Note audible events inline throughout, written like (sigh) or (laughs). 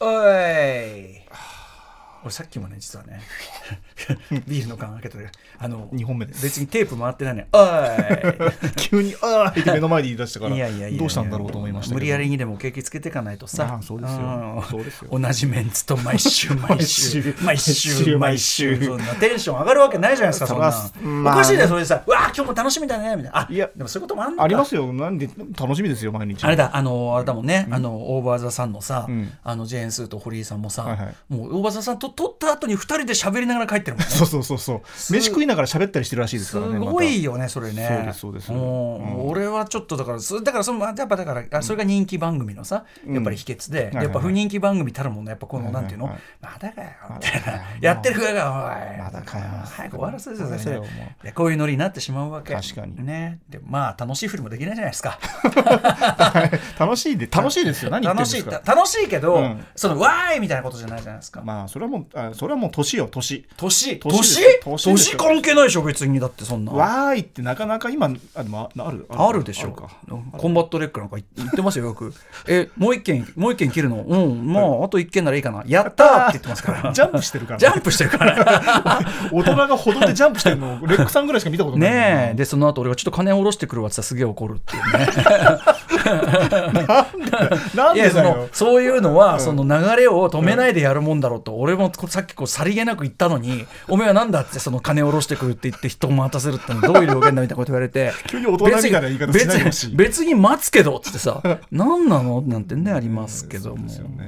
おい (sighs) 俺さっきもね実はね (laughs) ビールの缶開けたら、あの2本目です別にテープ回ってないね (laughs) おい急に「ああ、い!」って目の前で言い出したからいやいやどうしたんだろうと思いました無理やりにでも景気つけていかないとさそうですよそうですよ同じメンツと毎週 (laughs) 毎週毎週毎週そんなテンション上がるわけないじゃないですかそんな、おかしいねそれでさ「うわ今日も楽しみだね」みたいなあいやでもそういうこともあんありますよなんで楽しみですよ毎日あれだあのあれだもんね、あのオーバーザさんのさ、あのジェーン・スーと堀井さんもさ、もうオーバーザさんと撮った後に2人で喋りなながら帰ってるもんね (laughs) そうそうそうそう飯食いながら喋ったりしてるらしいですからねすごいよねそれねそうですそうです、う俺はちょっとだからだからそのやっぱだからそれが人気番組のさ、やっぱり秘訣で、やっぱ不人気番組たるものやっぱこの、なんていうの、まだかよみたいな、(laughs) やってる側がおいまだかよ早く終わらせですよ先生、ね、こういうノリになってしまうわけ確かにねでまあ楽しいふりもできないじゃないですか (laughs) 楽しいで楽しいですよ何言ってんです楽しい楽しいけど、そのわーいみたいなことじゃないじゃないですかまあそれはもうあそれはもう年よ年年年年関係ないでしょ別にだってそんなわーいってなかなか今あでもあるあるでしょうかコンバットレックなんか言ってますよよく (laughs) えもう一件もう一件切るのうんまああと一件ならいいかなやったーって言ってますから (laughs) ジャンプしてるから、ね、ジャンプしてるから (laughs) 大人がほどでジャンプしてるのレックさんぐらいしか見たことないねえでその後俺がちょっと金を下ろしてくるわってさすげえ怒るっていうねなんでだよそういうのは、その流れを止めないでやるもんだろうと、俺もさっきこうさりげなく言ったのにおめえはなんだってその金下ろしてくるって言って人を待たせるってのどういう表現だみたいなこと言われて (laughs) 急に大人みたいな言い方しないでほしい別に待つけどっつってさ何 (laughs) なのなんてねありますけども、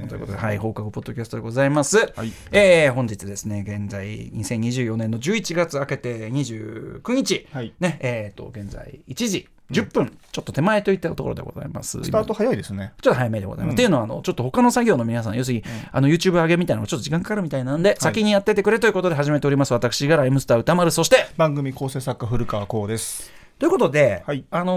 ということではい放課後ポッドキャストでございます、はえ本日ですね現在2024年の11月明けて29日、ねえっ、と現在1時10分ちょっと手前といったところでございます。スタート早いですね。ちょっと早めでございます。うん、っていうのは、あの、ちょっと他の作業の皆さん、要するに、うん、あの、YouTube 上げみたいなのがちょっと時間かかるみたいなんで、はい、先にやっててくれということで始めております。私がライムスター歌丸、そして、番組構成作家古川光です。ということで、はい、あの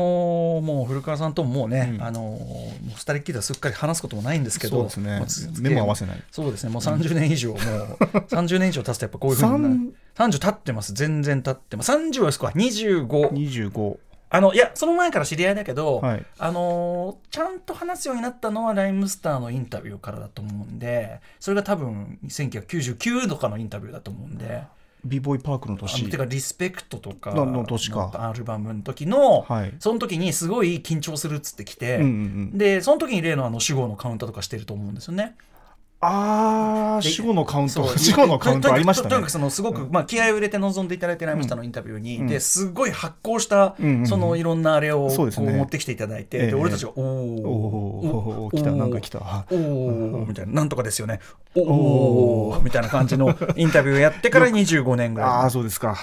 ー、もう古川さんとももうね、うん、あのー、もう二人きりはすっかり話すこともないんですけど、そうですね。目も合わせない。そうですね。もう30年以上、もう30年以上経つとやっぱこういうふうになる。30経ってます。全然経ってます。30は少し、25。25。あのいやその前から知り合いだけど、はい、あのちゃんと話すようになったのはライムスターのインタビューからだと思うんでそれが多分1999とかのインタビューだと思うんで。ビーボイパークの年てかリスペクトとかの年かアルバムの時の、はい、その時にすごい緊張するっつってきて、うんうんうん、でその時に例のあの主語のカウンターとかしてると思うんですよね。ああ、死後のカウント、死後のカウントありましたね。とにかくそのすごく、まあ、気合を入れて臨んでいただいてないましたのインタビューに、ですごい発行した、そのいろんなあれをこう持ってきていただいて、で俺たちが、おお、おお来た、なんか来た、おお、みたいな、なんとかですよね、おお、みたいな感じのインタビューをやってから25年ぐらい。ああ、そうですか。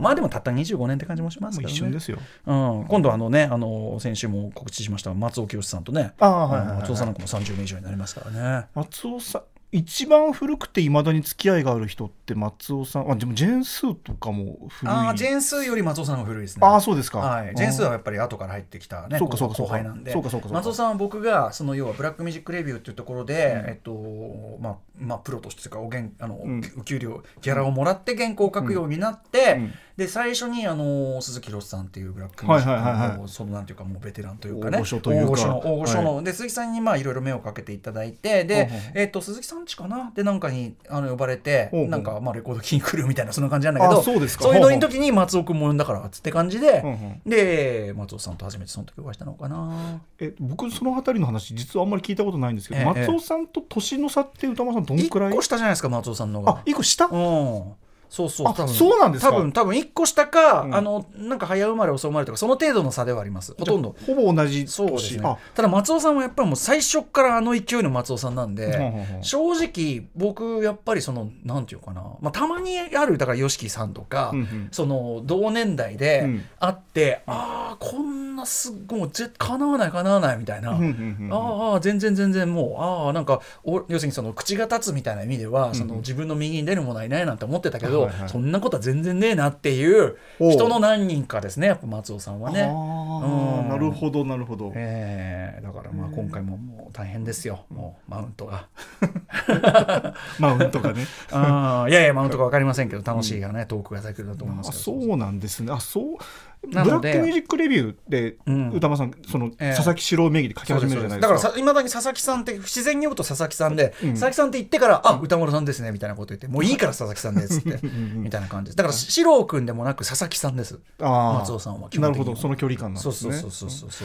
まあでもたった25年って感じもしますけどね。一瞬ですよ。今度あのね、あの、先週も告知しました松尾清さんとね、松尾さんなんかも30年以上になりますからね。松尾さん一番古くていまだに付き合いがある人って松尾さんあでもジェンスーとかも古いあジェンスーより松尾さんが古いですねああそうですか、はい、ジェンスーはやっぱり後から入ってきたねそうかそうかそうか後輩なんで松尾さんは僕がその要はブラックミュージックレビューっていうところで、うん、えっとまあまあプロとしてかおげんあの、うん、給料ギャラをもらって原稿を書くようになって、うんで最初にあの鈴木ロスさんっていうブラックミュージックのそのなんていうかもうベテランというかね大御所というか大御所の、はい、で鈴木さんにまあいろいろ目をかけていただいてでえっと鈴木さんちかなでなんかにあの呼ばれてなんかまあレコード聴きに来るみたいなそんな感じなんだけどそうですかそういうのに時に松尾君も呼んだからっつって感じでで松尾さんと初めてその時お会いしたのかなえ僕その辺りの話実はあんまり聞いたことないんですけど松尾さんと年の差って歌間さんどんくらい一個下じゃないですか松尾さんのがあ1個下うんそうそうそうなんですか多分多分1個下か、うん、あのなんか早生まれ遅生まれとかその程度の差ではありますほとんどほぼ同じそうですねただ松尾さんはやっぱりもう最初からあの勢いの松尾さんなんで、正直僕やっぱりそのなんていうかな、まあ、たまにあるだから YOSHIKI さんとか、うんうん、その同年代で会って、うん、ああこんなすっごいもかなわないかなわないみたいな、ああ全然全然もうああなんかお要するにその口が立つみたいな意味では、その自分の右に出るものはいないなんて思ってたけど、ど、はいはい、そんなことは全然ねえなっていう人の何人かですねやっぱ松尾さんはね。うん、なるほどなるほど、えー、だからまあ今回ももう大変ですよもうマウントが (laughs) マウントがね (laughs) あいやいやマウントが分かりませんけど楽しいがね、うん、トークが先だと思いますそうなんですねあそうブラックミュージックレビューで歌間さん、その佐々木史郎名義で書き始めるじゃないですか、だからいまだに佐々木さんって不自然に読むと佐々木さんで、佐々木さんって言ってから「あ歌丸さんですね」みたいなこと言って「もういいから佐々木さんです」ってみたいな感じだから史郎君でもなく佐々木さんです松尾さんはなるほどその距離感なんですね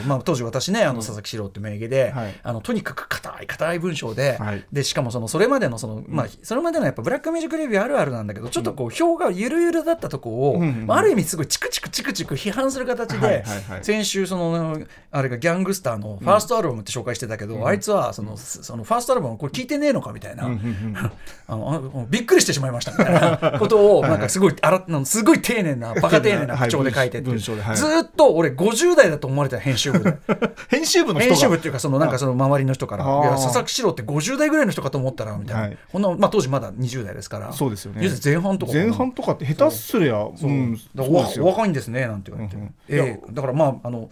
まあ、当時私ねあの佐々木史郎って名義で、あのとにかく硬い硬い文章で,、でしかもそのそれまでのその、まあ、それまでのやっぱブラックミュージックレビューあるあるなんだけどちょっとこう表がゆるゆるだったとこを、まあ、ある意味すごいチクチクチクチク批判する形で、先週そのあれがギャングスターのファーストアルバムって紹介してたけど、あいつはそのそのファーストアルバムこれ聞いてねえのかみたいな、あのびっくりしてしまいましたみたいな (laughs) ことをなんかすごいあらすごい丁寧なバカ丁寧な口調で書いてて、ずっと俺50代だと思われた編集部 (laughs) 編集部の人編集部っていうかそのなんかその周りの人からいや佐々木史郎って50代ぐらいの人かと思ったらみたいな、こんなまあ当時まだ20代ですからそうですよね前半とか前半とかって下手すりゃ、お若いんですねなんてええ、て、うんうん、だからまああの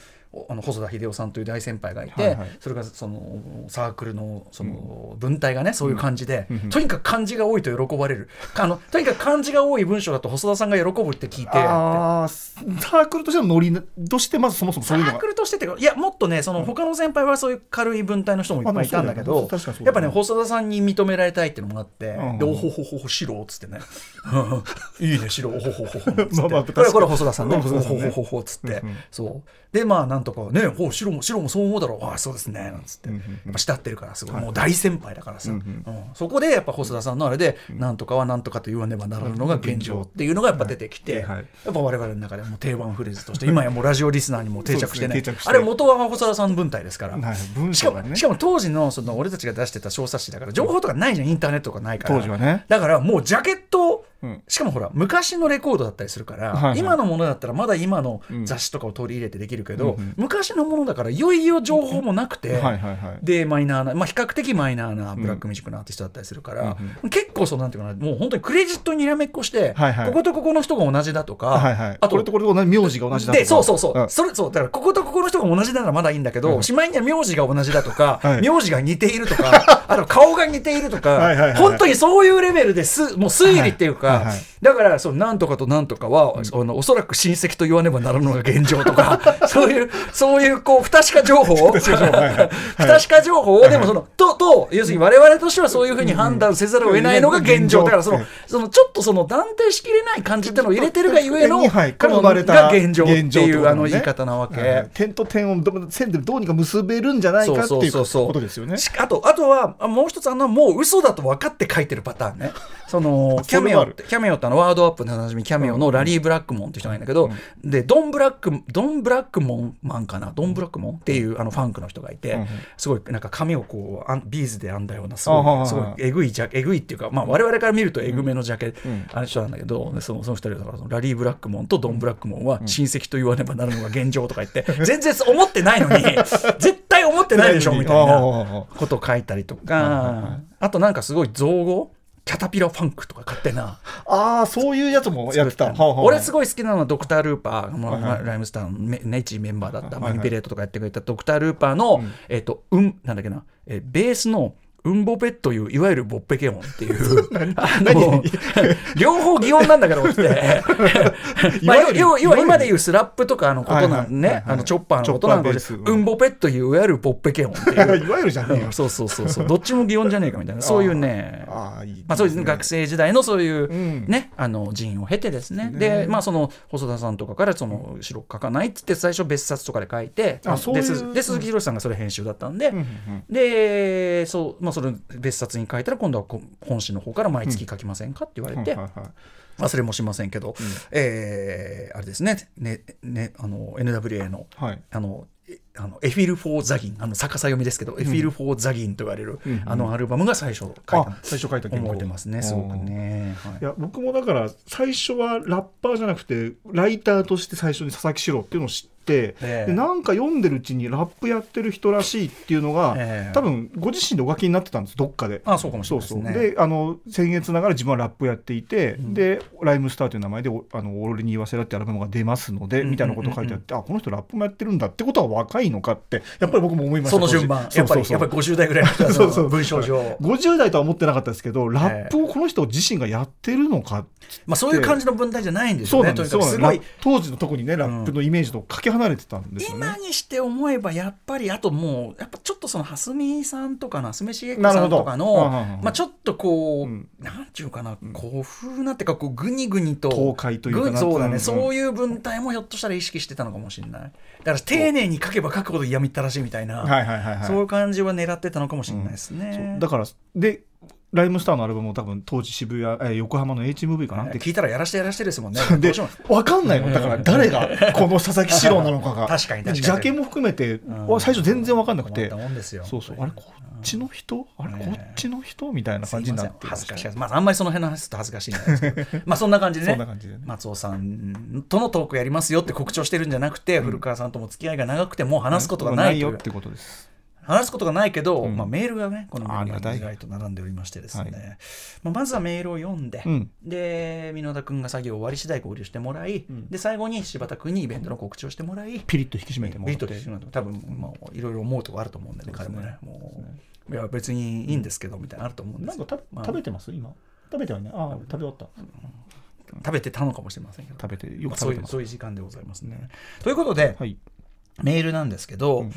あの細田秀夫さんという大先輩がいて、はいはい、それがそのサークルのその文体がね、うん、そういう感じで、うん、とにかく漢字が多いと喜ばれるあのとにかく漢字が多い文章だと細田さんが喜ぶって聞いてあーサークルとしてのノリとしてまずそもそもそういうのサークルとしてっていやもっとねその他の先輩はそういう軽い文体の人もいっぱいいたんだけど、ねね、やっぱね細田さんに認められたいっていうのもあって、うん、でおほほほほろっつってね (laughs) いいねろおほほほほっつってまあまあ、これこれ細田さんね、おほほほほっつって、(laughs) そうでまあなんとかねほう白も白もそう思うだろうああそうですねなんつって、やっぱ慕ってるからすごい、もう大先輩だからさ、うんそこでやっぱ細田さんのあれで、なんとかはなんとかと言わねばならぬのが現状っていうのがやっぱ出てきて、やっぱ我々の中でも定番フレーズとして今やもうラジオリスナーにも定着してねあれ元は細田さん文体ですから、しかもしかも当時のその俺たちが出してた小冊子だから情報とかないじゃんインターネットがないから当時はねだからもうジャケットしかもほら昔のレコードだったりするから、はいはい、今のものだったらまだ今の雑誌とかを取り入れてできるけど、うん、昔のものだからいよいよ情報もなくて、でマイナーな、まあ、比較的マイナーなブラックミュージックのアーティストだったりするから、うん、結構そうなんていうかなもう本当にクレジットにらめっこして、はいはい、こことここの人が同じだとか、はいはい、あとこれとこれと同じ名字が同じだとかそうそうそううん、それそうだからこことここの人が同じならまだいいんだけど、しまいには名字が同じだとか、はい、名字が似ているとか (laughs) あと顔が似ているとかはい、本当にそういうレベルですもう推理っていうか、はいはいだからそのなんとかとなんとかは、うん、そのおそらく親戚と言わねばならぬのが現状とか (laughs) そういうそういうこう不確か情報不確か情報を、でもそのとと要するに我々としてはそういうふうに判断せざるを得ないのが現状だからそのそのちょっとその断定しきれない感じっていうのを入れてるがゆえの、はい、が現状っていうあの言い方なわけ、点と点を線でどうにか結べるんじゃないかっていうことですよね。あとあとはもう一つあのもう嘘だと分かって書いてるパターンね。そのキャメオキャメオってあのワードアップでおなじみキャメオのラリー・ブラックモンって人がいるんだけど、うん、でドン・ブラックドン・ブラックモンマンかなドン・ブラックモンっていうあのファンクの人がいて、うん、すごいなんか髪をこうあビーズで編んだようなすごいすごいえぐいジャえぐいっていうか、まあ、我々から見るとえぐめのジャケ、うん、あの人なんだけどそのその2人だからラリー・ブラックモンとドン・ブラックモンは親戚と言わねばなるのが現状とか言って (laughs) 全然思ってないのに絶対思ってないでしょみたいなことを書いたりとか。あとなんかすごい造語キャタピラファンクとか勝手な。ああ、そういうやつもやってた。はあはあ、俺すごい好きなのはドクター・ルーパー、はいはい、ライムスターのネイチメンバーだった、はいはい、マニピュレートとかやってくれたドクター・ルーパーの、うん、えっ、ー、と、うん、なんだっけな、えー、ベースのうんぼぺという、いわゆるぼっぺけ音っていう、あの、(laughs) 両方擬音なんだから起きて、(laughs) まあ、要は今でいうスラップとかのことなんね、あのチョッパーのことなんで、うんぼぺという、いわゆるぼっぺけ音っていう。い (laughs) わゆるじゃねえそうそうそうそう、どっちも擬音じゃねえかみたいな、そういうね、あいいまあ、そういう学生時代のそういうね、あの、人員を経てですね、で、まあその、細田さんとかからその、白く書かないってって最初別冊とかで書いて、で、鈴木宏さんがそれ編集だったんで、で、そう、まあそれ別冊に書いたら今度は本誌の方から毎月書きませんかって言われて、忘れもしませんけど、うん、えー、あれですねねねあの NWA の,、はい、あのあのエフィル・フォー・ザギンあの逆さ読みですけど、うん、エフィル・フォー・ザギンと言われる、うんあのアルバムが最初書いた最初書いた覚えてますねすごくね、はい、いや僕もだから最初はラッパーじゃなくてライターとして最初に佐々木史郎っていうのを知って、えー、でなんか読んでるうちにラップやってる人らしいっていうのが、えー、多分ご自身でお書きになってたんですどっかで。あそうかもしれないです、ね、そうそうであの先月ながら自分はラップやっていて、うん、で「ライムスター」という名前で「あの俺に言わせろ」ってアルバムが出ますので、みたいなこと書いてあって、うん、あこの人ラップもやってるんだってことは若いのかってやっぱり僕も思いましたその順番やっぱりやっぱり50代ぐらいの (laughs) そうそう文章上50代とは思ってなかったですけどラップをこの人自身がやってるのかまあ、そういう感じの文体じゃないんですよねそうなんですすごい当時の特にねラップのイメージとかけ離れてたんですよね。今にして思えばやっぱりあともうやっぱちょっとその蓮見さんとか夏目茂子さんとかの、まあ、ちょっとこう、うん、なんていうかな古風なってかこうグニグニと東海というかそうだね、うんそういう文体もひょっとしたら意識してたのかもしれないだから丁寧に書けば書くほど嫌みったらしいみたいな、はいはいはい、そういう感じは狙ってたのかもしれないですね。だからでライムスターのアルバムも多分当時渋谷、えー、横浜の HMV かなって聞いたらやらしてやらしてですもんねで分かんないのだから誰がこの佐々木史郎なのかが (laughs) 確かに確かにジャケも含めて、うん、最初全然分かんなくてそうそうあれこっちの人あれ、こっちの人みたいな感じになって恥ずかしいまああんまりその辺の話すると恥ずかしいんですけど (laughs) まあそんな感じでね、ね、松尾さんとのトークやりますよって告知をしてるんじゃなくて、うん、古川さんとも付き合いが長くてもう話すことがない、うん、ないよってことです話すことがないけど、まあ、メールがねこのメールが意外と並んでおりましてですね、はい、まあ、まずはメールを読んで、うん、で箕田君が作業終わり次第合流してもらい、うん、で最後に柴田君にイベントの告知をしてもらいピリッと引き締めてもらってピリッと引き締めて多分、まあ、いろいろ思うとこあると思うんでね、ね、彼もねもういや別にいいんですけどみたいなあると思うんですなんか、た、まあ、食べてます今食べてはねあ食べ終わった、うん食べてたのかもしれませんけど食べてよく食べてます、まあ、そういう時間でございますね、ということで、はい、メールなんですけど、うん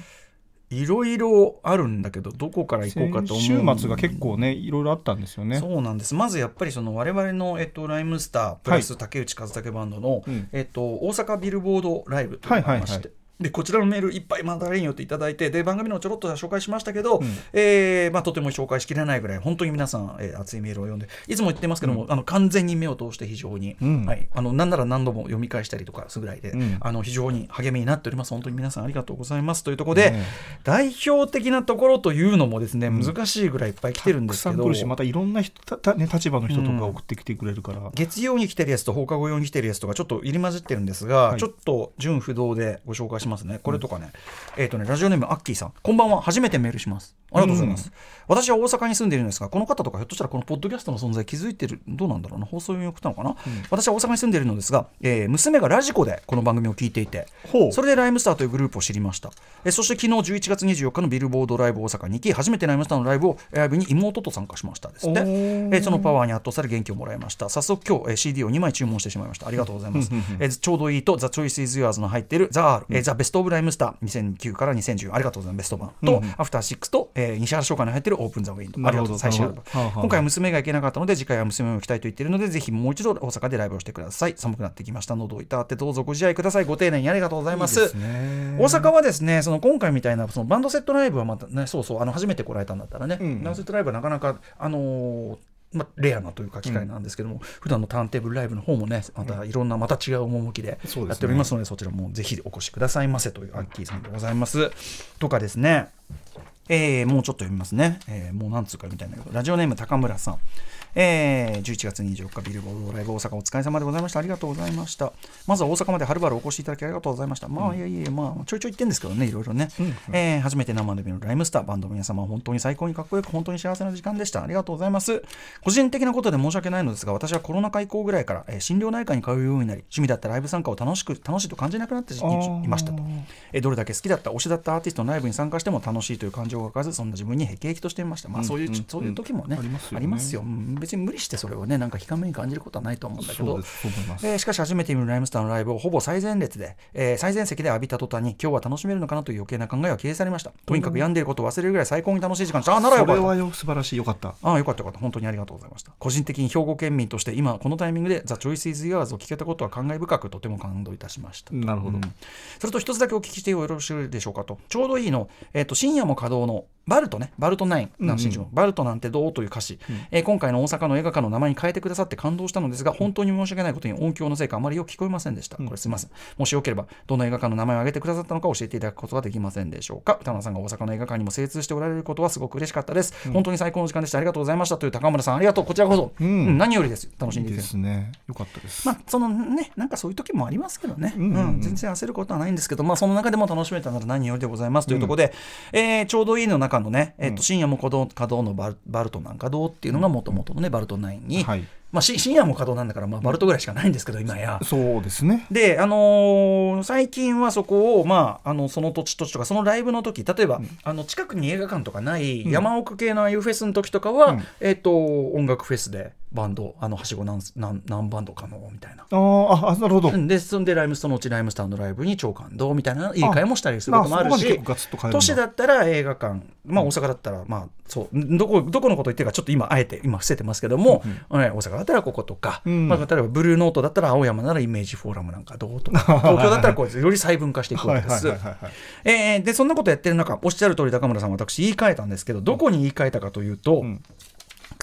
いろいろあるんだけどどこから行こうかと思う週末が結構ねいろいろあったんですよねそうなんですまずやっぱりその我々の、えっと、ライムスタープラス竹内和武バンドの、はいうん、えっと、大阪ビルボードライブとがありまして、でこちらのメールいっぱいまだダリよっていただいてで番組のちょろっと紹介しましたけど、うん、えー、まあ、とても紹介しきれないぐらい本当に皆さん、えー、熱いメールを読んでいつも言ってますけども、うん、あの完全に目を通して非常に、うん、はい、あのなんなら何度も読み返したりとかするぐらいで、あの非常に励みになっております本当に皆さんありがとうございますというところで、代表的なところというのもですね難しいぐらいいっぱい来てるんですけど、たくまたいろんな人た、ね、立場の人とか送ってきてくれるから、月曜に来てるやつと放課後用に来てるやつとかちょっと入り混じってるんですが、はい、ちょっと順不動でご紹介ししますねこれとかね、えっ、とねラジオネームアッキーさんこんばんは初めてメールしますありがとうございます、私は大阪に住んでいるんですがこの方とかひょっとしたらこのポッドキャストの存在気づいてるどうなんだろうな放送に送ったのかな、私は大阪に住んでいるのですが、えー、娘がラジコでこの番組を聞いていてそれでライムスターというグループを知りました、えー、そして昨日11月24日のビルボードライブ大阪に行き初めてライムスターのライブをライブに妹と参加しましたですね、えー、そのパワーに圧倒され元気をもらいました早速今日、えー、CD を2枚注文してしまいましたありがとうございます、えー、ちょうどいいと「ザ・チョイス・イズ・アズ」の入っている「ザ・アえザ・ベスト・オブ・ライムスター2009から2010ありがとうございますベスト版と、うん、アフターシックスと、えー、西原商会の入ってるオープン・ザ・ウェインとありがとう最新アルバム今回娘が行けなかったので次回は娘も行きたいと言ってるのでぜひもう一度大阪でライブをしてください寒くなってきました喉痛ってどうぞご自愛くださいご丁寧にありがとうございます、ね、大阪はですねその今回みたいなそのバンドセットライブはまたねそうそうあの初めて来られたんだったらね、うん、バンドセットライブはなかなかあのーまあ、レアなというか機会なんですけども、うん、普段のターンテーブルライブの方もねまたいろんなまた違う趣でやっておりますのでそでね、そちらもぜひお越しくださいませというアッキーさんでございます。とかですねえー、もうちょっと読みますね。えー、もう何うかみたいな。ラジオネーム高村さん。えー、11月24日ビルボードライブ大阪お疲れ様でございました。ありがとうございました。まずは大阪まではるばるお越しいただきありがとうございました。まあ、いやいや、まあ、ちょいちょい言ってんですけどね、いろいろね。うんうん、えー、初めて生で見るライムスター、バンドの皆様、本当に最高にかっこよく、本当に幸せな時間でした。ありがとうございます。個人的なことで申し訳ないのですが、私はコロナ禍以降ぐらいから、えー、療内科に通うようになり、趣味だったライブ参加を楽しく、楽しいと感じなくなっていましたと。えー、どれだけ好きだった、推しだったアーティストのライブに参加しても楽しいという感情が湧かず、そんな自分にへきへきとしていました。まあ、そういう、うんうん、そういう時もね、ありますよね。ありますよ。うん別に無理してそれをねなんか悲観目に感じることはないと思うんだけど、えしかし初めて見るライムスターのライブをほぼ最前列で、え最前席で浴びた途端に今日は楽しめるのかなという余計な考えは消えされましたとにかく病んでいることを忘れるぐらい最高に楽しい時間ああならよかったそれは素晴らしいよかったああよかったよかった本当にありがとうございました個人的に兵庫県民として今このタイミングで「ザ・チョイス・イズ・ヤーズ」を聞けたことは感慨深くとても感動いたしましたなるほど、うん、それと一つだけお聞きしてよろしいでしょうかとちょうどいいの、えーと深夜も稼働のバルトね、バルト9の新宿、バルトなんてどうという歌詞、うん、えー、今回の大阪の映画館の名前に変えてくださって感動したのですが、本当に申し訳ないことに音響のせいかあまりよく聞こえませんでした。うん、これすみません。もしよければ、どの映画館の名前を挙げてくださったのか教えていただくことができませんでしょうか。歌野さんが大阪の映画館にも精通しておられることはすごく嬉しかったです。うん、本当に最高の時間でした。ありがとうございましたという高村さん、ありがとう。こちらこそ。うん、何よりです。楽しんでいいですね。よかったです。まあ、そのね、なんかそういう時もありますけどね。うん、全然焦ることはないんですけど、まあ、その中でも楽しめたなら何よりでございますというところで、うえちょうどいいの中のね、えっと深夜も稼働稼働のバルバルトなんかどうっていうのがもともとのねバルト9に、まあ、深夜も稼働なんだから、まあ、バルトぐらいしかないんですけど、今や。そうですねで、あのー、最近はそこを、まあ、あのその土地土地とか、そのライブの時例えば、うん、あの近くに映画館とかない、山奥系のああいうフェスの時とかは、うん、えーと、音楽フェスでバンド、あのはしご何何何バンドかのみたいな。ああ、なるほど。で、そんでライムそのうちライムスターのライブに長官どうみたいな言い換えもしたりすることもあるし、都市だったら映画館、まあ、大阪だったら、まあそうどこ、どこのこと言ってるか、ちょっと今、あえて、今、伏せてますけども、うんうん、大阪だったらこことか、うん、まあ、例えばブルーノートだったら青山ならイメージフォーラムなんかどうとか (laughs) 東京だったらこうより細分化していくわけです。でそんなことやってる中おっしゃる通り高村さん私言い換えたんですけどどこに言い換えたかというと。うん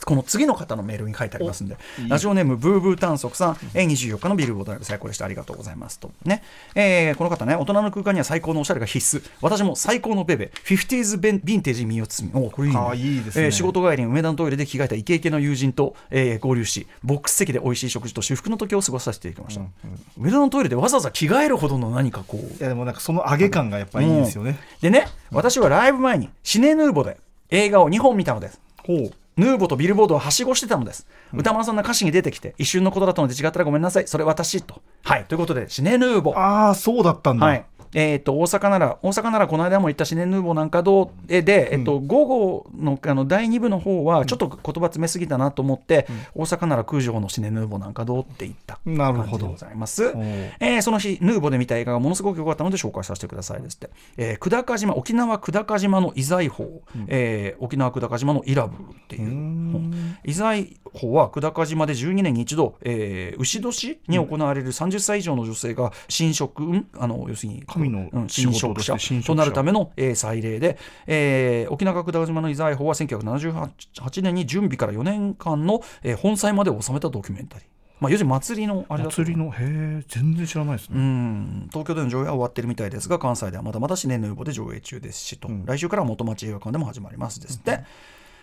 この次の方のメールに書いてありますんで、いいラジオネーム、ブーブー短足さん、え24日のビルボードライブ最高でした、ありがとうございますと。ねえー、この方ね、大人の空間には最高のおしゃれが必須、私も最高のベベ、フィフティーズヴィンテージ身を包み、おこれいい、ねいいですね、えー、仕事帰りに梅田のトイレで着替えたイケイケの友人と、えー、合流し、ボックス席で美味しい食事と私服の時を過ごさせていただきました。うんうん、梅田のトイレでわざわざ着替えるほどの何かこう。いやでもなんかその揚げ感がやっぱいいですよね。うん、でね、私はライブ前にシネヌーボで映画を2本見たのです。ほうヌーボーとビルボードをはしごしてたのです、歌丸さんの歌詞に出てきて一瞬のことだったので違ったらごめんなさいそれ私とはいということで死ねヌーボー。ああそうだったんだ、はいえー、と大阪なら、大阪ならこの間も言ったシネヌーボーなんかどうで、えーと午後のあの第2部の方は、ちょっと言葉詰めすぎたなと思って、大阪なら空城のシネヌーボーなんかどうって言った感じでございます。えー、その日、ヌーボーで見た映画がものすごく良かったので紹介させてくださいですって、えー、久高島、沖縄久高島の遺財法、うん、えー、沖縄久高島のイラブっていう本。遺財法は久高島で12年に一度、えー、牛年に行われる30歳以上の女性が侵食、うん、あの要するに神の新職者となるための、祭礼で、えー、沖永久田島の遺財法は1978年に準備から4年間の、本祭まで収めたドキュメンタリー。まあ、要するに祭りのあれだ祭りのへえ全然知らないですねうん東京での上映は終わってるみたいですが関西ではまだまだ新年の予防で上映中ですしと、うん、来週から元町映画館でも始まりますですって、うん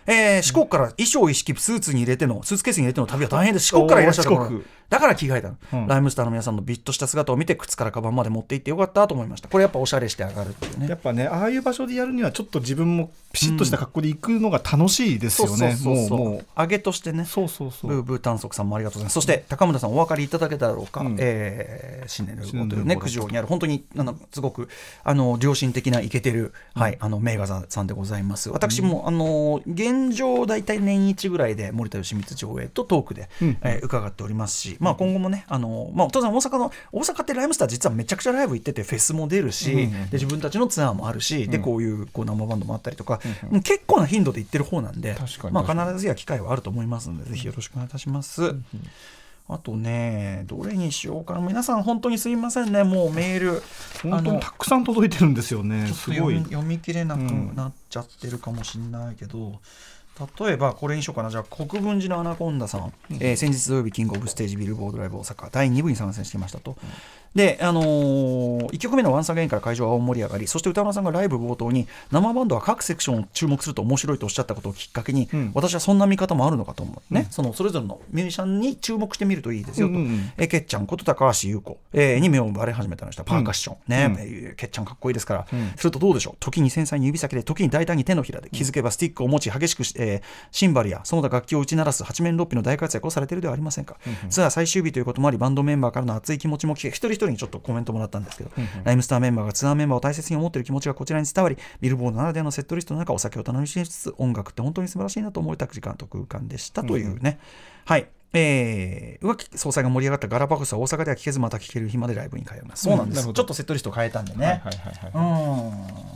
えー、四国から衣装意識、スーツに入れてのスーツケースに入れての旅は大変です四国からいらっしゃるだから着替えたの、うん、ライムスターの皆さんのビッとした姿を見て靴からカバンまで持って行ってよかったと思いましたこれやっぱおしゃれして上がるっていうねやっぱねああいう場所でやるにはちょっと自分もピシッとした格好で行くのが楽しいですよね、うそうそうもう揚げとしてねそうそうそうブーブー短足さんもありがとうございますそして高村さんお分かりいただけただろうか、うん、えー、シネルゴとね九条にある本当にあのすごくあの良心的なイケてる、はいあの名画座さんでございます私も、あの現現状、大体年一ぐらいで森田義満上映とトークで、うん、えー、伺っておりますし、まあ、今後もね、あのまあ、当然大阪の、大阪ってライムスター、実はめちゃくちゃライブ行ってて、フェスも出るし、うんで自分たちのツアーもあるし、でこういうこう生バンドもあったりとか、うん結構な頻度で行ってる方なんで、まあ、必ずや機会はあると思いますので、ぜひよろしくお願いいたします。うんうんあとね、どれにしようかな。皆さん本当にすみませんね。もうメール。本当にたくさん届いてるんですよね。すごい。読み切れなくなっちゃってるかもしれないけど。うん例えばこれにしようかな、じゃあ国分寺のアナコンダさん、うん、えー、先日土曜日、キングオブステージビルボードライブ大阪、第2部に参戦していましたと、うん、で、あのー、1曲目のワンサゲインから会場は大盛り上がり、そして歌丸さんがライブ冒頭に、生バンドは各セクションを注目すると面白いとおっしゃったことをきっかけに、うん、私はそんな見方もあるのかと思う、ね、そのそれぞれのミュージシャンに注目してみるといいですよと、うんうん、えけっちゃんこと高橋優子、えー、に目を奪われ始めたのしたパーカッション、ね、えー、けっちゃんかっこいいですから、するとどうでしょう、時に繊細に指先で、時に大胆に手のひらで、気づけばスティックを持ち、激しくして、えー、シンバルやその他楽器を打ち鳴らす八面六臂の大活躍をされているではありませんか、うんうん、ツアー最終日ということもありバンドメンバーからの熱い気持ちも聞け一人一人にちょっとコメントもらったんですけど、うんうん、ライムスターメンバーがツアーメンバーを大切に思っている気持ちがこちらに伝わりビルボードならではのセットリストの中お酒を楽しみつつ音楽って本当に素晴らしいなと思えた時間と空間でしたというね、うはいえー、浮気総裁が盛り上がったガラパゴスは大阪では聞けずまた聞ける日までライブに通います。そうなんです。うん、ちょっとセットリスト変えたんでね。はいはいは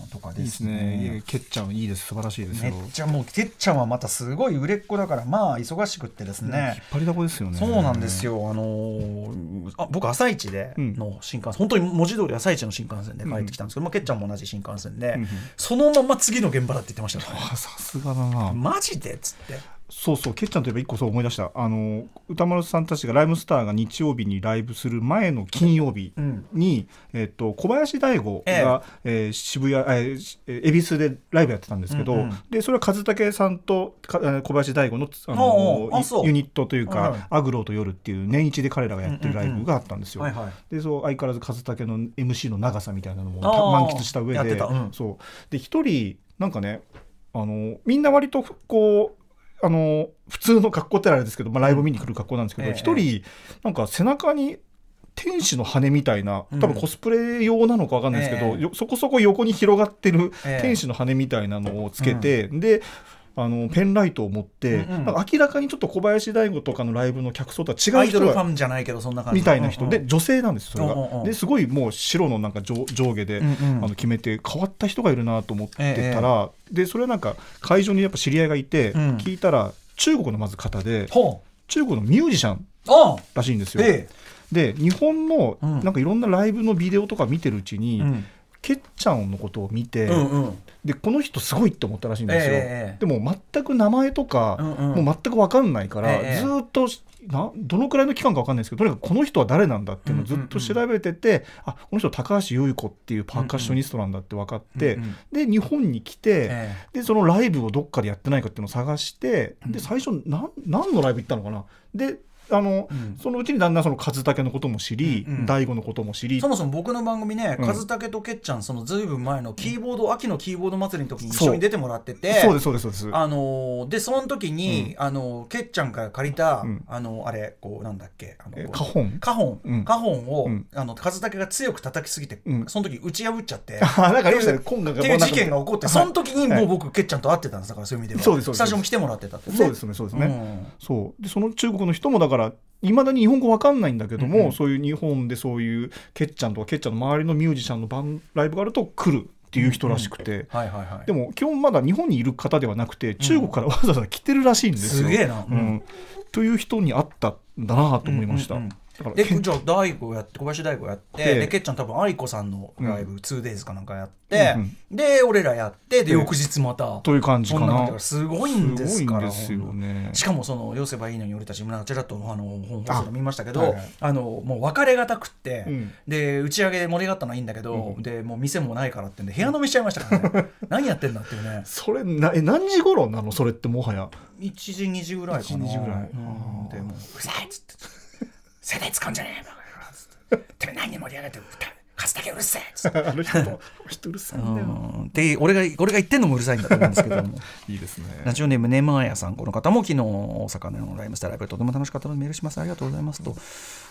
い、うん。とかですね。いいですね。けっちゃんいいです。素晴らしいですめっちゃもうけっちゃんはまたすごい売れっ子だからまあ忙しくってですね。引っ張りだこですよね。そうなんですよ。あのー、あ僕朝一での新幹線、うん、本当に文字通り朝一の新幹線で帰ってきたんですけど、うん、まあけっちゃんも同じ新幹線で、そのまま次の現場だって言ってましたかね。さすがだな。マジでっつって。そうそうケッちゃんといえば一個そう思い出したあの歌丸さんたちがライムスターが日曜日にライブする前の金曜日に、うん、えっと、小林大吾が、えええー、渋谷、えー、恵比寿でライブやってたんですけど、うんうん、でそれは和武さんと小林大吾のあのユニットというか、アグロと夜っていう年一で彼らがやってるライブがあったんですよ。でそう相変わらず和武の MC の長さみたいなのも満喫した上でうん、そうで人なんかねあのみんな割とこうあの普通の格好ってあれですけど、まあ、ライブ見に来る格好なんですけど一、うん、人なんか背中に天使の羽みたいな多分コスプレ用なのか分かんないですけど、うん、そこそこ横に広がってる天使の羽みたいなのをつけて、うん、であのペンライトを持って、うんうん、明らかにちょっと小林大吾とかのライブの客層とは違うアイドルファンじゃないけどそんな感じみたいな人で、うんうん、女性なんですそれが、うんうん、ですごいもう白のなんか上上下で、うんうん、あの決めて変わった人がいるなと思ってたら、ええ、でそれはなんか会場にやっぱ知り合いがいて、うん、聞いたら中国のまず方で、中国のミュージシャンらしいんですよ。え、で日本のなんかいろんなライブのビデオとか見てるうちに、うんけっちゃんのことを見て、うんうん、でこの人すごいって思ったらしいんですよ、えー、でも全く名前とか、うんうん、もう全く分かんないから、えー、ずっとなどのくらいの期間か分かんないですけどとにかくこの人は誰なんだっていうのをずっと調べてて、うんうんうん、あこの人高橋優子っていうパーカッショニストなんだって分かって、うんうん、で日本に来て、えー、でそのライブをどっかでやってないかっていうのを探してで最初何何のライブ行ったのかなであの、うん、そのうちにだんだんその和武のことも知り、うんうん、大悟のことも知りそもそも僕の番組ね、うん、和武とけっちゃんそのずいぶん前のキーボード、うん、秋のキーボード祭りの時に一緒に出てもらっててそうですそうですそうですあのでその時に、あのけっちゃんから借りた、あのあれこうなんだっけあの花本ん、本、花本を、あの和武が強く叩きすぎて、その時打ち破っちゃって (laughs) なんかありましたね今回っていう事件が起こって、はい、その時にもう僕、けっちゃんと会ってたんですだからそういう意味ではそうですそうですスタジオも来てもらってたって、そうですねそうですね、そうでその中国の人もだからからいまだに日本語わかんないんだけども、うんうん、そういう日本でそういうケッちゃんとかケッちゃんの周りのミュージシャンのバンライブがあると来るっていう人らしくて、でも基本まだ日本にいる方ではなくて中国からわざわざ来てるらしいんですよ。うん、すげえな、うん、という人に会ったんだなと思いました。うんうんうんでじゃあ大悟やって小林大悟やってでけっちゃん多分愛子さんのライブ 2days かなんかやって、で俺らやってで翌日またという感じかなすごいんですからよ、ね、しかもその「よせばいいのに俺たち村ちらっとあの本放送見ましたけどあ、のもう別れがたくって、で打ち上げで盛り上がったのはいいんだけど、でもう店もないからってんで部屋飲みしちゃいましたからね (laughs) 何やってんだっていうねそれなえ何時頃なのそれってもはや1時2時ぐらいかな1時ぐらい、でもうるざいっつって。世代使うんじゃねえよ。てめえ何に盛り上がって歌カツだけうるせえ (laughs) あの人人うるさいんだよ、うん、で俺が俺が言ってんのもうるさいんだと思うんですけども (laughs) いいですねラジオネームネマーヤさんこの方も昨日大阪のライムスタイライブとても楽しかったのでメールしますありがとうございますと、うん、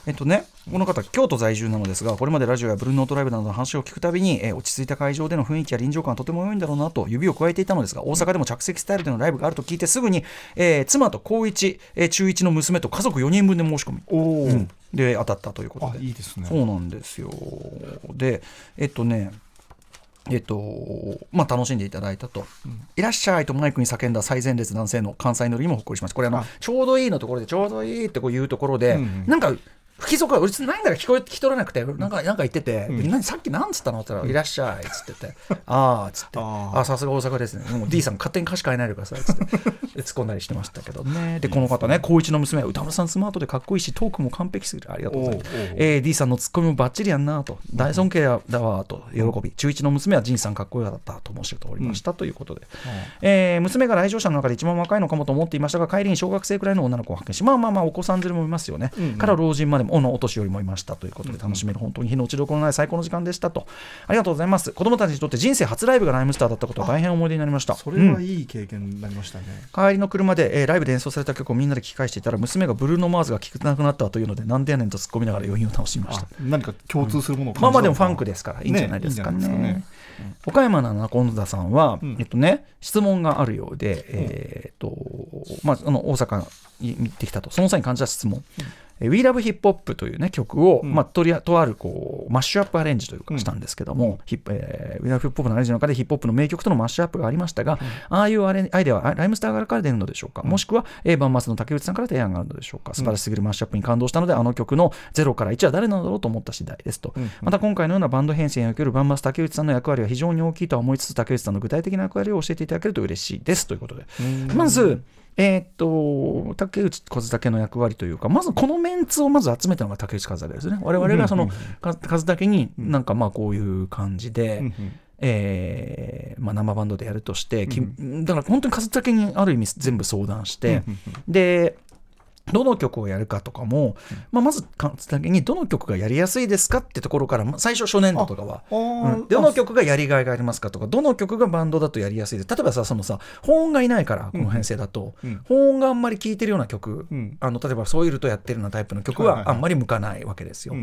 えっとねこの方京都在住なのですがこれまでラジオやブルーノートライブなどの話を聞くたびに、えー、落ち着いた会場での雰囲気や臨場感はとても良いんだろうなと指を加えていたのですが大阪でも着席スタイルでのライブがあると聞いてすぐに、えー、妻と高一、えー、中一の娘と家族4人分で申し込みおお、うんで当たったということでいいですねそうなんですよでえっとねえっとまあ、楽しんでいただいたと、うん、いらっしゃいとマイクに叫んだ最前列男性の関西乗りにもほっこりしましたこれあのちょうどいいのところでちょうどいいってこう言うところで、うんうん、なんか不規則は別ないんだか聞こえ聞き取らなくて、なんか、なんか言ってて、うん、何さっきなんつったのって言ったら、いらっしゃいっつってて、ああっつって、ああ、さすが大阪ですね。もう D さん勝手に歌詞変えないでくださいっつって、(laughs) 突っ込んだりしてましたけどね。で、この方ね、高一の娘は歌丸さんスマートでかっこいいし、トークも完璧すぎる。ありがとうございます。えー、D さんのツッコミもばっちりやんなと、大尊敬だわと、喜び、中一の娘は仁さんかっこよかったと申し上げておりました、ということで、えー、娘が来場者の中で一番若いのかもと思っていましたが、帰りに小学生くらいの女の子を発見し、まあまあまあ、お子さん連れもいますよね。から老人までものお年寄りもいましたということで楽しめる本当に日の落ちどころのない最高の時間でしたとありがとうございます子どもたちにとって人生初ライブがライムスターだったことは大変思い出になりましたそれはいい経験になりましたね、うん、帰りの車で、えー、ライブで演奏された曲をみんなで聞き返していたら娘がブルーノ・マーズが聴くなくなったというのでなんでやねんと突っ込みながら余韻を楽しみました何か共通するものを感じた、まあまあでもファンクですからいいんじゃないですかね、ねねうん、岡山のアナコンさんは、えっとね質問があるようで、えー、っとまああの大阪に行ってきたとその際に感じた質問、We Love Hip Hop という、ね、曲を、うん、まあ、とりあとあるこうマッシュアップアレンジというかしたんですけども、ー、We Love Hip Hop のアレンジの中でヒップホップの名曲とのマッシュアップがありましたが、うん、ああいうアレアイデアはライムスターから出るのでしょうか、もしくは、えー、バンマスの竹内さんから提案があるのでしょうか素晴らしすぎるマッシュアップに感動したのであの曲の0から1は誰なんだろうと思った次第ですと、また今回のようなバンド編成におけるバンマス竹内さんの役割は非常に大きいとは思いつつ竹内さんの具体的な役割を教えていただけると嬉しいですということでまずえー、っと、竹内和武の役割というか、まずこのメンツをまず集めたのが竹内和武ですね。我々がその、和武になんかまあこういう感じで、えーまあ、生バンドでやるとして、だから本当に和武にある意味全部相談して、でどの曲をやるかとかも、うん、まあ、まず簡単にどの曲がやりやすいですかってところから最初初年度とかは、うん、どの曲がやりがいがありますかとかどの曲がバンドだとやりやすいです例えばさそのさ本音がいないからこの編成だと、うん、本音があんまり聴いてるような曲、あの例えばソイルとやってるようなタイプの曲はあんまり向かないわけですよ。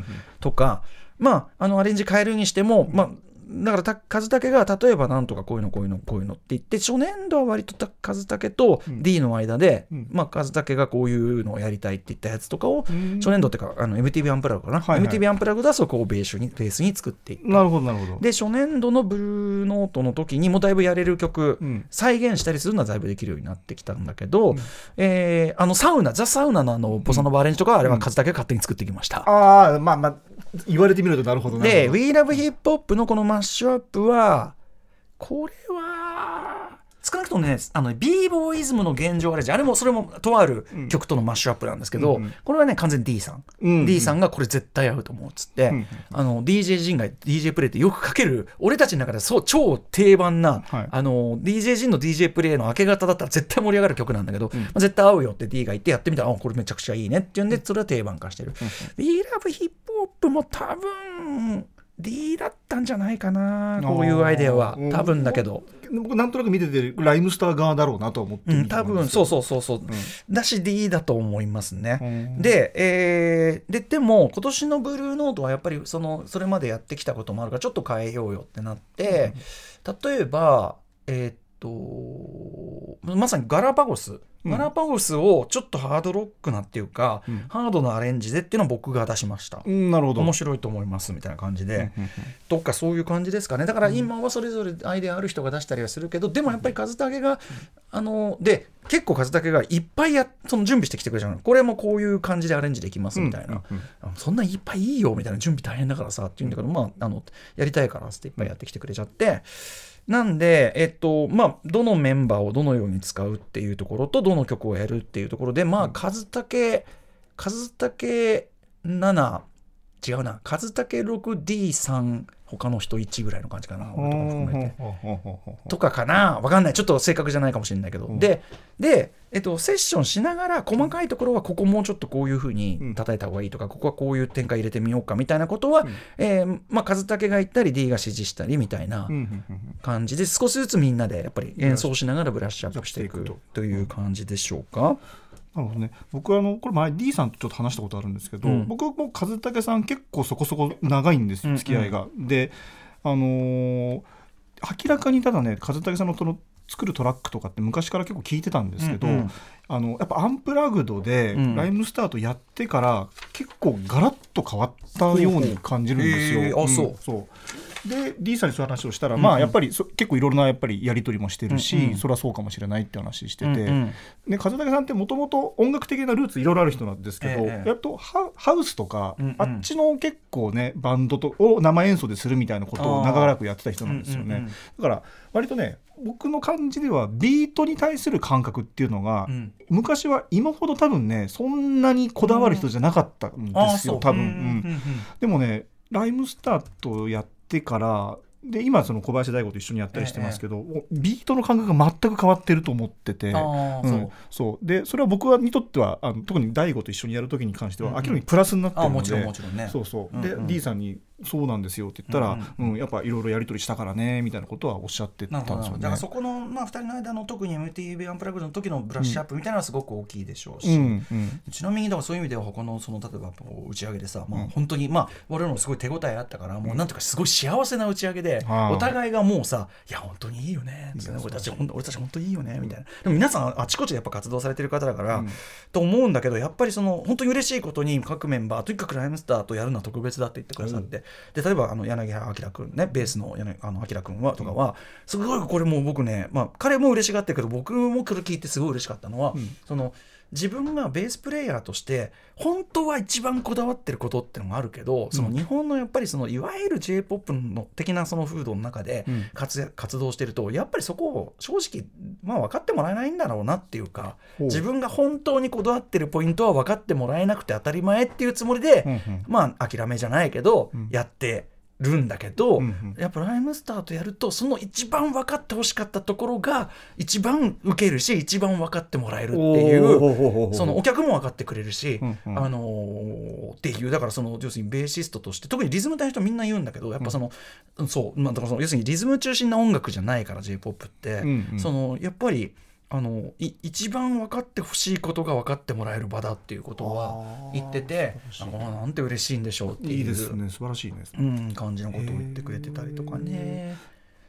とかまあ、あのアレンジ変えるにしても、まあ、だからた、数だけが例えばなんとかこういうのこういうのこういうのって言って初年度は割とた数だけと D の間で、うん、まあ、数だけがこういうのをやりたいって言ったやつとかを、うん、初年度っていうかあの MTV アンプラグかな、はいはい、MTV アンプラグだそこをベースにベースに作っていったなるほどなるほどで初年度のブルーノートの時にもだいぶやれる曲、うん、再現したりするのはだいぶできるようになってきたんだけど、うん、えー、あのサウナザ・サウナのあのボサノバアレンジとかあれは数だけ勝手に作ってきました、ああまあまあ言われてみるとなるほどね。で「WeLoveHipHop」のこのマッシュアップはこれはとねあの b ボーイズムの現状あレじゃ、あれもそれもとある曲とのマッシュアップなんですけど、うん、これはね完全に D さん、うん D さんがこれ絶対合うと思うっつって、うんあの DJ 陣が DJ プレイってよく書ける俺たちの中でそう超定番な、はい、あの DJ 陣の DJ プレイの明け方だったら絶対盛り上がる曲なんだけど、うん、まあ、絶対合うよって D が言ってやってみたらあこれめちゃくちゃいいねっていうんでそれは定番化してる。うんう e l o v e ヒップホップも多分 D だったんじゃないかなこういうアイデアは多分だけど僕なんとなく見ててライムスター側だろうなと思って、うん、多分そうそうそうそう、うん、だし D だと思いますねで,、えー、ででも今年のブルーノートはやっぱりそのそれまでやってきたこともあるからちょっと変えようよってなって、うん、例えばえー、っとまさにガラパゴスガラパゴスをちょっとハードロックなっていうか、うん、ハードなアレンジでっていうのを僕が出しました、うん、なるほど面白いと思いますみたいな感じで、どっかそういう感じですかねだから今はそれぞれアイデアある人が出したりはするけどでもやっぱり数武が、あので結構数武がいっぱいやその準備してきてくれちゃうのこれもこういう感じでアレンジできますみたいな、そんないっぱいいいよみたいな準備大変だからさっていうんだけど、まああのやりたいからっていっぱいやってきてくれちゃって。なんで、えっと、まあ、どのメンバーをどのように使うっていうところと、どの曲をやるっていうところで、まあ、数竹、け、数竹け7、違うな和武 6D3 他の人1ぐらいの感じかな俺とかも含めてとかかな分かんないちょっと正確じゃないかもしれないけど、うん、でで、えっと、セッションしながら細かいところはここもうちょっとこういうふうに叩いた方がいいとか、ここはこういう展開入れてみようかみたいなことは、うん、えー、まあ、和武が言ったり D が指示したりみたいな感じで少しずつみんなでやっぱり演奏しながらブラッシュアップしていくという感じでしょうか。なるほどね、僕はあのこれ前 D さんとちょっと話したことあるんですけど、うん、僕も和武さん結構そこそこ長いんですよ付き合いが。うんうん、であのー、明らかにただね和武さんのその作るトラックとかって昔から結構聞いてたんですけど、うんうん、あのやっぱアンプラグドでライムスタートやってから結構ガラッと変わったように感じるんですよ。うん、あそう、うん、そうで D さんにそういう話をしたら、うんうん、まあやっぱり結構いろいろなやっぱりやり取りもしてるし、うんうん、それはそうかもしれないって話してて、うんうん、風武さんってもともと音楽的なルーツいろいろある人なんですけど、えやっとハウスとか、うんうん、あっちの結構ねバンドとを生演奏でするみたいなことを長らくやってた人なんですよね。うんうんうん、だから割とね僕の感じではビートに対する感覚っていうのが、うん、昔は今ほど多分ねそんなにこだわる人じゃなかったんですよ、うん、多分、うんうんうんうん、でもねライムスターとやってってからで今その小林大吾と一緒にやったりしてますけど、ええ、ビートの感覚が全く変わってると思ってて、うん、そうでそれは僕はにとってはあの特に大吾と一緒にやる時に関しては、明らかにプラスになってるので、うんうん、そうそう、うんうん、で D さんにそうなんですよって言ったら、うん、うんうん、やっぱいろいろやり取りしたからねみたいなことはおっしゃってたんですよねだからそこの、まあ、2人の間の特に MTV アンプラグドの時のブラッシュアップみたいなのはすごく大きいでしょうし、うんうん、ちなみにだからそういう意味では他のその例えば打ち上げでさ、まあ、本当に、まあ、我々もすごい手応えあったからもうなんとかすごい幸せな打ち上げで、お互いがもうさ「いや本当にいいよね」俺たち俺たち本当いいよね」みたいな、でも皆さんあちこちやっぱ活動されてる方だから、と思うんだけどやっぱりその本当に嬉しいことに各メンバーとにかくライムスターとやるのは特別だって言ってくださって、で例えばあの柳原明君ねベースの柳あの明君はとかは、うん、すごいこれもう僕ね、まあ、彼も嬉しがってるけど僕もこれ聞いてすごい嬉しかったのは、うん、その。自分がベースプレイヤーとして本当は一番こだわってることってのもあるけどその日本のやっぱりそのいわゆる j p o p の的なその風土の中で活,、うん、活動してるとやっぱりそこを正直まあ分かってもらえないんだろうなっていうか自分が本当にこだわってるポイントは分かってもらえなくて当たり前っていうつもりで、うんうん、まあ諦めじゃないけど、やってるんだけど、うんうん、やっぱライムスターとやるとその一番分かってほしかったところが一番受けるし一番分かってもらえるっていうそのお客も分かってくれるし、うんうん、あのー、っていうだからその要するにベーシストとして特にリズム隊の人みんな言うんだけどやっぱその、うん、そう、まあ、だからその要するにリズム中心な音楽じゃないから j p o p って、うんうん、そのやっぱり。あの一番分かってほしいことが分かってもらえる場だっていうことは言っててあなんて嬉しいんでしょうっていういいですね素晴らしいです、ね、うん、感じのことを言ってくれてたりとかね。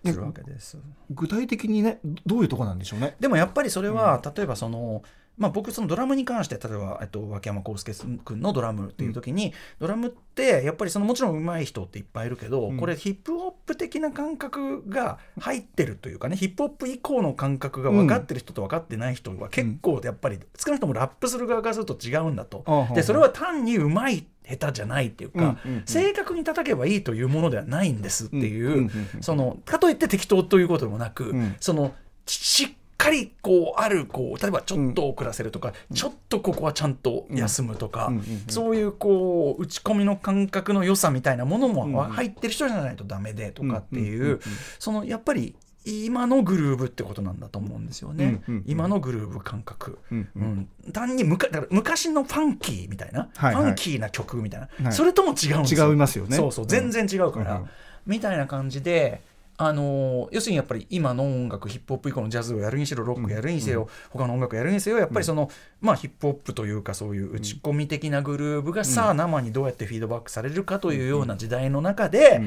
するわけです具体的にねどういうとこなんでしょうねでもやっぱりそれは、うん、例えばそのまあ、僕そのドラムに関して例えば、えっと、脇山浩介君のドラムっていう時に、うん、ドラムってやっぱりそのもちろん上手い人っていっぱいいるけど、うん、これヒップホップ的な感覚が入ってるというかねヒップホップ以降の感覚が分かってる人と分かってない人は結構やっぱり、うん、少なくともラップする側からすると違うんだと。でそれは単に上手い下手じゃないっていうか、正確に叩けばいいというものではないんですっていう、そのかといって適当ということでもなく、そのしっかりこうあるこう例えばちょっと遅らせるとか、うん、ちょっとここはちゃんと休むとか、うんそういうこう打ち込みの感覚の良さみたいなものも入ってる人じゃないとダメでとかっていう、そのやっぱり今のグルーブってことなんだと思うんですよね、うんうんうん、今のグルーブ感覚、うんうんうん、単にむかだから昔のファンキーみたいな、はいはい、ファンキーな曲みたいな、はい、それとも違うんですよ違いますよねそうそう全然違うから、うんうん、みたいな感じで。あの要するにやっぱり今の音楽ヒップホップ以降のジャズをやるにしろロックやるにせよ、うん、他の音楽やるにせよやっぱりその、うん、まあ、ヒップホップというかそういう打ち込み的なグルーブが、さあ生にどうやってフィードバックされるかというような時代の中で。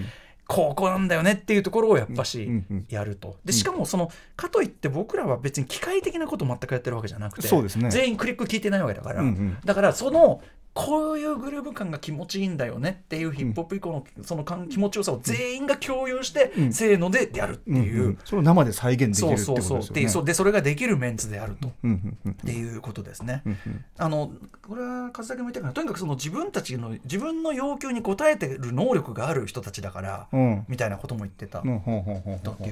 ここなんだよねっていうところをやっぱしやると。でしかもそのかといって僕らは別に機械的なこと全くやってるわけじゃなくて、ね、全員クリック聞いてないわけだから、うんうん、だからそのこういうグルーヴ感が気持ちいいんだよねっていうヒップホップ以降のそのん、気持ちよさを全員が共有して、せーのでやるっていう、それを生で再現できるってことですよねそうそうでそれができるメンツであると、うんっていうことですね、うんあのこれは風崎も言ったからとにかくその自分たちの自分の要求に応えてる能力がある人たちだから、うん、みたいなことも言ってたという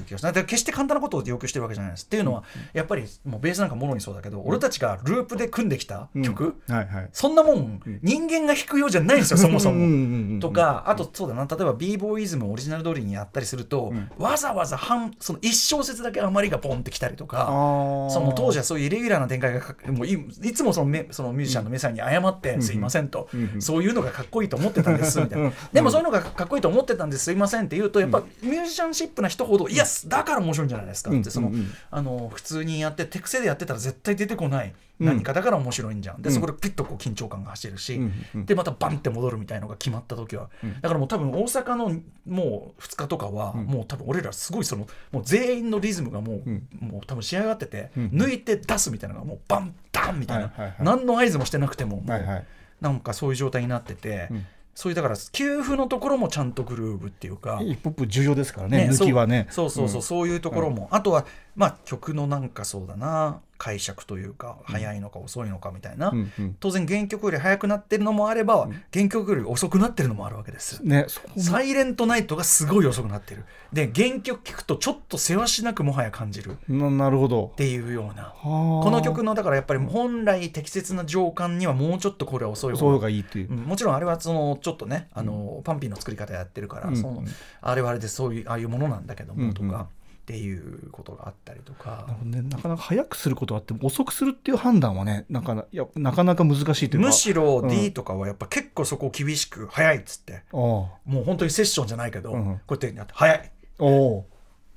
気がします決して簡単なことを要求してるわけじゃないですっていうのはやっぱりもうベースなんかもろにそうだけど俺たちがループで組んできた曲、ははいい、そんなもん人間が弾くようじゃないんですよ、そもそも。とかあとそうだな例えば b ボーイズムをオリジナル通りにやったりすると、わざわざ半その1小節だけ余りがポンってきたりとかその当時はそういうイレギュラーな展開がもういつもそのそのミュージシャンの皆さんに謝って「すいません」と、そういうのがかっこいいと思ってたんです」みたいな。でもそういうのがかっこいいと思ってたんです「すいません」って言うとやっぱミュージシャンシップな人ほど「いやだから面白いんじゃないですか」ってその、あの普通にやって手癖でやってたら絶対出てこない。何かだから面白いんじゃん、でそこでピッとこう緊張感が走るし、でまたバンって戻るみたいのが決まった時は、だからもう多分大阪のもう2日とかは、もう多分俺らすごいそのもう全員のリズムがもう,、もう多分仕上がってて、抜いて出すみたいなのがもうバンダンみたいな、何の合図もしてなくてももなんかそういう状態になってて。そういうだから給付のところもちゃんとグルーブっていうかヒップホップ重要ですからねね抜きはねそうそうそう、そういうところも、あとはまあ、曲のなんかそうだな解釈というか早いのか遅いのかみたいな、うんうん、当然原曲より早くなってるのもあれば、うん、原曲より遅くなってるのもあるわけです、ね、サイレントナイトがすごい遅くなってるで原曲聴くとちょっとせわしなくもはや感じるなるほどっていうようなこの曲のだからやっぱり本来適切な情感にはもうちょっとこれは遅い方がいいっていう、うん、もちろんあれはそのちょっとねあの、パンピーの作り方やってるから、うんうん、そのあれはあれでそういうああいうものなんだけどもとか。うんうんっていうことがあったりとかな,、ね、なかなか早くすることはあっても遅くするっていう判断はねなかなやなかなか難しいというかむしろ D とかはやっぱ結構そこ厳しく早いっつって、うん、もう本当にセッションじゃないけど、うん、こうやって早いお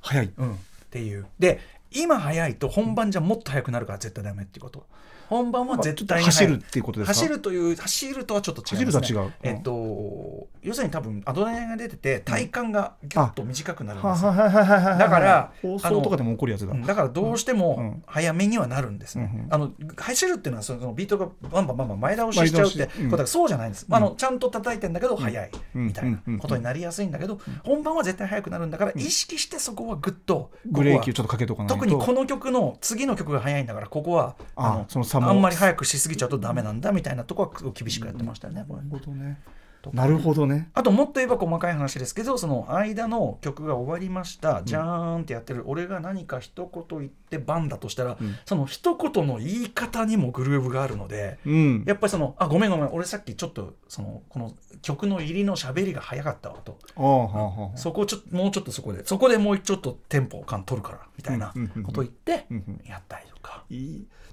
早い、うん、っていうで今早いと本番じゃもっと早くなるから絶対ダメっていうこと。うん本番は絶対に、走るっていうことですか走るという走るとはちょっと違いね、走るとは違う、うん、えっと要するに多分アドレナリンが出てて体感がぎゅっと短くなるんですだから放送とかでも起こるやつだだからどうしても早めにはなるんですね、うんうん、あの走るっていうのはそのビートがバンバンバンバン前倒ししちゃうってことがそうじゃないんです、まあ、あのちゃんと叩いてんだけど早いみたいなことになりやすいんだけど本番は絶対早くなるんだから意識してそこはぐっとブレーキをちょっとかけとかないと特にこの曲の次の曲が早いんだからここはあのそのもあんまり早くしすぎちゃうとダメなんだみたいなとこは厳しくやってましたよね。なるほどねなるほどねあともっと言えば細かい話ですけどその間の曲が終わりましたじゃーんってやってる、うん、俺が何か一言言ってバンだとしたら、うん、その一言の言い方にもグルーブがあるので、うん、やっぱりその「あごめんごめん俺さっきちょっとそのこの曲の入りのしゃべりが早かったわ」と「そこちょもうちょっとそこでそこでもうちょっとテンポ感取るから」みたいなこと言ってやったりとか。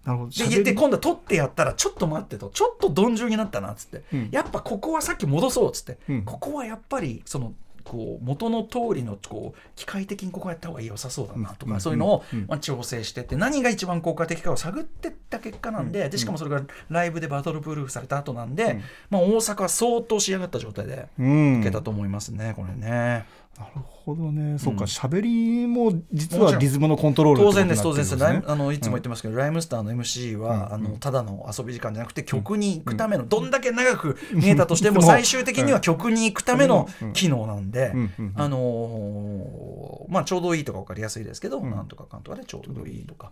なるほどで今度は取ってやったらちょっと待ってとちょっと鈍重になったなっつって、うん、やっぱここはさっき戻そうっつって、うん、ここはやっぱりそのこう元の通りのこう機械的にここやった方が良さそうだなとか、そういうのを、まあ、調整してって何が一番効果的かを探ってった結果なんで,、でしかもそれがライブでバトルプルーフされた後なんで、まあ、大阪は相当仕上がった状態でいけたと思いますね、これね。なるほどね、そうか、喋、うん、りも実はリズムのコントロール、当然です、当然です、ライあのいつも言ってますけど、ライムスターの MC は、あのただの遊び時間じゃなくて、曲に行くための、どんだけ長く見えたとしても、最終的には曲に行くための機能なんで、あのまあ、ちょうどいいとか分かりやすいですけど、なんとかかんとかでちょうどいいとか。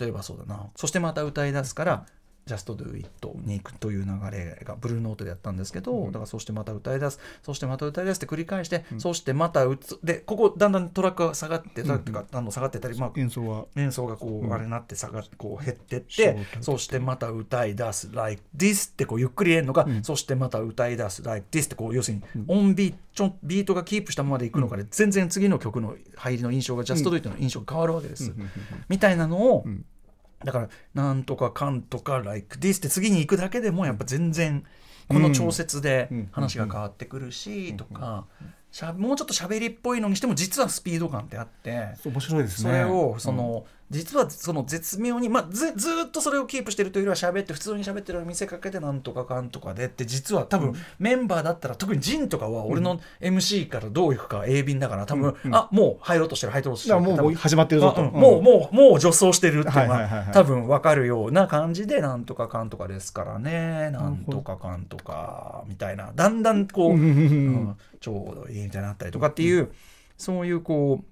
例えばそうだなそしてまた歌い出すからジャストドゥイットに行くという流れがブルーノートでやったんですけど、うん、だからそしてまた歌い出すそしてまた歌い出すって繰り返して、うん、そしてまた打つでここだんだんトラックが下がってたトうか、だんだん下がってたり、まあ、演奏は演奏がこう、うん、あれになって下がこう減ってってそしてまた歌い出す「like this」ってこうゆっくり言えるのが、そしてまた歌い出す「like this」ってこう要するに、オンビーちょビートがキープしたままでいくのかで、全然次の曲の入りの印象がジャストドゥイットの印象が変わるわけです。みたいなのを、だからなんとかかんとか like this って次に行くだけでもやっぱ全然この調節で話が変わってくるしとか。しゃもうちょっと喋りっぽいのにしても実はスピード感ってあって面白いです、ね、それをその、実はその絶妙に、まあ、ずずっとそれをキープしてるというよりは喋って普通に喋ってるに見せかけてなんとかかんとかでって実は多分メンバーだったら特にジンとかは俺の MC からどういくか鋭敏だから多分、うんあもう入ろうとしてる入ろうとしてるもう始まってるぞと、うん、もうもうもう助走してるっていうのは多分分かるような感じでなんとかかんとかですからねなんとかかんとかみたいなだんだんこう、うん、ちょうどいいみたいになったりとかっていう、そういうこう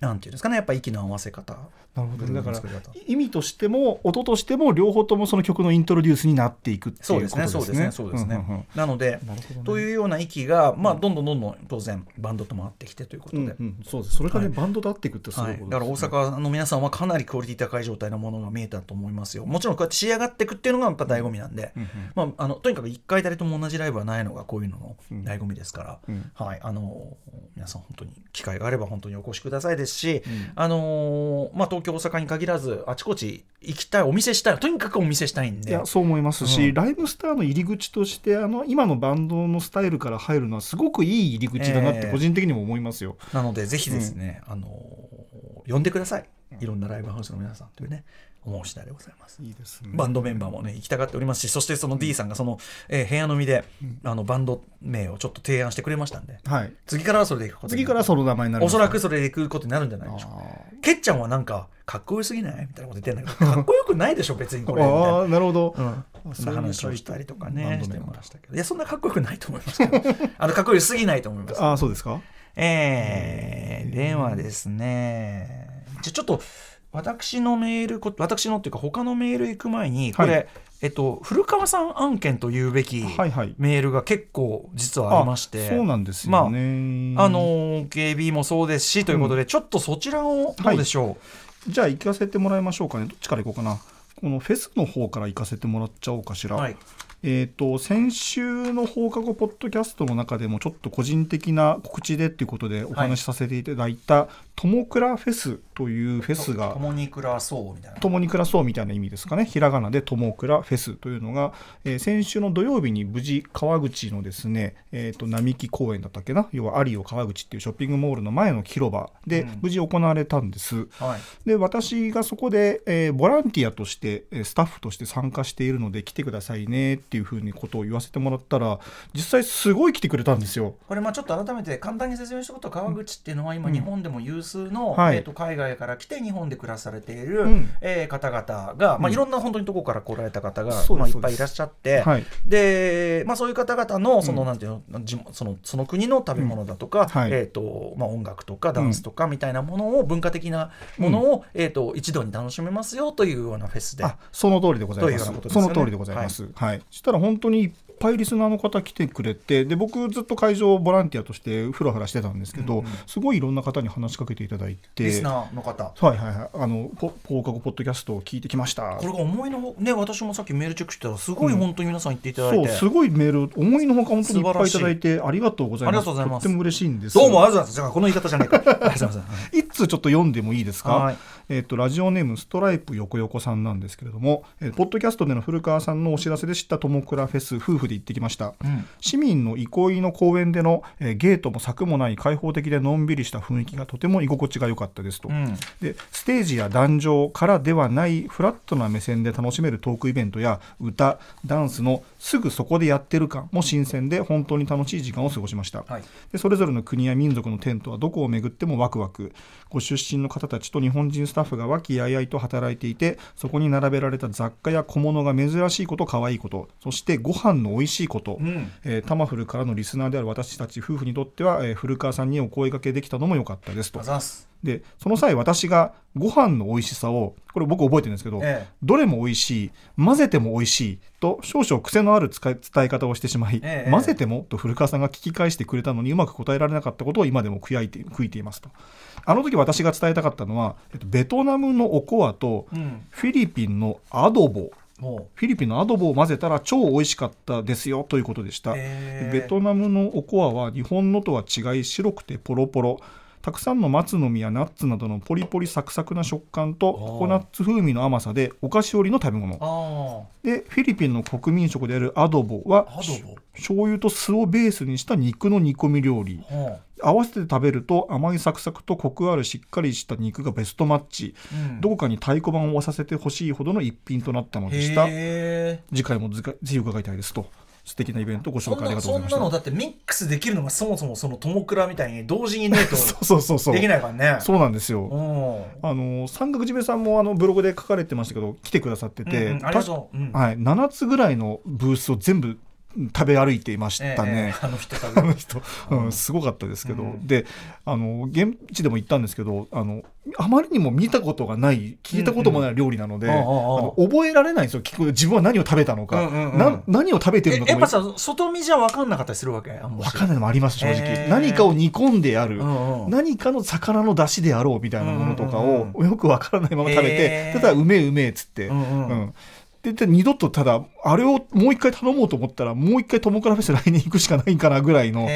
なんていうんですかねやっぱ息の合わせ方なるほど、だから意味としても音としても両方ともその曲のイントロデュースになっていくっていうことですね。そうですねそうですね、なので、ね、というような域が、まあ、どんどんどんどん当然バンドと回ってきてということで、うんうん、そうですそれら、ね、はい、バンドと合っていくってすごいことです、ねはい、だから大阪の皆さんはかなりクオリティ高い状態のものが見えたと思いますよもちろんこうやって仕上がっていくっていうのがやっぱ醍醐味なんで、うんうん、まあ、あのとにかく1回誰とも同じライブはないのがこういうのの醍醐味ですから、うんうん、はい、あの皆さん本当に機会があれば本当にお越しくださいですし、あのまあ、東京大阪に限らずあちこち行きたいお見せしたいとにかくお見せしたいんでいやそう思いますし、うん、ライブスターの入り口としてあの今のバンドのスタイルから入るのはすごくいい入り口だなって個人的にも思いますよ、えー、なのでぜひですね、うん、あの呼んでくださいいろんなライブハウスの皆さんというね思う次第でございます。いいですね、バンドメンバーもね行きたがっておりますしそしてその D さんがその、えー、部屋のみで、あのバンド名をちょっと提案してくれましたんで、はい、次からはそれでいくこと次からその名前になるおそらくそれでいくことになるんじゃないでしょうか、けっちゃんはなんかかっこよすぎないみたいなこと言ってんだけど (laughs) かっこよくないでしょ別にこれああなるほど、うんそんな話をしたりとかねしてらしたけどいやそんなかっこよくないと思いますけど (laughs) あのかっこよすぎないと思いますああそうですかえー、ではですねじゃちょっと私のメール私のっていうか、他のメール行く前に、これ、はい、えっと、古川さん案件というべきメールが結構実はありまして、はいはい、そうなんですよね、まあ、あの KB もそうですしということで、うん、ちょっとそちらをどうでしょう、はい、じゃあ行かせてもらいましょうかねどっちから行こうかなこのフェスの方から行かせてもらっちゃおうかしら、はいえっと、と先週の放課後ポッドキャストの中でもちょっと個人的な告知でっていうことでお話しさせていただいたトモクラフェスというフェスが、ともに暮らそうみたいな。ともに暮らそうみたいな意味ですかね。ひらがなでともくらフェスというのが、えー、先週の土曜日に無事川口のですね、えっ、ー、と、並木公園だったっけな、要はアリオ川口っていうショッピングモールの前の広場で、無事行われたんです。うんはい、で、私がそこで、えー、ボランティアとして、スタッフとして参加しているので来てくださいねっていうふうにことを言わせてもらったら、実際すごい来てくれたんですよ。これ、まあちょっと改めて簡単に説明したこと、川口っていうのは今日本でも有数の、はい、えーと、海外から来て日本で暮らされている、うん、えー、方々が、まあ、いろんな本当にどこから来られた方が、まあ、いっぱいいらっしゃって、はい、でまあ、そういう方々のその、なんていうのそのその国の食べ物だとか、はい、えーとまあ、音楽とかダンスとかみたいなものを、文化的なものを、えーと、一度に楽しめますよというようなフェスで。その通りでございます。うね、その通りでございます。はい、そしたら本当にぱいリスナーの方来てくれてで僕ずっと会場ボランティアとしてふらふらしてたんですけど、うんうん、すごいいろんな方に話しかけていただいてリスナーの方はいはいはいあのポ放課後ポッドキャストを聞いてきましたこれが思いのね私もさっきメールチェックしたらすごい本当に皆さん言っていただいて、うん、そうすごいメール思いのほか本当にいっぱいいただいてありがとうございますとっても嬉しいんですどうもありがとうございますじゃこの言い方じゃないか (laughs) ありがとうございます一通ちょっと読んでもいいですかえっ、ー、とラジオネームストライプ横横さんなんですけれども、えー、ポッドキャストでの古川さんのお知らせで知ったともくらフェス夫婦でで行ってきました、うん、市民の憩いの公園での、えー、ゲートも柵もない開放的でのんびりした雰囲気がとても居心地が良かったですと、うん、でステージや壇上からではないフラットな目線で楽しめるトークイベントや歌ダンスのすぐそこでやってる感も新鮮で本当に楽しい時間を過ごしました、はい、でそれぞれの国や民族のテントはどこを巡ってもワクワクご出身の方たちと日本人スタッフが和気あいあいと働いていてそこに並べられた雑貨や小物が珍しいこと可愛いことそしてご飯の美味味しいこと、うん、えー、タマフルからのリスナーである私たち夫婦にとっては、えー、古川さんにお声がけできたのも良かったですと。でその際私がご飯の美味しさをこれ僕覚えてるんですけど、ええ、どれも美味しい混ぜても美味しいと少々癖のある伝え方をしてしまい、え、混ぜてもと古川さんが聞き返してくれたのにうまく答えられなかったことを今でも悔いて悔いていますとあの時私が伝えたかったのは、えっと、ベトナムのおこわとフィリピンのアドボ、うんフィリピンのアドボを混ぜたら超美味しかったですよということでした、えー、ベトナムのおこわは日本のとは違い白くてポロポロたくさんの松の実やナッツなどのポリポリサクサクな食感とココナッツ風味の甘さでお菓子折りの食べ物でフィリピンの国民食であるアドボはアドボ醤油と酢をベースにした肉の煮込み料理合わせて食べると甘いサクサクとコクあるしっかりした肉がベストマッチ、うん、どこかに太鼓判を押させてほしいほどの一品となったのでした次回もぜひ伺いたいですと素敵なイベントご紹介ありがとうございましたそんなのだってミックスできるのがそもそもそのともクラみたいに同時にねと (laughs) そうそうそうできないからねそうなんですよ、あの三角締めさんもあのブログで書かれてましたけど来てくださってて、うんうん、はい、7つぐらいのブースを全部食べ歩いていましたね、えええ、あの人 (laughs) うん、すごかったですけど、うん、であの現地でも行ったんですけどあのあまりにも見たことがない聞いたこともない料理なので、うんうん、あの覚えられないんですよ聞く自分は何を食べたのか、うんうん、な何を食べてるのかやっぱさ外見じゃ分かんなかったりするわけ分かんないのもあります正直、えー、何かを煮込んでやる、うんうん、何かの魚の出汁であろうみたいなものとかを、うんうん、よく分からないまま食べて、えー、ただうめえうめえっつって、うんうんうんで、で、二度とただ、あれをもう一回頼もうと思ったら、もう一回トモカラフェス来年行くしかないかなぐらいの、あの、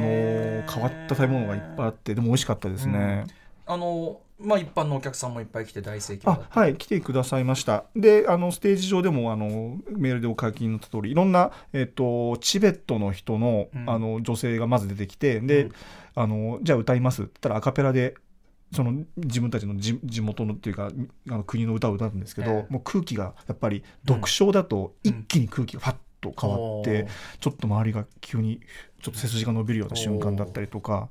変わった食べ物がいっぱいあって、でも美味しかったですね。うん、あの、まあ、一般のお客さんもいっぱい来て大盛況あはい来てくださいましたであのステージ上でもあのメールでお書きになった通りいろんな、えっと、チベットの人のうん、あの女性がまず出てきてで、うん、あのじゃあ歌いますって言ったらアカペラでその自分たちの地元のっていうかあの国の歌を歌うんですけど、えー、もう空気がやっぱり独唱だと一気に空気がファッと変わって、うん、ちょっと周りが急にちょっと背筋が伸びるような瞬間だったりとか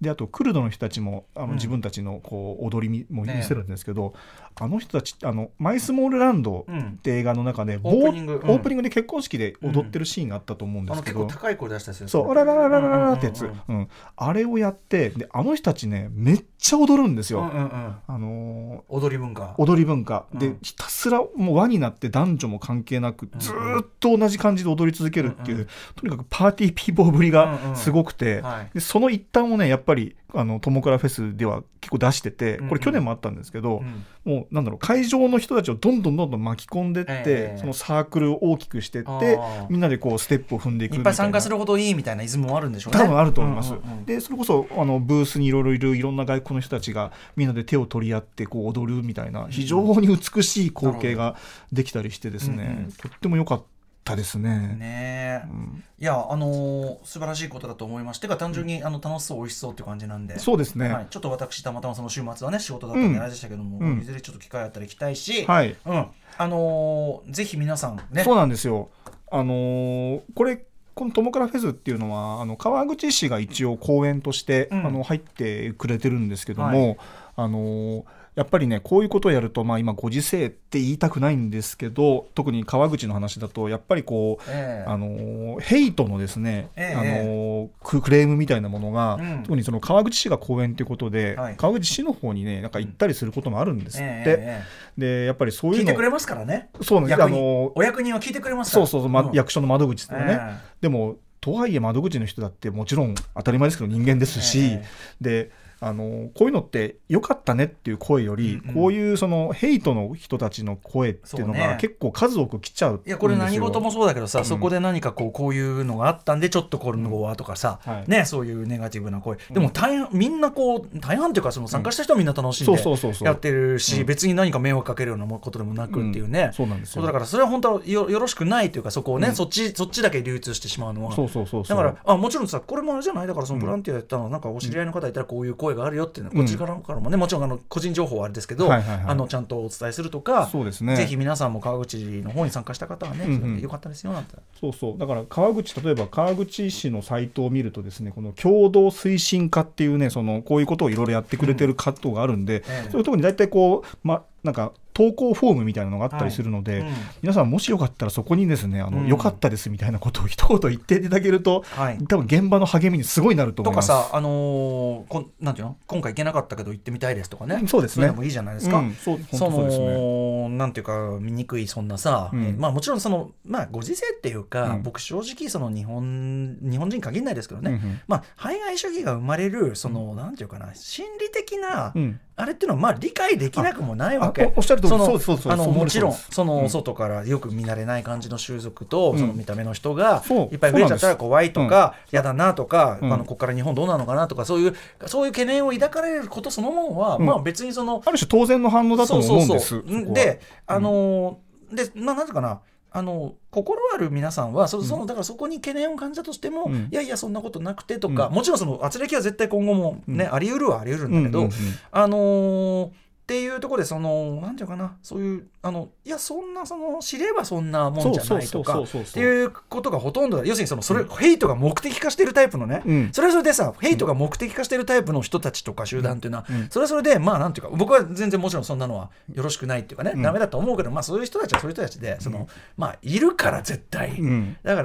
であとクルドの人たちもあの自分たちのこう踊りも見せるんですけど、ね、あの人たちあのマイスモールランドって映画の中で、うん、オープニング、うん、オープニングで結婚式で踊ってるシーンがあったと思うんですけど、うん、高い声出したですよそうあらららららってやつ、うんあれをやってであの人たちねめっちゃ踊るんですよ、うんうんうん、あのー、踊り文化踊り文化、でひたすらもう輪になって男女も関係なくずっと同じ感じで踊り続けるっていう、うんうん、とにかくパーティーピーボーぶりがすごくて、うんうんはい、でその一端をねやっぱりあのトモクラフェスでは結構出しててこれ去年もあったんですけど、うんうん、もうなんだろう会場の人たちをどんどんどんどん巻き込んでって、えー、そのサークルを大きくしてってみんなでこうステップを踏んでいくいっぱい参加するほどいいみたいなイズムもあるんでしょうね多分あると思います、うんうんうん、でそれこそあのブースにいろいろいるいろんな外国の人たちがみんなで手を取り合ってこう踊るみたいな非常に美しい光景ができたりしてですね、うんうん、とっても良かったったですね。ね、うん、いやあのー、素晴らしいことだと思いましてが単純に、うん、あの楽しそう美味しそうって感じなんでそうですね、はい、ちょっと私たまたまその週末はね仕事だったんであれでしたけども、うん、いずれちょっと機会あったら行きたいし、はいうんあのー、ぜひ皆さんねそうなんですよ、あのー、これこのトモクラフェスっていうのはあの川口市が一応公園として、あの入ってくれてるんですけども、あのーやっぱりね、こういうことをやると、まあ今、ご時世って言いたくないんですけど、特に川口の話だと、やっぱりこう、えー、あの、ヘイトのですね、えー、あのー、クレームみたいなものが、うん、特にその川口市が公園ということで、はい、川口市の方にね、なんか行ったりすることもあるんですって。で、やっぱりそういうの。聞いてくれますからね。そうなんです。あのー、お役人は聞いてくれますからそうそうそう、ま、うん、役所の窓口とかね。えー、でも、とはいえ窓口の人だってもちろん当たり前ですけど人間ですし、であのこういうのって良かったねっていう声より、うんうん、こういうそのヘイトの人たちの声っていうのが結構数多く来ちゃういやこれ何事もそうだけどさ、うん、そこで何かこうこういうのがあったんでちょっとこの後はとかさ、うんねそういうネガティブな声、でも大半みんなこう大半というかその参加した人はみんな楽しんでやってるし、別に何か迷惑かけるようなことでもなくっていうね、そうなんですよだからそれは本当はよよろしくないというかそこをね、そっちそっちだけ流通してしまうのはだからあもちろんさこれもあれじゃないだからそのボランティアやったのなんかお知り合いの方いたらこういう声声があるよっていうのはこっちからもね、うん、もちろんあの個人情報はあれですけど、あのちゃんとお伝えするとかそうです、ね、ぜひ皆さんも川口の方に参加した方はね、うんうん、よかったですよなんてそうそうだから川口例えば川口市のサイトを見るとですねこの共同推進課っていうねそのこういうことをいろいろやってくれてるカッがあるんで、うんえそういうところに大体こう、ま、なんか投稿フォームみたいなのがあったりするので、はいうん、皆さんもしよかったらそこにですねあの、うん、よかったですみたいなことを (laughs) 一言言っていただけると、はい、多分現場の励みにすごいなると思います。とかさ、あのー、こなんていうの今回行けなかったけど行ってみたいですとかねそうですねもいいじゃないですか。うん、そうそうですねなんていうか醜いそんなさ、うん、まあ、もちろんその、まあ、ご時世っていうか、僕正直その日本日本人限らないですけどね、うんうん、まあ、排外主義が生まれるその、なんていうかな心理的な、うんあれっていうのはまあ理解できなくもないわけおっしゃる通りそうそうそうあのもちろんその外からよく見慣れない感じの習俗と、その見た目の人がいっぱい増えちゃったら怖いとか嫌、だなとか、あのここから日本どうなのかなとかそういうそういう懸念を抱かれることそのものは、まあ別にそのある種当然の反応だと思うんですであのであなんていうかなあの心ある皆さんはそその、だからそこに懸念を感じたとしても、うん、いやいやそんなことなくてとか、うん、もちろんその圧力は絶対今後もね、あり得るはあり得るんだけど、あのーっていうところでその何ていうかなそういうあのいやそんなその知ればそんなもんじゃないとかっていうことがほとんど要するにそのそれ、うん、ヘイトが目的化してるタイプのね、うん、それはそれでさ、ヘイトが目的化してるタイプの人たちとか集団っていうのは、それはそれでまあなんていうか僕は全然もちろんそんなのはよろしくないっていうかね、うん、ダメだと思うけどまあそういう人たちはそういう人たちでその、まあいるから絶対、だか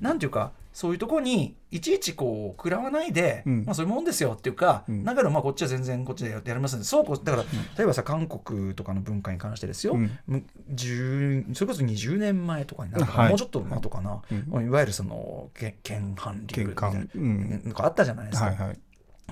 らんていうかそういうとこにいちいちこう食らわないで、うん、まあそういうもんですよっていうか、うん、だけどまあこっちは全然こっちでやりますんでそうこだから、例えばさ韓国とかの文化に関してですよ、うん、それこそ20年前とかになるかはい、もうちょっと後かな、いわゆるそのけ憲反理とたな,、うん、んかあったじゃないですか。はいはい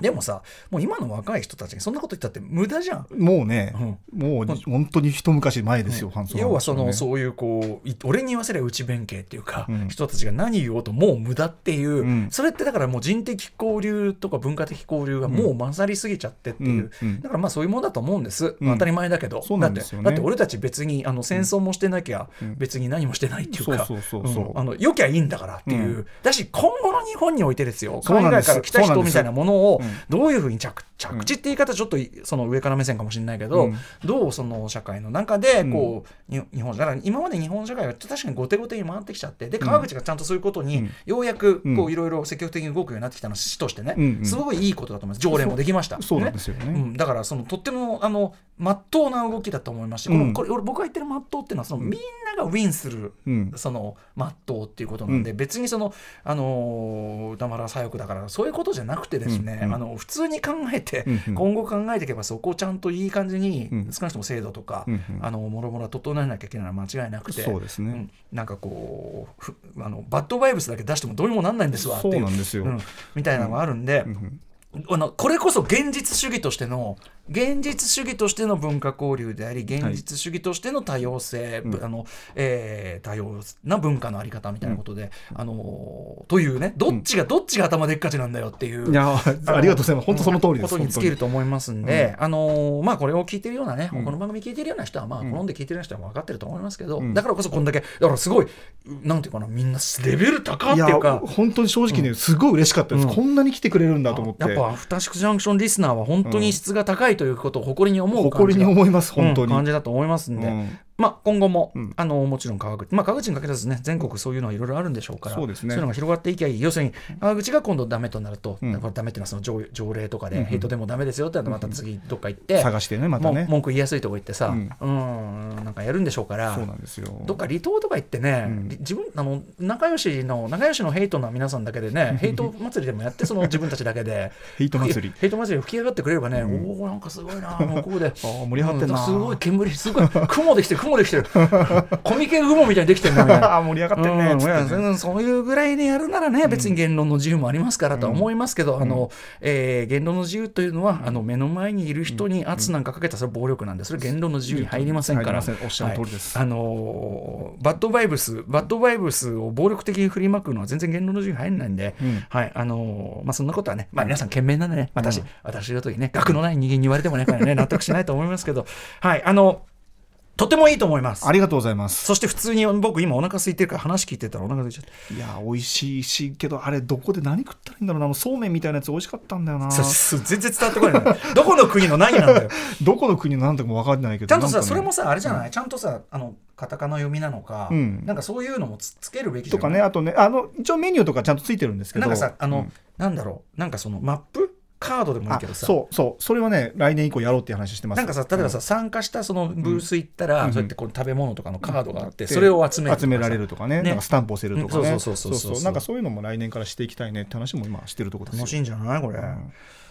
でもさ、もう今の若い人たちにそんなこと言ったって無駄じゃん。もうね、うん、もう本当に一昔前ですよ、要はその、そういうこう、俺に言わせりゃ内弁慶っていうか、うん、人たちが何言おうともう無駄っていう、それってだからもう人的交流とか文化的交流がもう混ざりすぎちゃってっていう、だからまあそういうものだと思うんです。当たり前だけど。だって、ね、だって俺たち別にあの戦争もしてなきゃ、別に何もしてないっていうか、あの、良きゃいいんだからっていう、だし今後の日本においてですよ、海外から来た人みたいなものを、どういうふうに着着地って言い方ちょっとその上から目線かもしれないけど、どうその社会の中でこう、日本だから今まで日本社会は確かに後手後手に回ってきちゃってで川口がちゃんとそういうことにようやくこういろいろ積極的に動くようになってきたのは市としてね、すごいいいことだと思います条例もできました、そうなんですよね、だからそのとってもあの真っ当な動きだと思いまして、このこれ俺僕が言ってる真っ当っていうのはその、みんながウィンする、その真っ当っていうことなんで、別にその、あの歌丸左翼だからそういうことじゃなくてですね、あの普通に考えて、今後考えていけばそこをちゃんといい感じに、少なくとも制度とか、あのもろもろ整えなきゃいけないのは間違いなくてそうです、ねなんかこうあのバッドバイブスだけ出してもどうにもなんないんですわっていうそうなんですよ、みたいなのがあるんで。あのこれこそ現実主義としての現実主義としての文化交流であり現実主義としての多様性、はい、あのえー、多様な文化の在り方みたいなことで、うん、あのというねどっちが、うん、どっちが頭でっかちなんだよっていういやありがとうございます本当その通りです、ことに尽きると思いますんで、あのまあ、これを聞いてるようなね、この番組聞いてるような人は、まあ、好んで聞いてるような人は分かってると思いますけど、だからこそこんだけだからすごいなんていうかなみんなレベル高っていうか本当に正直ね、すごい嬉しかったです、こんなに来てくれるんだと思って。アフターシックスジャンクションリスナーは本当に質が高いということを誇りに思う、誇りに思います本当に、感じだと思いますんで、まあ、今後も、うん、あのもちろん川口、まあ、川口に限らずね全国そういうのはいろいろあるんでしょうからそうです、ね、そういうのが広がっていきゃいい要するに川口が今度ダメとなると、うん、これダメっていうのはその条条例とかで、うんヘイトでもダメですよってまた次どっか行って、うん探してねまたね文句言いやすいとこ行ってさ、うん、ん、なんかやるんでしょうからそうなんですよどっか離島とか行ってね、自分あの仲良しの仲良しのヘイトの皆さんだけでねヘイト祭りでもやってその自分たちだけで (laughs) ヘイト祭りヘイト祭り吹き上がってくれればね、おおなんかすごいな向こうで盛り上がってすごい煙すごい雲できて雲もできてる (laughs) コミケ雲みたいにできてるな (laughs) あ盛り上がってるねうん、そういうぐらいでやるならね別に言論の自由もありますからとは思いますけど、うん、あのえー、言論の自由というのはあの目の前にいる人に圧なんかかけたそれ暴力なんですそれ言論の自由に入りませんから、おっしゃる通りです、はい、あのバッドバイブスバッドバイブスを暴力的に振りまくのは全然言論の自由に入らないんで、はいあのまあ、そんなことはね、まあ、皆さん懸命なんでね私、私の時ね学のない人間に言われてもねね納得しないと思いますけどはいあのとてもいいと思いますありがとうございますそして普通に僕今お腹空いてるから話聞いてたらお腹空いちゃっていや美味しいしけどあれどこで何食ったらいいんだろうなもうそうめんみたいなやつ美味しかったんだよな全然伝わってこない (laughs) どこの国の何なんだよ (laughs) どこの国の何だかも分かんないけどちゃんとさ、ね、それもさあれじゃない、うん、ちゃんとさあのカタカナ読みなのか、うん、なんかそういうのもつけるべきとかねあとねあの一応メニューとかちゃんとついてるんですけどなんかさあの、うん、なんだろうなんかそのマップカードでもいいけどさそうそうそれはね来年以降やろうっていう話してますなんかさ例えばさ、うん、参加したそのブース行ったら、うん、そうやってこの食べ物とかのカードがあって、うん、それを集め集められるとかね、ね、なんかスタンプをせるとかね、ね、そうそうそうそうなんかそういうのも来年からしていきたいねって話も今してるところです楽しいんじゃないこれ、はい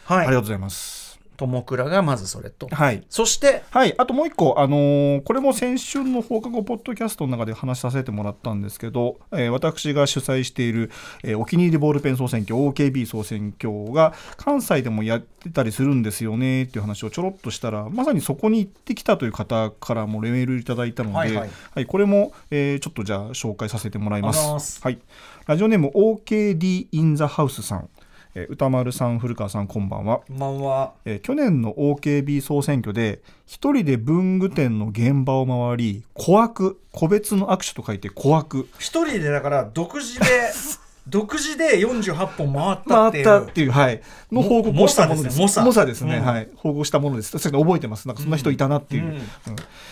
ありがとうございます友倉がまずそれと、はい、そして、はい、あともう一個、あのー、これも先週の放課後ポッドキャストの中で話させてもらったんですけど、えー、私が主催している、えー、お気に入りボールペン総選挙 OKB 総選挙が関西でもやってたりするんですよねっていう話をちょろっとしたらまさにそこに行ってきたという方からもメールいただいたので、はいはい、はい、これも、えー、ちょっとじゃあ紹介させてもらいます。はい、ラジオネーム OKD インザハウスさんえ歌丸さん古川さんこんばんはこんばんは、えー、去年の OKB 総選挙で一人で文具店の現場を回り「小悪」個別の握手と書いて「小悪」一人でだから独自で (laughs) 独自で48本回ったっていう。回ったっていう、はい。の報告をしたものです。ね、モサですね。はい。報告したものです。確かに覚えてます。なんかそんな人いたなっていう。うんうん、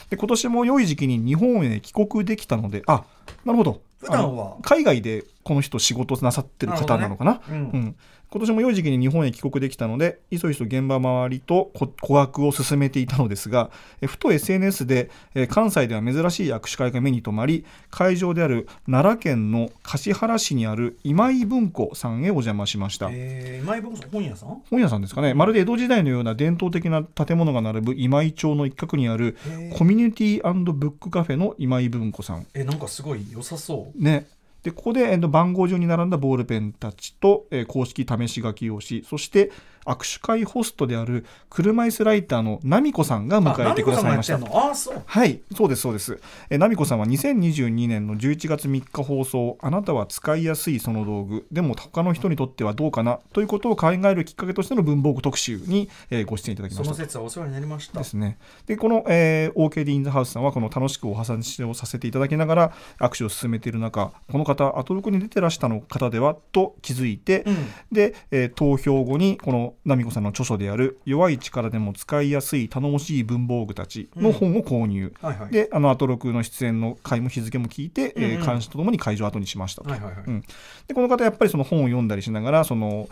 で、今年も良い時期に日本へ帰国できたので、あ、なるほど。普段は海外でこの人仕事なさってる方なのかな、ね、うん、うん、今年も良い時期に日本へ帰国できたのでいそいそ現場周りと語学を進めていたのですがえふと SNS でえ関西では珍しい握手会が目に留まり会場である奈良県の橿原市にある今井文庫さんへお邪魔しました、えー、今井文庫さん本屋さん本屋さんですかねまるで江戸時代のような伝統的な建物が並ぶ今井町の一角にあるコミュニティブックカフェの今井文庫さんえなんかすごい良さそうねでここで番号順に並んだボールペンたちと、え公式試し書き用紙そして握手会ホストである車椅子ライターの奈美子さんが迎えてくださいましたあそうはいそうですそうですえ奈美子さんは2022年の11月3日放送「あなたは使いやすいその道具でも他の人にとってはどうかな」ということを考えるきっかけとしての文房具特集に、えー、ご出演いただきましたその説はお世話になりましたですねでこの、えー、OKD インザハウスさんはこの楽しくお話をさせていただきながら握手を進めている中この方アトロクに出てらしたの方ではと気づいて、うん、で、えー、投票後にこの奈美子さんの著書である「弱い力でも使いやすい頼もしい文房具たち」の本を購入、うんはいはい、であのアトロクの出演の回も日付も聞いて、うんうん、えー、監視とともに会場を後にしましたと。はいはいはいうん、でこの方やっぱりその本を読んだりしながらその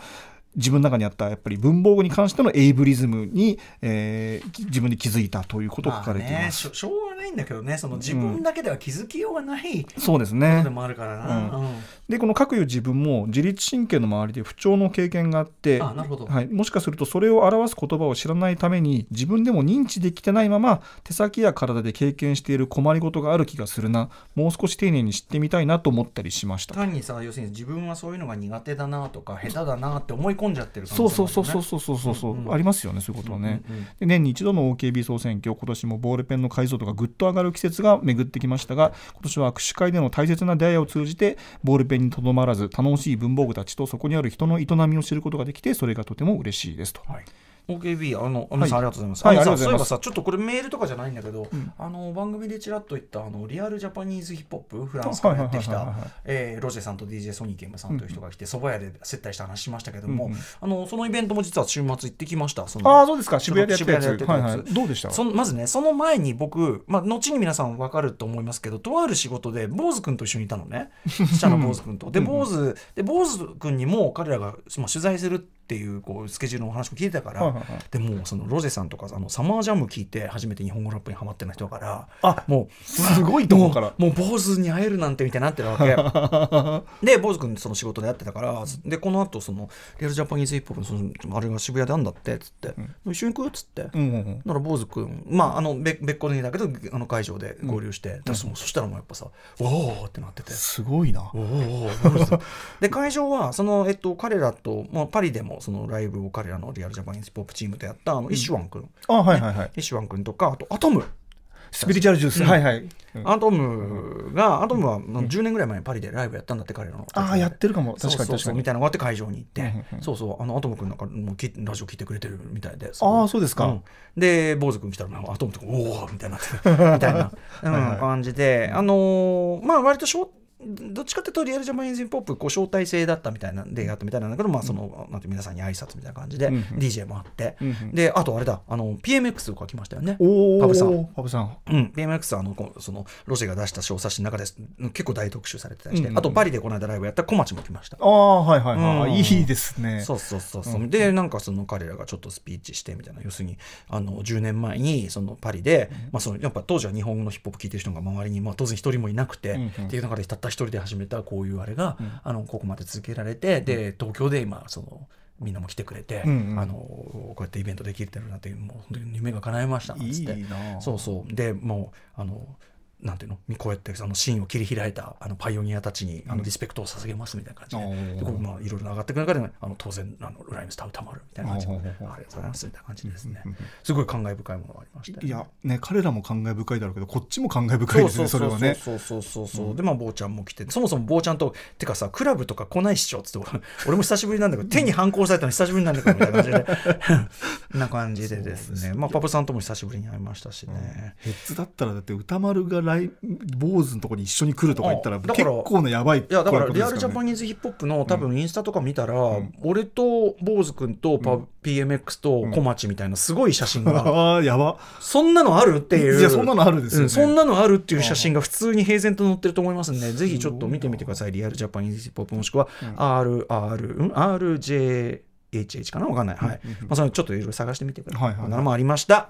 自分の中にあったやっぱり文房具に関してのエイブリズムに、えー、自分で気づいたということを書かれています、ね、昭和ないんだけどねその自分だけでは気づきようがない、そうですねでもあるからな、でこの各有自分も自律神経の周りで不調の経験があってはい、もしかするとそれを表す言葉を知らないために自分でも認知できてないまま手先や体で経験している困りごとがある気がするなもう少し丁寧に知ってみたいなと思ったりしました単にさ要するに自分はそういうのが苦手だなとか下手だなって思い込んじゃってる、ね、そうそうそうそうそうそうそう、うんうん、ありますよねそういうことはね、うんうん、で年に一度の OKB 総選挙今年もボールペンの解像度がぐっと上がる季節が巡ってきましたが今年は握手会での大切な出会いを通じてボールペンにとどまらず楽しい文房具たちとそこにある人の営みを知ることができてそれがとても嬉しいですと。はい OKB、あの、あのさん、ありがとうございます。はい、そういえばさ、ちょっとこれメールとかじゃないんだけど、あの、番組でちらっと言った、あの、リアルジャパニーズヒップホップ、フランスからやってきた、えー、ロジェさんと DJ ソニーケンバさんという人が来て、蕎麦屋で接待した話しましたけども、あの、そのイベントも実は週末行ってきました。ああ、そうですか、渋谷でやってたやつ。どうでしたそまずね、その前に僕、まあ、後に皆さん分かると思いますけど、とある仕事で、坊主君と一緒にいたのね。下の坊主君と。で、坊主、で、坊主君にも彼らが、まあ、取材するって、っていうこうスケジュールのお話を聞いてたから、はいはいはい、でもそのロゼさんとかあのサマージャム聞いて初めて日本語ラップにハマってな人だからあもうすごいと思うから (laughs) もう坊主に会えるなんてみたいになってるわけ (laughs) で坊主君その仕事で会ってたからでこの後そのリアルジャパニーズヒップホップのあれが渋谷であんだってっつって、うん、一緒に行くっつって、うんうんうん、だから坊主君まああの別別個でだけどあの会場で合流して、うん、そしたらもうやっぱさ「おお!」ってなっててすごいなおお (laughs) で会場はその、えっと、彼らと、まあ、パリでもそのライブを彼らのリアルジャパニーズポップチームでやったあのイシュワン君、あはいはいはい、イシュワン君とかあとアトムスピリチュアルジュース、はいはい、アトムが、アトムは10年ぐらい前にパリでライブやったんだって、彼らの。ああ、やってるかも、確かに確かに。みたいなのがあって、会場に行って、そうそう、あのアトム君なんかもうきラジオ聞いてくれてるみたいで、ああ、そうですか。で、坊主君来たら、アトムとか、おお (laughs) みたいな、みたいなうん、感じで、あのまあ、割とショーどっちかっていうとリアルジャパニジンポップこう招待制だったみたいなで、やったみたいなんだけど、まあ、その、なんて皆さんに挨拶みたいな感じで、DJ もあって、であとあれだあの PMX を書きましたよねパブさんパブさん、うん、PMX はあのそのロジェが出した小冊子の中で結構大特集されてたりして、あとパリでこの間ライブやった小町も来ましたああはいはいはい、いいですねそうそうそうそう、でなんかその彼らがちょっとスピーチしてみたいな要するにあの10年前にそのパリで、まあ、そのやっぱ当時は日本のヒップホップ聴いてる人が周りに、まあ、当然一人もいなくて、っていう中でたった一人で始めたこういうあれが、うん、あのここまで続けられて、で東京で今その。みんなも来てくれて、うんうん、あのこうやってイベントできるってなってもう夢が叶えましたっってそうそうでもうあのなんていうのこうやってそのシーンを切り開いたあのパイオニアたちにあのリスペクトを捧げますみたいな感じで、まあ、いろいろ上がっていく中で、あの当然あのライムスター歌丸みたいな感じで、ありがとうございますみたいな感じですね、すごい感慨深いものがありまして、いやね彼らも感慨深いだろうけどこっちも感慨深いですねそれはねそうそうそうそう、でまあ坊ちゃんも来てそもそも坊ちゃんとてかさクラブとか来ないっしょっつって (laughs) 俺も久しぶりなんだけど手に反抗されたの久しぶりなんだけどみたいな感じで (laughs) な感じでですねまあパパさんとも久しぶりに会いましたしね、ヘッズだったらだって歌丸が来坊主のところに一緒に来るとか言ったらら結構のやばい、いやだからリアルジャパニーズヒップホップの多分インスタとか見たら、うん、俺と坊主君とパ、PMX と小町みたいなすごい写真が、(laughs) ああやばそんなのあるっていういやそんなのあるですよ、ねうん、そんなのあるっていう写真が普通に平然と載ってると思いますんでぜひちょっと見てみてくださいリアルジャパニーズヒップホップもしくは RR、うん、RJ HH かなわかんない。はい。まあ、そのちょっといろいろ探してみてください。はい、はい、こなのもありました。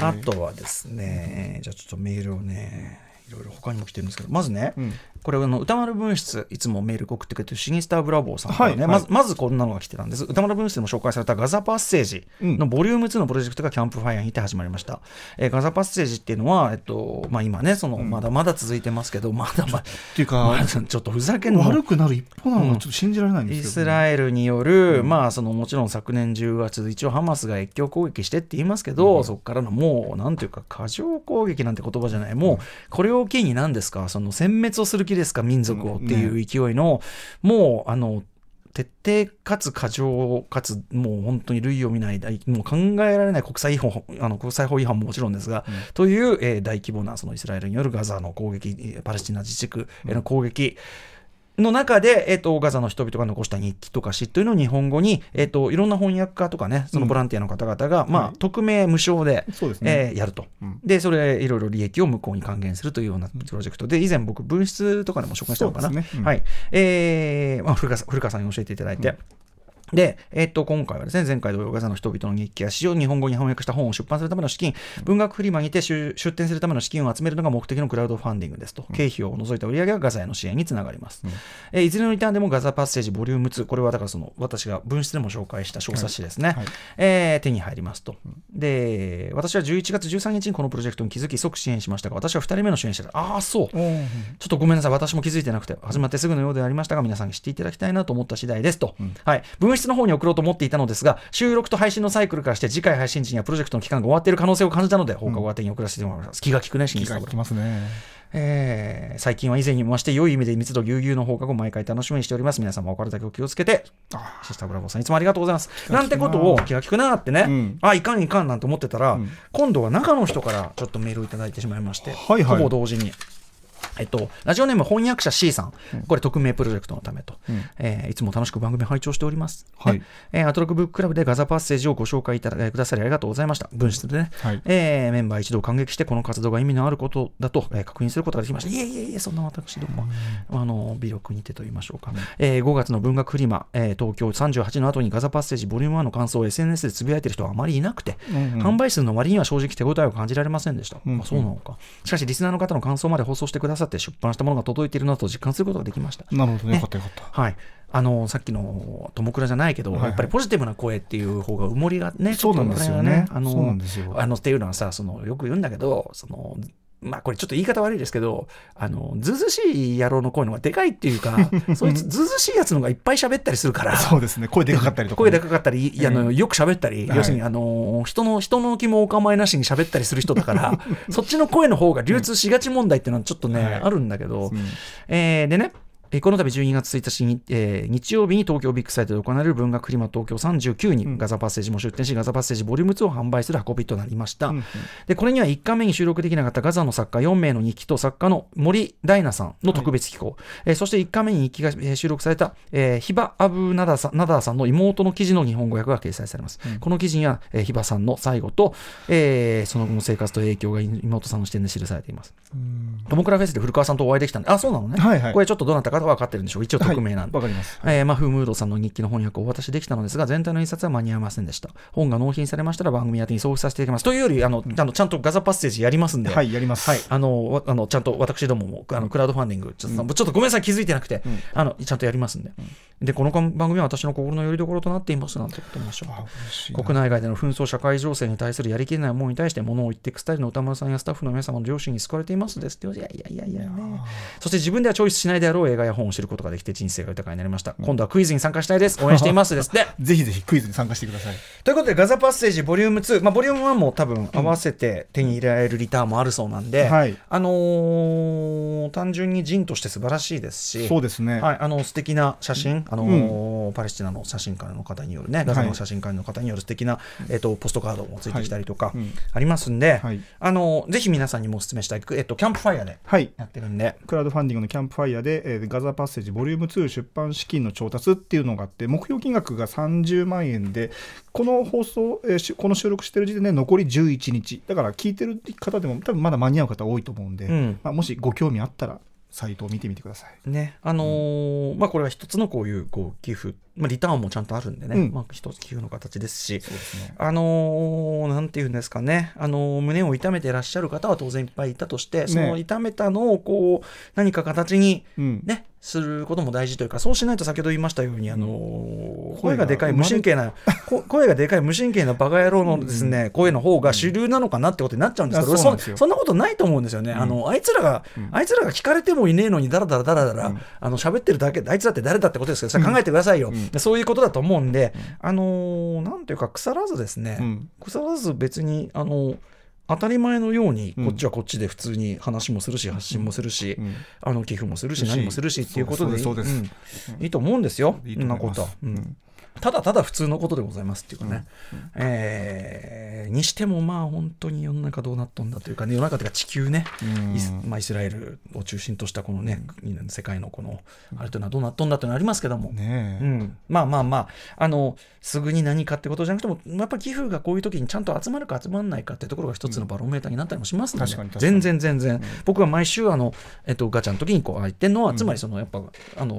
あとはですね、じゃあちょっとメールをね、いろいろ他にも来てるんですけど、まずね、これあの歌丸文室いつもメール送ってくれてるシニスターブラボーさんからね、はいはい、まずまずこんなのが来てたんです歌丸文室でも紹介されたガザパッセージのボリューム2のプロジェクトがキャンプファイヤーにて始まりました、えー、ガザパッセージっていうのは、えっとまあ、今ねその、まだまだ続いてますけどまだまだっていうか、(laughs) ちょっとふざけんの悪くなる一方なのちょっと信じられないんですイスラエルによる、まあそのもちろん昨年10月一応ハマスが越境攻撃してって言いますけど、そこからのもうなんていうか過剰攻撃なんて言葉じゃないもうこれを機に何ですかその殲滅をするきですか民族をっていう勢いの、もうあの徹底かつ過剰かつもう本当に類を見ないもう考えられない国際違法あの国際法違反ももちろんですが、うん、という、えー、大規模なそのイスラエルによるガザの攻撃パレスチナ自治区への攻撃、うんの中で、えっ、と、ガザの人々が残した日記とか詩というのを日本語に、えっ、と、いろんな翻訳家とかね、そのボランティアの方々が、うん、まあ、はい、匿名無償で、そうですね、えー、やると、うん、で、それ、いろいろ利益を向こうに還元するというようなプロジェクトで、以前僕、文筆とかでも紹介したのかな。ねうん、はい。えー、まあ古川古川さんに教えていただいて。で、えっと、今回はですね、前回同様ガザの人々の日記や詩を日本語に翻訳した本を出版するための資金、文学フリマにて出展するための資金を集めるのが目的のクラウドファンディングですと、経費を除いた売上はガザへの支援につながります。うん、えいずれのリターンでもガザパッセージボリューム2、これはだからその私が文室でも紹介した小冊子ですね、はいはい、えー、手に入りますと。で、私は11月13日にこのプロジェクトに気づき即支援しましたが、私は2人目の支援者で、ああ、そう、うん、ちょっとごめんなさい、私も気づいてなくて、始まってすぐのようでありましたが、皆さんに知っていただきたいなと思った次第ですと。うん、はい文室の方に送ろうと思っていたのですが、収録と配信のサイクルからして、次回配信時にはプロジェクトの期間が終わっている可能性を感じたので、放課後宛に送らせてもらいます。気が利くね、気が利きますね。えー、最近は以前にもまして良い意味で密度ぎゅうぎゅうの放課後毎回楽しみにしております皆様お体だけお気をつけてシスターブラボーさんいつもありがとうございますなんてことを気が利くなってね、うん、あいかんいかんなんて思ってたら、うん、今度は中の人からちょっとメールを頂いてしまいまして、はいはい、ほぼ同時にえっと、ラジオネーム翻訳者 C さん、これ、匿名プロジェクトのためと、うん、えー、いつも楽しく番組拝聴しております。はい、えー、アトロクブッククラブでガザパッセージをご紹介いただくださりありがとうございました。文室でね、はい、えー、メンバー一同感激して、この活動が意味のあることだと、えー、確認することができました。いえいえいえ、そんな私ども、あの微力にてと言いましょうか。うん、えー、5月の文学フリマ、えー、東京38の後にガザパッセージボリューム1の感想を SNS でつぶやいてる人はあまりいなくて、うんうん、販売数の割には正直手応えを感じられませんでした。うんうん、まあ、そうなのかしかし、リスナーの方の感想まで放送してくくださって出版したものが届いているなと実感することができました。なるほどね、よかったよかった。はい。あのさっきの「ともくら」じゃないけど、やっぱりポジティブな声っていう方が埋もりがねそうなんですよね。あのあのっていうのはさそのよく言うんだけどそのまあこれちょっと言い方悪いですけど、あの、ずずしい野郎の声のがでかいっていうか、(laughs) そいつずずしいやつのがいっぱい喋ったりするから。そうですね。声でかかったりとか、ね、声でかかったり、あの、よく喋ったり、要するに、あの、人の、人の気もお構いなしに喋ったりする人だから、(laughs) そっちの声の方が流通しがち問題っていうのはちょっとね、はい、あるんだけど、うん、えー、でね、この度12月1日に、えー、日曜日に東京ビッグサイトで行われる文学フリマ東京39に、ガザパッセージも出展し、ガザパッセージボリューム2を販売する運びとなりました。うんうん、でこれには1回目に収録できなかったガザの作家4名の日記と作家の森大奈さんの特別寄稿、はい、えー、そして1回目に日記が収録された、えー、ヒバ・アブナダさナダーさんの妹の記事の日本語訳が掲載されます。うん、この記事には、えー、ヒバさんの最後と、えー、その後の生活と影響が妹さんの視点で記されています。トモクラフェスで古川さんとお会いできたんで、あ、そうなのね。はいはい、これちょっとどなたか方は分かってるんでしょう。一応匿名なんで。はい、かります。えー、マフムードさんの日記の翻訳をお渡しできたのですが、全体の印刷は間に合いませんでした。本が納品されましたら番組宛に送付させていただきます。というより、あの、あのちゃんとガザパッセージやりますんで。はい、やります。はい、あの、あのちゃんと私どもも、あのクラウドファンディング、ちょっとうん、っとごめんなさい、気づいてなくて、うん、あのちゃんとやりますんで。うん、で、この番組は私の心の拠り所となっていますなんてことましょう。国内外での紛争、社会情勢に対するやりきれないものに対して、ものを言っていくスタイルの歌丸さんやスタッフの皆様の両親に救われていますですって。いやいやいやいや、ね、そして自分ではチョイスしないであろう映画や本を知ることができて人生が豊かになりました。今度はクイズに参加したいです。応援していますです。(laughs) で、ぜひぜひクイズに参加してください。ということで、ガザパッセージボリューム2、まあ、ボリューム1も多分合わせて手に入れられるリターンもあるそうなんで、うんはい、あのー、単純に人として素晴らしいですし、そうですね。はい、あの素敵な写真、あのーうん、パレスチナの写真家の方によるね、ガザの写真家の方による素敵な、はい、えっ、ー、とポストカードもついてきたりとかありますんで、はい、あのぜひ皆さんにもお勧めしたい、えっ、とキャンプファイヤーでやってるんで、クラウドファンディングのキャンプファイヤーで、えー、ガザパッセージボリューム2出版資金の調達っていうのがあって、目標金額が30万円で、この放送、えー、この収録してる時点で残り11日。だから聞いてる方でも多分まだ間に合う方多いと思うんで、うん、まあ、もしご興味あったらサイトを見てみてください。ね、あのーうん、まあこれは一つのこういうこう寄付、まあ、リターンもちゃんとあるんでね、うん、まあ一つ寄付の形ですし、すね、あのー、なんていうんですかね、あのー、胸を痛めていらっしゃる方は当然いっぱいいたとして、その痛めたのをこう、何か形にね、ねすることも大事というか、そうしないと先ほど言いましたように、あの声がでかい無神経な、(laughs) 声がでかい無神経なバカ野郎のですね、声の方が主流なのかなってことになっちゃうんですけど、そんなことないと思うんですよね。あのあいつらが、あいつらが聞かれてもいねえのにだらだらだらだら、あの喋ってるだけ、あいつだって誰だってことですけど、考えてくださいよ。そういうことだと思うんで、あのなんていうか腐らずですね、腐らず別にあの当たり前のようにこっちはこっちで普通に話もするし発信もするし、うん、あの寄付もするし何もするしっていうことでいいと思うんですよそんなことは。うんただただ普通のことでございますっていうかね、うんうん、えー、にしてもまあ本当に世の中どうなったんだというか、ね、世の中というか地球ね、うん、まあ、イスラエルを中心としたこのね、世界のこのあれというのはどうなったんだというのはありますけども、ねうん、まあまあまああのすぐに何かってことじゃなくてもやっぱ寄付がこういう時にちゃんと集まるか集まらないかっていうところが一つのバロメーターになったりもしますので、全然全然、僕は毎週あの、えっと、ガチャの時にこう言ってるのは、つまりそのやっぱあの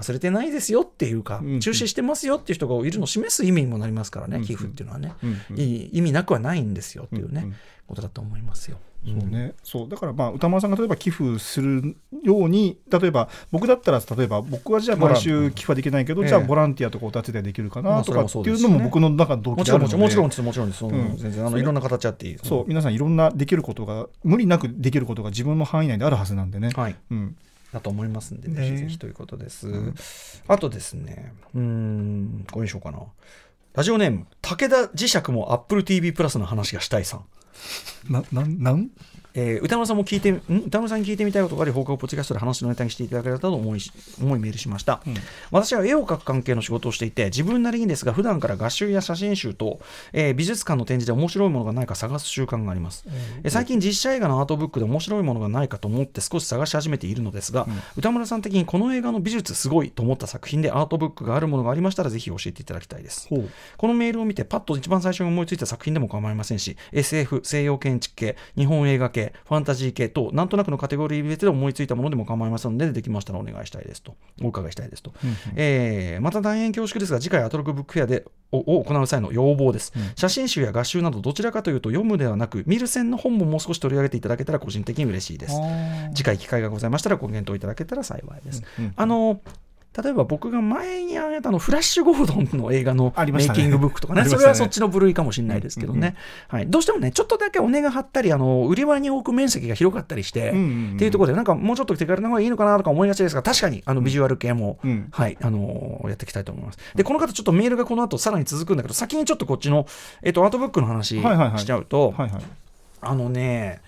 忘れてないですよっていうか、中止してますよってっていう人がいるのを示す意味にもなりますからね、寄付っていうのはね、いい意味なくはないんですよっていうね、ことだと思いますよ。そうね、そうだから、まあ、歌丸さんが例えば寄付するように、例えば僕だったら、例えば僕はじゃあ毎週寄付はできないけど、じゃあボランティアとかお手伝いできるかなとかっていうのも、僕の中の動機であるのでもちろんです、もちろんです、全然あのいろんな形あっていいそう、皆さん、いろんなできることが、無理なくできることが自分の範囲内であるはずなんでね。はいうんだと思いますんで、ね、ぜひということです、うん、あとですねうんこれにしようかなラジオネーム武田磁石も AppleTV プラスの話がしたいさんな、なん、なん。えー、歌村さんも聞いて、ん歌村さんに聞いてみたいことがあり、放課後ポチがャストで話のネタにしていただけたと思い、思いメールしました、うん、私は絵を描く関係の仕事をしていて、自分なりにですが、普段から画集や写真集と、えー、美術館の展示で面白いものがないか探す習慣があります、うん、えー、最近実写映画のアートブックで面白いものがないかと思って少し探し始めているのですが、うん、歌村さん的にこの映画の美術すごいと思った作品でアートブックがあるものがありましたら、ぜひ教えていただきたいです。このメールを見て、パッと一番最初に思いついた作品でも構いませんし、SF、西洋建建築系、日本映画系、ファンタジー系と、なんとなくのカテゴリー別で思いついたものでも構いませんので、できましたらお願いしたいですと、お伺いしたいですと。うんうん、えー、また大変恐縮ですが、次回アトロクブックフェアでを行う際の要望です、うん、写真集や合集などどちらかというと読むではなく見る線の本ももう少し取り上げていただけたら個人的に嬉しいです次回機会がございましたらご検討いただけたら幸いです、うんうん、あの例えば僕が前にあげたのフラッシュ・ゴードンの映画のメイキングブックとかね、ね、それはそっちの部類かもしれないですけどね、はい、どうしてもねちょっとだけお値が張ったりあの売り場に置く面積が広かったりして、っていうところでなんかもうちょっと手軽な方がいいのかなとか思いがちですが確かにあのビジュアル系も、うん、はい、あのやっていきたいと思いますでこの方ちょっとメールがこの後さらに続くんだけど先にちょっとこっちの、えっと、アートブックの話しちゃうと、あのね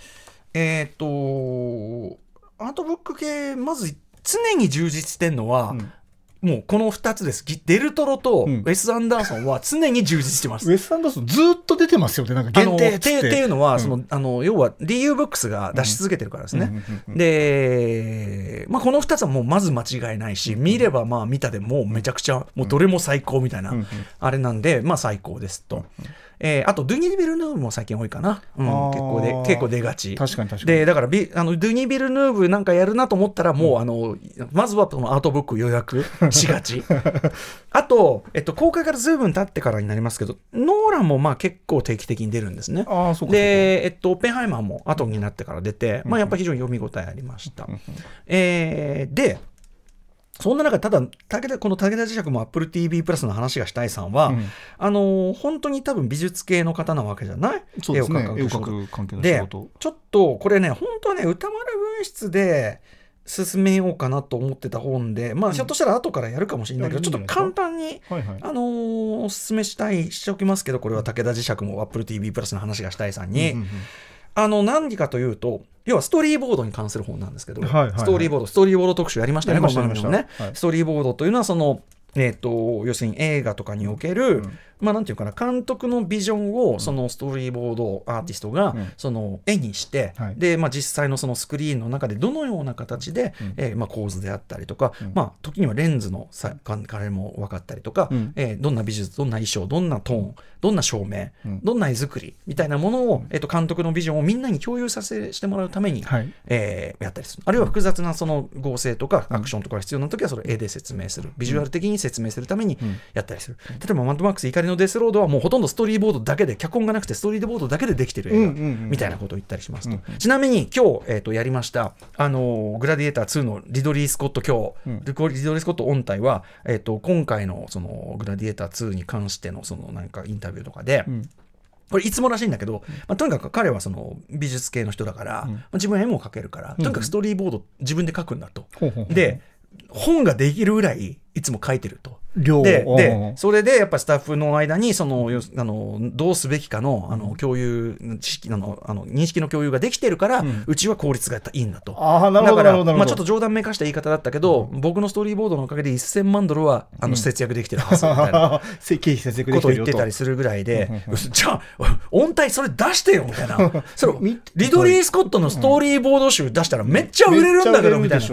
えー、っとアートブック系まず常に充実してるのは、うんもうこの2つです、デルトロとウェス・アンダーソンは常に充実してます。うん、ウェス・アンダーソン、ずっと出てますよね、なんか限定って。っていうのは、うん、そのあの要は DU ブックスが出し続けてるからですね。で、まあ、この2つはもうまず間違いないし、見ればまあ見たでもめちゃくちゃ、もうどれも最高みたいな、あれなんで、まあ、最高ですと。えー、あと、ドゥニー・ビルヌーブも最近多いかな。うん、結構で、結構出がち。確かに確かに。で、だからビ、あの、ドゥニー・ビルヌーブなんかやるなと思ったら、もう、うん、あの、まずはそのアートブック予約 (laughs) しがち。あと、えっと、公開からずいぶん経ってからになりますけど、ノーランもまあ結構定期的に出るんですね。あそうで、えっと、オッペンハイマーも後になってから出て、まあやっぱ非常に読み応えありました。えー、で、そんな中、ただ、武田、この武田磁石も Apple TV プラスの話がしたいさんは、うん、あの、本当に多分美術系の方なわけじゃないそうですね。絵を描く関係の仕事。ちょっと、これね、本当はね、歌丸文室で、進めようかなと思ってた本で、まあ、ひょっとしたら後からやるかもしれないけど、うん、ちょっと簡単に、はいはい、あのー、お勧めしたいしておきますけどこれは武田磁石も AppleTV プラスの話がしたいさんに、うんうんうん、あの何かというと要はストーリーボードに関する本なんですけど、はいはいはい、ストーリーボードストーリーボード特集やりましたね、ね、ストーリーボードというのはその、えーと、と要するに映画とかにおける、うん、まあなんていうかな、監督のビジョンを、そのストーリーボードアーティストが、その絵にして、で、まあ実際のそのスクリーンの中でどのような形で、えまあ構図であったりとか、まあ時にはレンズの彼も分かったりとか、えどんな美術、どんな衣装、どんなトーン、どんな照明、どんな絵作りみたいなものを、えっと監督のビジョンをみんなに共有させしてもらうために、えやったりする。あるいは複雑なその合成とかアクションとかが必要な時はそれ絵で説明する。ビジュアル的に説明するためにやったりする。例えばマッドマックス怒りのデスロードはもうほとんどストーリーボードだけで脚本がなくてストーリーボードだけでできてる映画みたいなことを言ったりしますと、ちなみに今日、えーと、やりましたあのグラディエーター2のリドリー・スコット今日、リドリー・スコット音体は、えーと、今回のそのグラディエーター2に関してのそのなんかインタビューとかで、これいつもらしいんだけど、まあ、とにかく彼はその美術系の人だから、うん、まあ、自分は絵も描けるから、とにかくストーリーボード自分で描くんだと。うん、で、本ができるぐらいいつも書いてると。ででそれでやっぱスタッフの間にそのあのどうすべきかのあの共有知識のあの認識の共有ができてるから、うん、うちは効率がいいんだとあなるほどだから、まあ、ちょっと冗談めかした言い方だったけど、うん、僕のストーリーボードのおかげで1000万ドルはあの節約できてるはず (laughs) みたいなことを言ってたりするぐらいで、うん、じゃあ音体それ出してよみたいな (laughs) それリドリー・スコットのストーリーボード集出したらめっちゃ売れるんだけどみたいな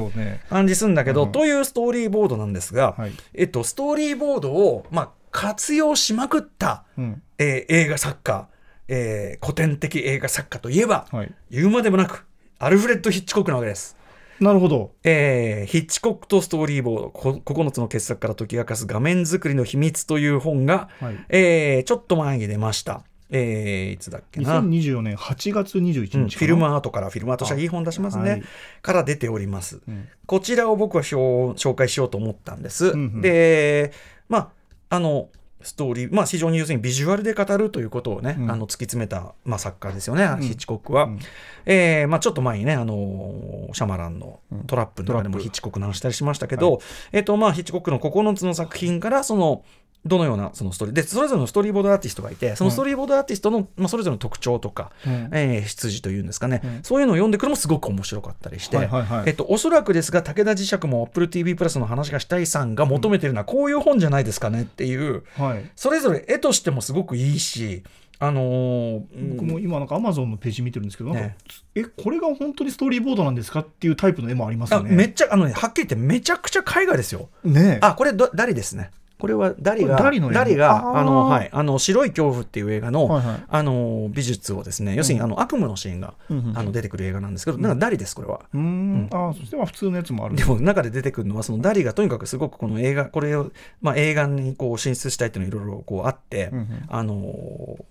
感じすんだけど、というストーリーボードなんですが。はい、えっと、ストーリーボードを、まあ、活用しまくった、うん、えー、映画作家、えー、古典的映画作家といえば、はい、言うまでもなくアルフレッド・ヒッチコックなわけです。なるほど、えー、ヒッチコックとストーリーボードこ9つの傑作から解き明かす画面作りの秘密という本が、はい、えー、ちょっと前に出ました。えー、いつだっけな2024年8月21日、うん、フィルムアートからフィルムアート社いい本出しますね、はい、から出ております、うん、こちらを僕は紹介しようと思ったんです、うんうん、でまああのストーリー、まあ、非常に要するにビジュアルで語るということをね、うん、あの突き詰めた、まあ、作家ですよね、うん、ヒッチコックは。うん、えー、まあ、ちょっと前にね、あのシャマランのトラップの中でもヒッチコックの話したりしましたけど、はい、えーとまあ、ヒッチコックの9つの作品からそのどのようなそのストーリーでそれぞれのストーリーボードアーティストがいてそのストーリーボードアーティストの、まあ、それぞれの特徴とか、うん、えー、出というんですかね、うん、そういうのを読んでくるもすごく面白かったりして、はいはいはい、えっと、おそらくですが武田磁石も AppleTV プラスの話がしたいさんが求めてるのはこういう本じゃないですかねっていう、うんはい、それぞれ絵としてもすごくいいし。あのー、僕も今なんかアマゾンのページ見てるんですけど、ね、えこれが本当にストーリーボードなんですかっていうタイプの絵もありますよねめっちゃあの、ね、はっきり言ってめちゃくちゃ絵画ですよ、ね、あこれ誰ですねこれはダリが、誰のがあの、はい、あの白い恐怖っていう映画のはいはい、あの美術をですね、要するにあの、悪夢のシーンが、うんあの出てくる映画なんですけど、なんかダリです、これは。うん、うん、あそしては普通のやつもある。でも、中で出てくるのは、そのダリがとにかくすごくこの映画、これを、まあ、映画にこう進出したいっていうのいろいろこうあって、うんあの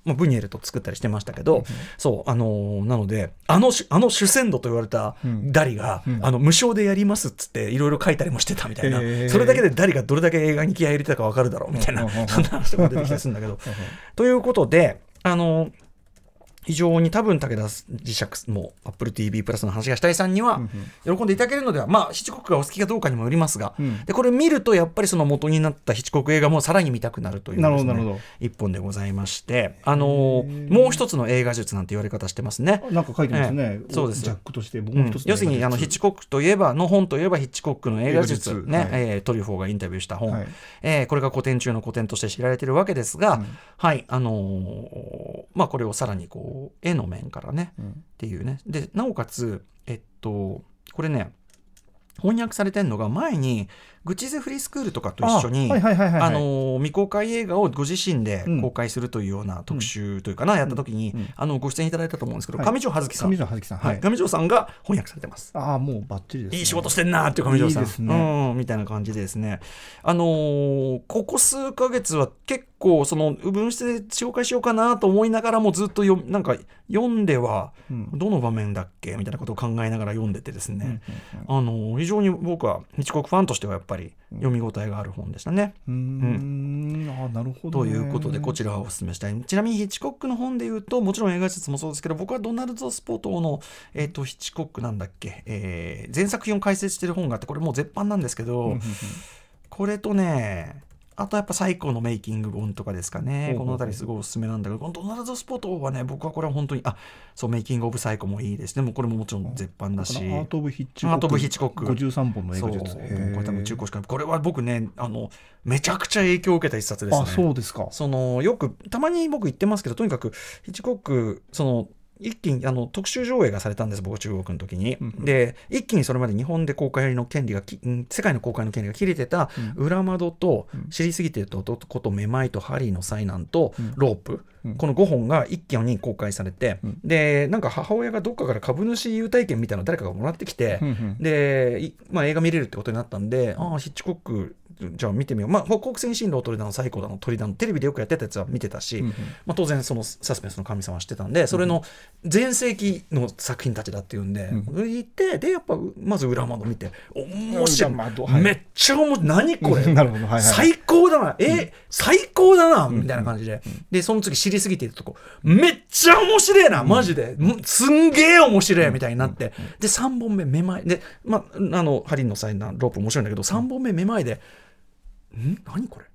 まあ、ブニエルと作ったりしてましたけど、うんそう、あのなので、あのあの主戦度と言われたダリが、うん、あの無償でやりますっつって、いろいろ書いたりもしてたみたいな、それだけでダリがどれだけ映画に気合い入れてたかわかるだろうみたいな、そんな話とか出てきたりするんだけど。ということで、あの、非常に多分武田磁石も Apple TV プラスの話がしたいさんには喜んでいただけるのでは、まあ七国がお好きかどうかにもよりますが、うん、でこれ見るとやっぱりその元になった七国映画もさらに見たくなるという、ね、一本でございましてあのもう一つの映画術なんて言われ方してますねなんか書いてますね、えー、そうですジャックとしてもう一つ、うん、要するにあの七国といえばの本といえば七国の映画術ね、はい、えー、トリュフォーがインタビューした本、はい、えー、これが古典中の古典として知られてるわけですが、うん、はいあのー、まあこれをさらにこう絵の面からね、うん、っていうね。で、なおかつ、えっと、これね、翻訳されてんのが前にグチズフリースクールとかと一緒に未公開映画をご自身で公開するというような特集というかな、やった時に、あのご出演いただいたと思うんですけど、上条葉月さん上条葉月さん、はい上条さんが翻訳されてますああもうバッチリです、いい仕事してんなっていう上条さんうん、みたいな感じでですねあのここ数か月は結構その分室で紹介しようかなと思いながらもずっとよなんか読んではどの場面だっけみたいなことを考えながら読んでてですね、あの非常に僕は日国ファンとしてはやっぱりぱり読み応えがある本でしたね。うん、ん、あなるほど、ということでこちらはおすすめしたいちなみにヒッチコックの本でいうともちろん映画施もそうですけど僕はドナルド・スポートの、えーと、ヒッチコックなんだっけ、えー、前作品を解説してる本があってこれもう絶版なんですけどこれとねあとやっぱ最高のメイキング本とかですかね。この辺りすごいおすすめなんだけど、このドナルド・スポットはね、僕はこれは本当に、あ、そう、メイキング・オブ・サイコもいいですね。もうこれももちろん絶版だし。アート・オブ・ヒッチコック。アート・オブ・ヒッチコック。53本の映画術。これ多分中古しかこれは僕ね、あの、めちゃくちゃ影響を受けた一冊ですね。あ、そうですか。その、よく、たまに僕言ってますけど、とにかく、ヒッチコック、その、一気にあの特集上映がされたんです、僕、中国の時に。うんで、一気にそれまで日本で公開の権利がき、世界の公開の権利が切れてた、裏窓と、うん、知りすぎてると男とめまいとハリーの災難と、ロープ、うん、この5本が一挙に公開されて、うん、で、なんか母親がどっかから株主優待券みたいなの誰かがもらってきて、うん、で、まあ、映画見れるってことになったんで、ああ、ヒッチコックじゃあ見てみよう、まあ、国先進路鳥だの最高だの鳥だのテレビでよくやってたやつは見てたし、うんうん、まあ、当然そのサスペンスの神様は知ってたんでそれの全盛期の作品たちだっていうんで、うん、行ってでやっぱまず裏窓見て面白い、はい、めっちゃ面白い何これ (laughs) なるほど、はいはい、最高だなえ、うん、最高だなみたいな感じで、うんうん、でその次知りすぎてるとこめっちゃ面白いなマジで、すんげえ面白いみたいになって、で3本目めまいで、まあ、あのハリンの際のロープ面白いんだけど3本目めまいで。ん何これ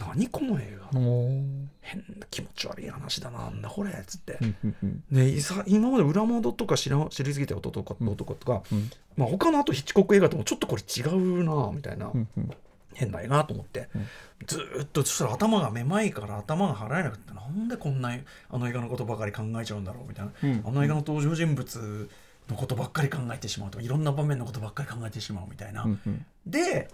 何この映画変な気持ち悪い話だなんだこれっつってで今まで裏物とか知ら知りすぎて男とか男とか、うん、まあ、他のあとヒ国チコク映画ともちょっとこれ違うなみたいな。変な映画と思って、うん、ずっとそしたら頭がめまいから頭が払えなくてなんでこんなあの映画のことばかり考えちゃうんだろうみたいな、うん、あの映画の登場人物のことばっかり考えてしまうとかいろんな場面のことばっかり考えてしまうみたいな、うん、で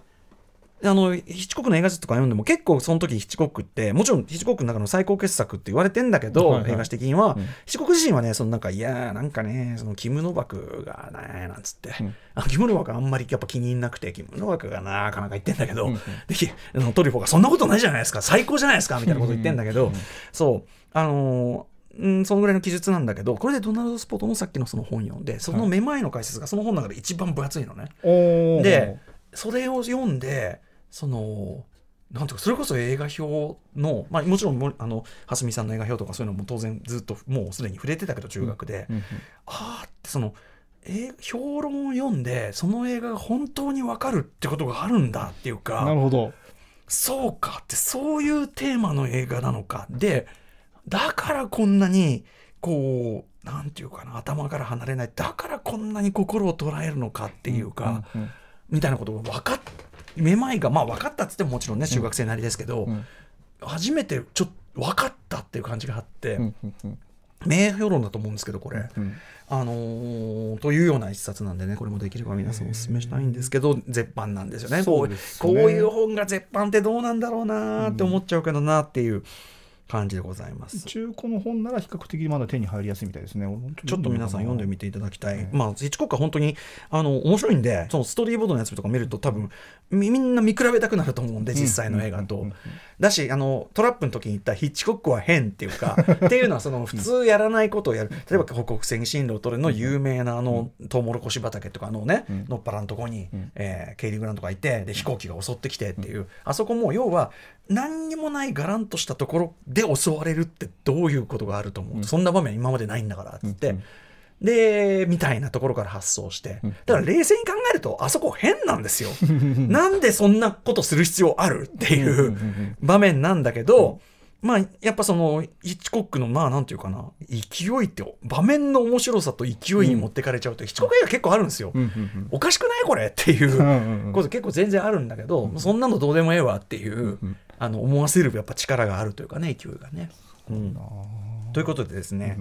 あの、七国の映画とか読んでも結構その時七国って、もちろん七国の中の最高傑作って言われてんだけど、はいはい、映画史的には、うん、自身はね、そのなんか、いやーなんかね、そのキム・ノバクがね、なんつって、うん、あキム・ノバクあんまりやっぱ気に入んなくて、キム・ノバクがなかなか言ってんだけど、うん、トリフォがそんなことないじゃないですか、最高じゃないですか、みたいなこと言ってんだけど、うんそう、あのーうん、そのぐらいの記述なんだけどこれでドナルド・スポットのさっきのその本読んでそのめまいの解説がその本の中で一番分厚いのね。はい、でそれを読んでそのなんていうかそれこそ映画表の、まあ、もちろんもあの蓮見さんの映画表とかそういうのも当然ずっともうすでに触れてたけど中学で、うんうん、ああってそのえ評論を読んでその映画が本当に分かるってことがあるんだっていうかなるほどそうかってそういうテーマの映画なのかでだからこんなにこう何て言うかな頭から離れないだからこんなに心を捉えるのかっていうか、うんうんうん、みたいなことが分かって。めまいが、まあ、分かったっつってももちろんね中学生なりですけど、初めてちょっと分かったっていう感じがあって。名評論だと思うんですけどこれ、うん、あのー、というような一冊なんでねこれもできれば皆さんおすすめしたいんですけど絶版なんですよね、ね、こういう本が絶版ってどうなんだろうなって思っちゃうけどなっていう。うん感じでございます中古の本なら比較的まだ手に入りやすいみたいですねちょっと皆さん読んでみていただきたい、えー、まあ一国家、本当にあの面白いんでそのストーリーボードのやつとか見ると多分みんな見比べたくなると思うんで実際の映画と、うんうんうんうんだしあのトラップの時に言ったヒッチコックは変っていうか (laughs) っていうのはその普通やらないことをやる例えば北国線進路を取るの有名なあの、うん、トウモロコシ畑とかのね、うん、のっぱらのとこに、うん、えー、ケイリグランとかいてで飛行機が襲ってきてっていう、あそこも要は何にもないがらんとしたところで襲われるってどういうことがあると思う、そんな場面今までないんだからっ言って。で、みたいなところから発想して。だから冷静に考えると、あそこ変なんですよ。(laughs) なんでそんなことする必要あるっていう場面なんだけど、まあ、やっぱその、ヒッチコックの、まあ、なんていうかな、勢いって、場面の面白さと勢いに持ってかれちゃうと、ヒッチコック映画結構あるんですよ。おかしくないこれっていうこと結構全然あるんだけど、そんなのどうでもええわっていう、あの、思わせるやっぱ力があるというかね、勢いがね。うん、ということでですね、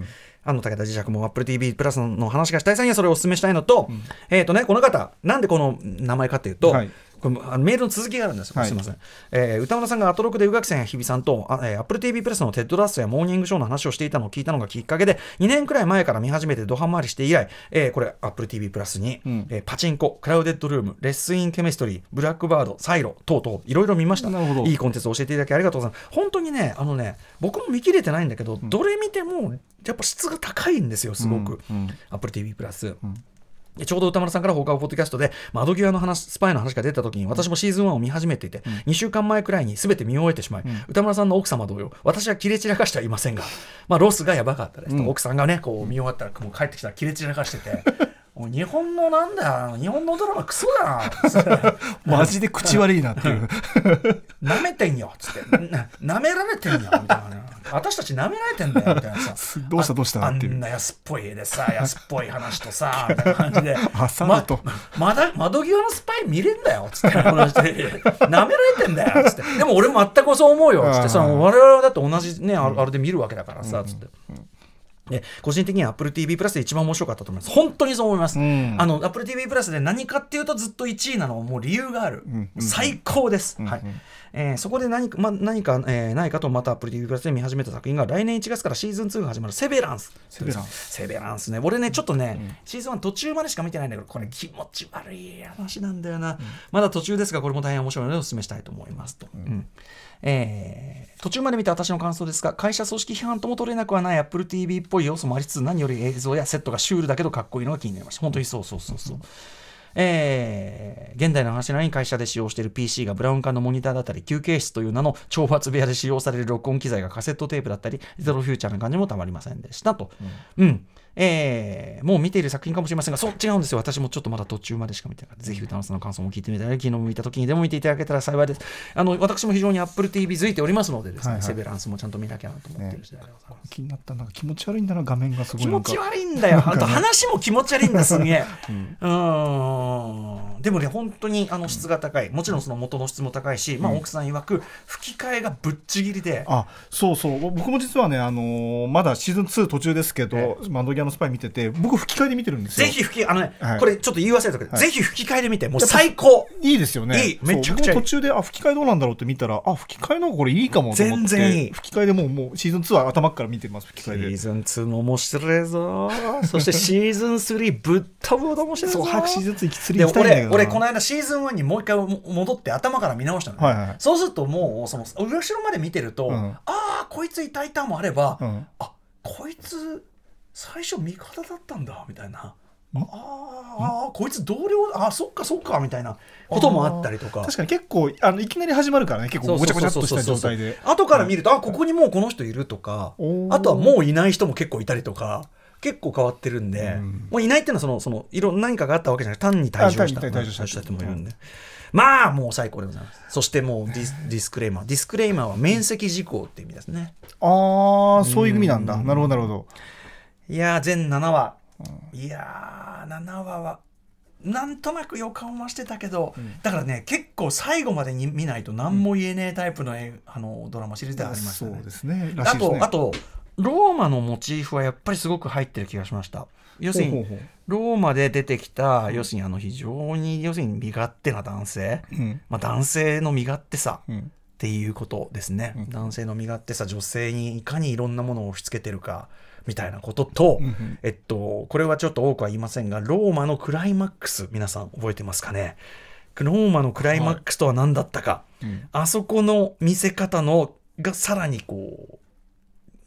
あの武田磁石も AppleTV プラスの話がしたい際にはそれをお勧めしたいのと、うん、えっ、とね、この方、なんでこの名前かというと、はい、これあのメールの続きがあるんです、よ、すみません、えー、歌村さんがアトロクで宇垣さんや日比さんと、えー、Apple TV プラスのテッドラストやモーニングショーの話をしていたのを聞いたのがきっかけで2年くらい前から見始めてドハマりして以来、えー、これ Apple TV プラスに、うん、えー、パチンコクラウデッドルームレッスンインケミストリーブラックバードサイロ等々いろいろ見ましたいいコンテンツを教えていただきありがとうございます本当にねあのね僕も見切れてないんだけど、うん、どれ見てもやっぱ質が高いんですよすごく、うん Apple TV プラス、うんちょうど歌丸さんから放課後ポッドキャストで窓際の話スパイの話が出た時に私もシーズン1を見始めていて、2週間前くらいに全て見終えてしまい、歌丸さんの奥様同様私は切れ散らかしてはいませんが、まあ、ロスがやばかったです、と、奥さんがねこう見終わったらもう帰ってきたら切れ散らかしてて。日本のなんだよ日本のドラマクソだな (laughs) マジで口悪いなっていうなめてんよっつってなめられてんよみたいな、私たちなめられてんだよみたいなさ (laughs) どうしたどうしたあんな安っぽいでさ安っぽい話とさみたいな感じで朝だと、ま、まだ窓際のスパイ見れんだよっつってでなめられてんだよっつってでも俺全くそう思うよっつって我々だって同じねあれで見るわけだからさっつって。うんうんうんね、個人的には Apple TV プラスで一番面白かったと思います本当にそう思います、うん、あの Apple TV プラスで何かっていうとずっと1位なのもう理由がある、うん、最高です、はいえー、そこで何か,、まあ何かえー、ないかとまたアプリティプラスで見始めた作品が来年1月からシーズン2が始まるセベランス。セベランス。セベランスね。俺ね、ちょっとね、うん、シーズン1途中までしか見てないんだけど、これ気持ち悪い話なんだよな。うん、まだ途中ですが、これも大変面白いのでお勧めしたいと思いますと。うん、えー、途中まで見た私の感想ですが会社組織批判とも取れなくはない AppleTV っぽい要素もありつつ何より映像やセットがシュールだけどかっこいいのが気になりました本当にそうそうそうそう、えー、現代の話のように会社で使用している PC がブラウン管のモニターだったり、休憩室という名の懲罰部屋で使用される録音機材がカセットテープだったり、リトルフューチャーな感じもたまりませんでしたと。うん、うんえー、もう見ている作品かもしれませんが、そう違うんですよ。私もちょっとまだ途中までしか見てないから、ぜひ歌のさんの感想も聞いてみたり、昨日も見た時にでも見ていただけたら幸いです。あの、私も非常に Apple TV 付いておりますのでですね、はいはい、セベランスもちゃんと見なきゃなと思ってる次第でございます。ね、気になったな、気持ち悪いんだな、画面がすごい。気持ち悪いんだ (laughs) よ。あと話も気持ち悪いんだ、すげえ。うん、ん。でもね、本当にあの質が高い。もちろんその元の質も高いし、うん、まあ奥さん曰く、吹き替えがぶっちぎりで。あ、そうそう。僕も実はね、あのー、まだシーズン2途中ですけど、窓際スパイ見てて僕吹き替えで見てるんですよぜひ吹きあのね、はい、これちょっと言い忘れたけど、ぜひ吹き替えで見てもう最高いいですよねいいめちゃくちゃ途中であ吹き替えどうなんだろうって見たらあ吹き替えのこれいいかもと思って全然いい吹き替えでもうもうシーズン2は頭から見てます吹き替えでシーズン2も面白いぞ (laughs) そしてシーズン3ぶったぶほど面白いぞそう早くシーズン2行き釣りたいんだけど俺この間シーズン1にもう一回戻って頭から見直したの、ねはいはい、そうするともうその後ろまで見てると、うん、ああこいついたいたもあれば、うん、あこいつ最初味方だったんだみたいな。ああこいつ同僚あそっかそっかみたいなこともあったりとか確かに結構あのいきなり始まるからね結構ごちゃごちゃっとした状態で後から見ると、はい、あここにもうこの人いるとかあとはもういない人も結構いたりとか結構変わってるんで、うん、もういないっていうのはそのそのいろ何かがあったわけじゃない単に退場した退場した人もいるんで。まあもう最高でございます。そしてもうディスディスクレーマー。ディスクレーマーは面積事項って意味ですね。ああ、そういう意味なんだ。なるほど、なるほど。いや全7話、うん、いやー7話はなんとなく予感はしてたけど、うん、だからね結構最後までに見ないと何も言えねえタイプの,、あのドラマシリーズでありましたね。そうですね、ね、あとあとローマのモチーフはやっぱりすごく入ってる気がしました。要するにローマで出てきた要するにあの非常に要するに身勝手な男性、うん、まあ、男性の身勝手さ、うんっていうことですね、うん、男性の身勝手さ女性にいかにいろんなものを押し付けてるかみたいなことと、うんえっと、これはちょっと多くは言いませんが、ローマのクライマックス、皆さん覚えてますかね。ローマのクライマックスとは何だったか、はいうん、あそこの見せ方のがさらにこう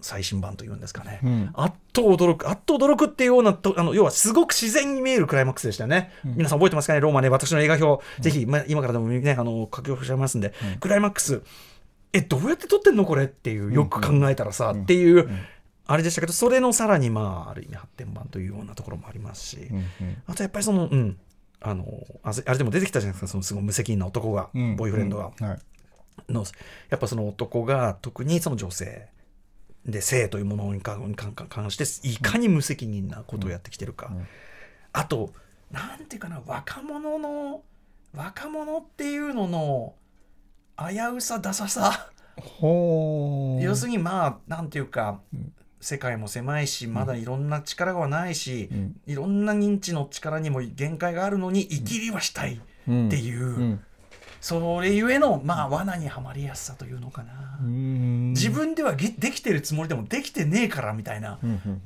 最新版というんですかね、うん、あっと驚くあっと驚くっていうようなとあの要はすごく自然に見えるクライマックスでしたよね、うん、皆さん覚えてますかねローマね私の映画表、うん、ぜひ、ま今からでもねあの書き起しちゃいますんで、クライマックスえどうやって撮ってんのこれっていうよく考えたらさ、っていうあれでしたけどそれのさらにまあある意味発展版というようなところもありますし、うんうん、あとやっぱりそのうんあのあれでも出てきたじゃないですかそのすごい無責任な男が、うん、ボーイフレンドが、うんはい、のやっぱその男が特にその女性で性というものに関していかに無責任なことをやってきてるか、うんうん、あとなんていうかな若者の若者っていうのの危うさダサさ要するにまあなんていうか、うん、世界も狭いしまだいろんな力はないし、うん、いろんな認知の力にも限界があるのに生きりはしたいっていう、うんうん、それゆえのまあ罠にはまりやすさというのかな自分ではできてるつもりでもできてねえからみたいな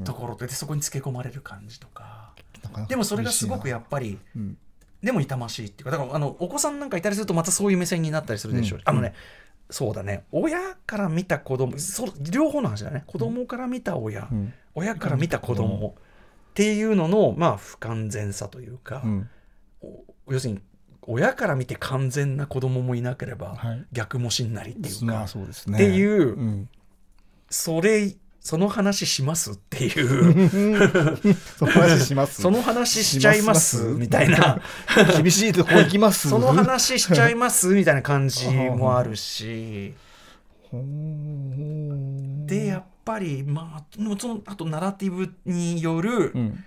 ところでそこにつけ込まれる感じとかでもそれがすごくやっぱり。でも痛ましいっていうかだからあのお子さんなんかいたりするとまたそういう目線になったりするでしょう、あのね、そうだね親から見た子供そ両方の話だね子供から見た親、うん、親から見た子供、うん、っていうののまあ不完全さというか、うん、要するに親から見て完全な子供もいなければ、はい、逆もしんなりっていうか、まあうね、っていう、それその話しますっていう (laughs) その話しますその話しちゃいますみたいな (laughs) 厳しいとこ行きますその話しちゃいますみたいな感じもあるしでやっぱりまあそのあとナラティブによる、うん、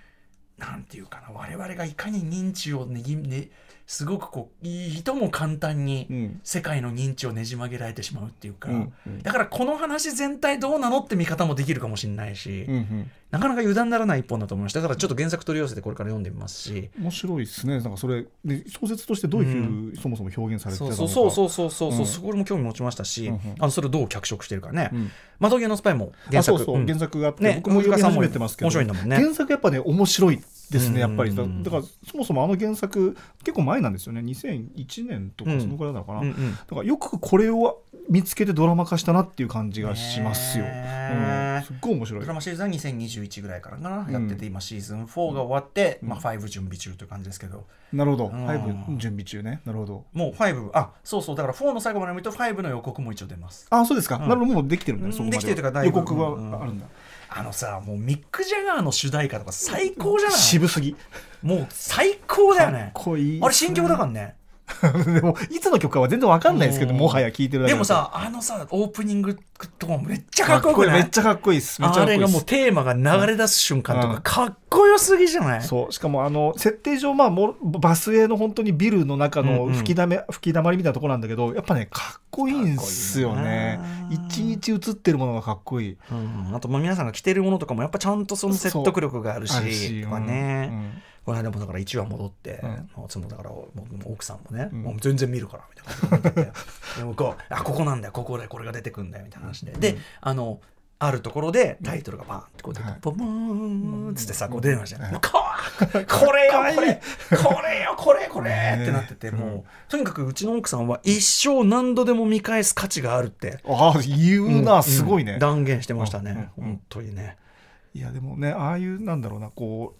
なんていうかな我々がいかに認知をねぎねすごくこういいとも簡単に世界の認知をねじ曲げられてしまうっていうか、だからこの話全体どうなのって見方もできるかもしれないし、なかなか油断ならない一本だと思いましただからちょっと原作取り寄せてこれから読んでみますし面白いですねなんかそれで小説としてどういう、うん、そもそも表現されてたのかそうそうそうそうそうそう、ん、そこも興味持ちましたし、うんうん、あのそれどう脚色してるかね、うん、窓際のスパイも原作そうそう、原作があって、ね、僕も読み始めてますけど面白いんだもんね原作やっぱね面白いですねやっぱりだからそもそもあの原作結構前なんですよね2001年とかそのぐらいだから、うんうんうん、だからよくこれを見つけてドラマ化したなっていう感じがしますよ、すっごい面白いドラマシリーズは2020 11ぐらいからかな、やってて今シーズン4が終わって、まあ、5準備中という感じですけどなるほど、うん、5準備中ねなるほどもう5あそうそうだから4の最後まで見ると5の予告も一応出ますあそうですか、なるほどもうできてるんだねそこまでできてるとかうか予告はあるんだ、あのさもうミック・ジャガーの主題歌とか最高じゃない渋すぎもう最高だよねあれ新曲だからね (laughs) でもいつの曲かは全然わかんないですけどもはや聴いてるだけでもさあのさオープニングとかめっちゃかっこよくないめっちゃかっこいいっすめっちゃかっこいいあれがもうテーマが流れ出す瞬間とか、かっこよすぎじゃないそうしかもあの設定上まあもバスへの本当にビルの中の吹きだめ、うんうん、吹きだまりみたいなとこなんだけどやっぱねかっこいいんすよね一日映ってるものがかっこいい、うん、あとまあ皆さんが着てるものとかもやっぱちゃんとその説得力があるしとかね、うんこの間もだから1話戻って、うん、そのだから奥さんもね、うん、もう全然見るからみたいなでもこうあここなんだよここでこれが出てくんだよみたいな話で、であのあるところでタイトルがバーンってこう出て、ポムーンっつってさこう出ました、ね、ここれよこれこれよこれこれってなっててもうとにかくうちの奥さんは一生何度でも見返す価値があるってああ言うな、すごいね断言してましたね、うん、本当にねいやでもねああいうなんだろうなこう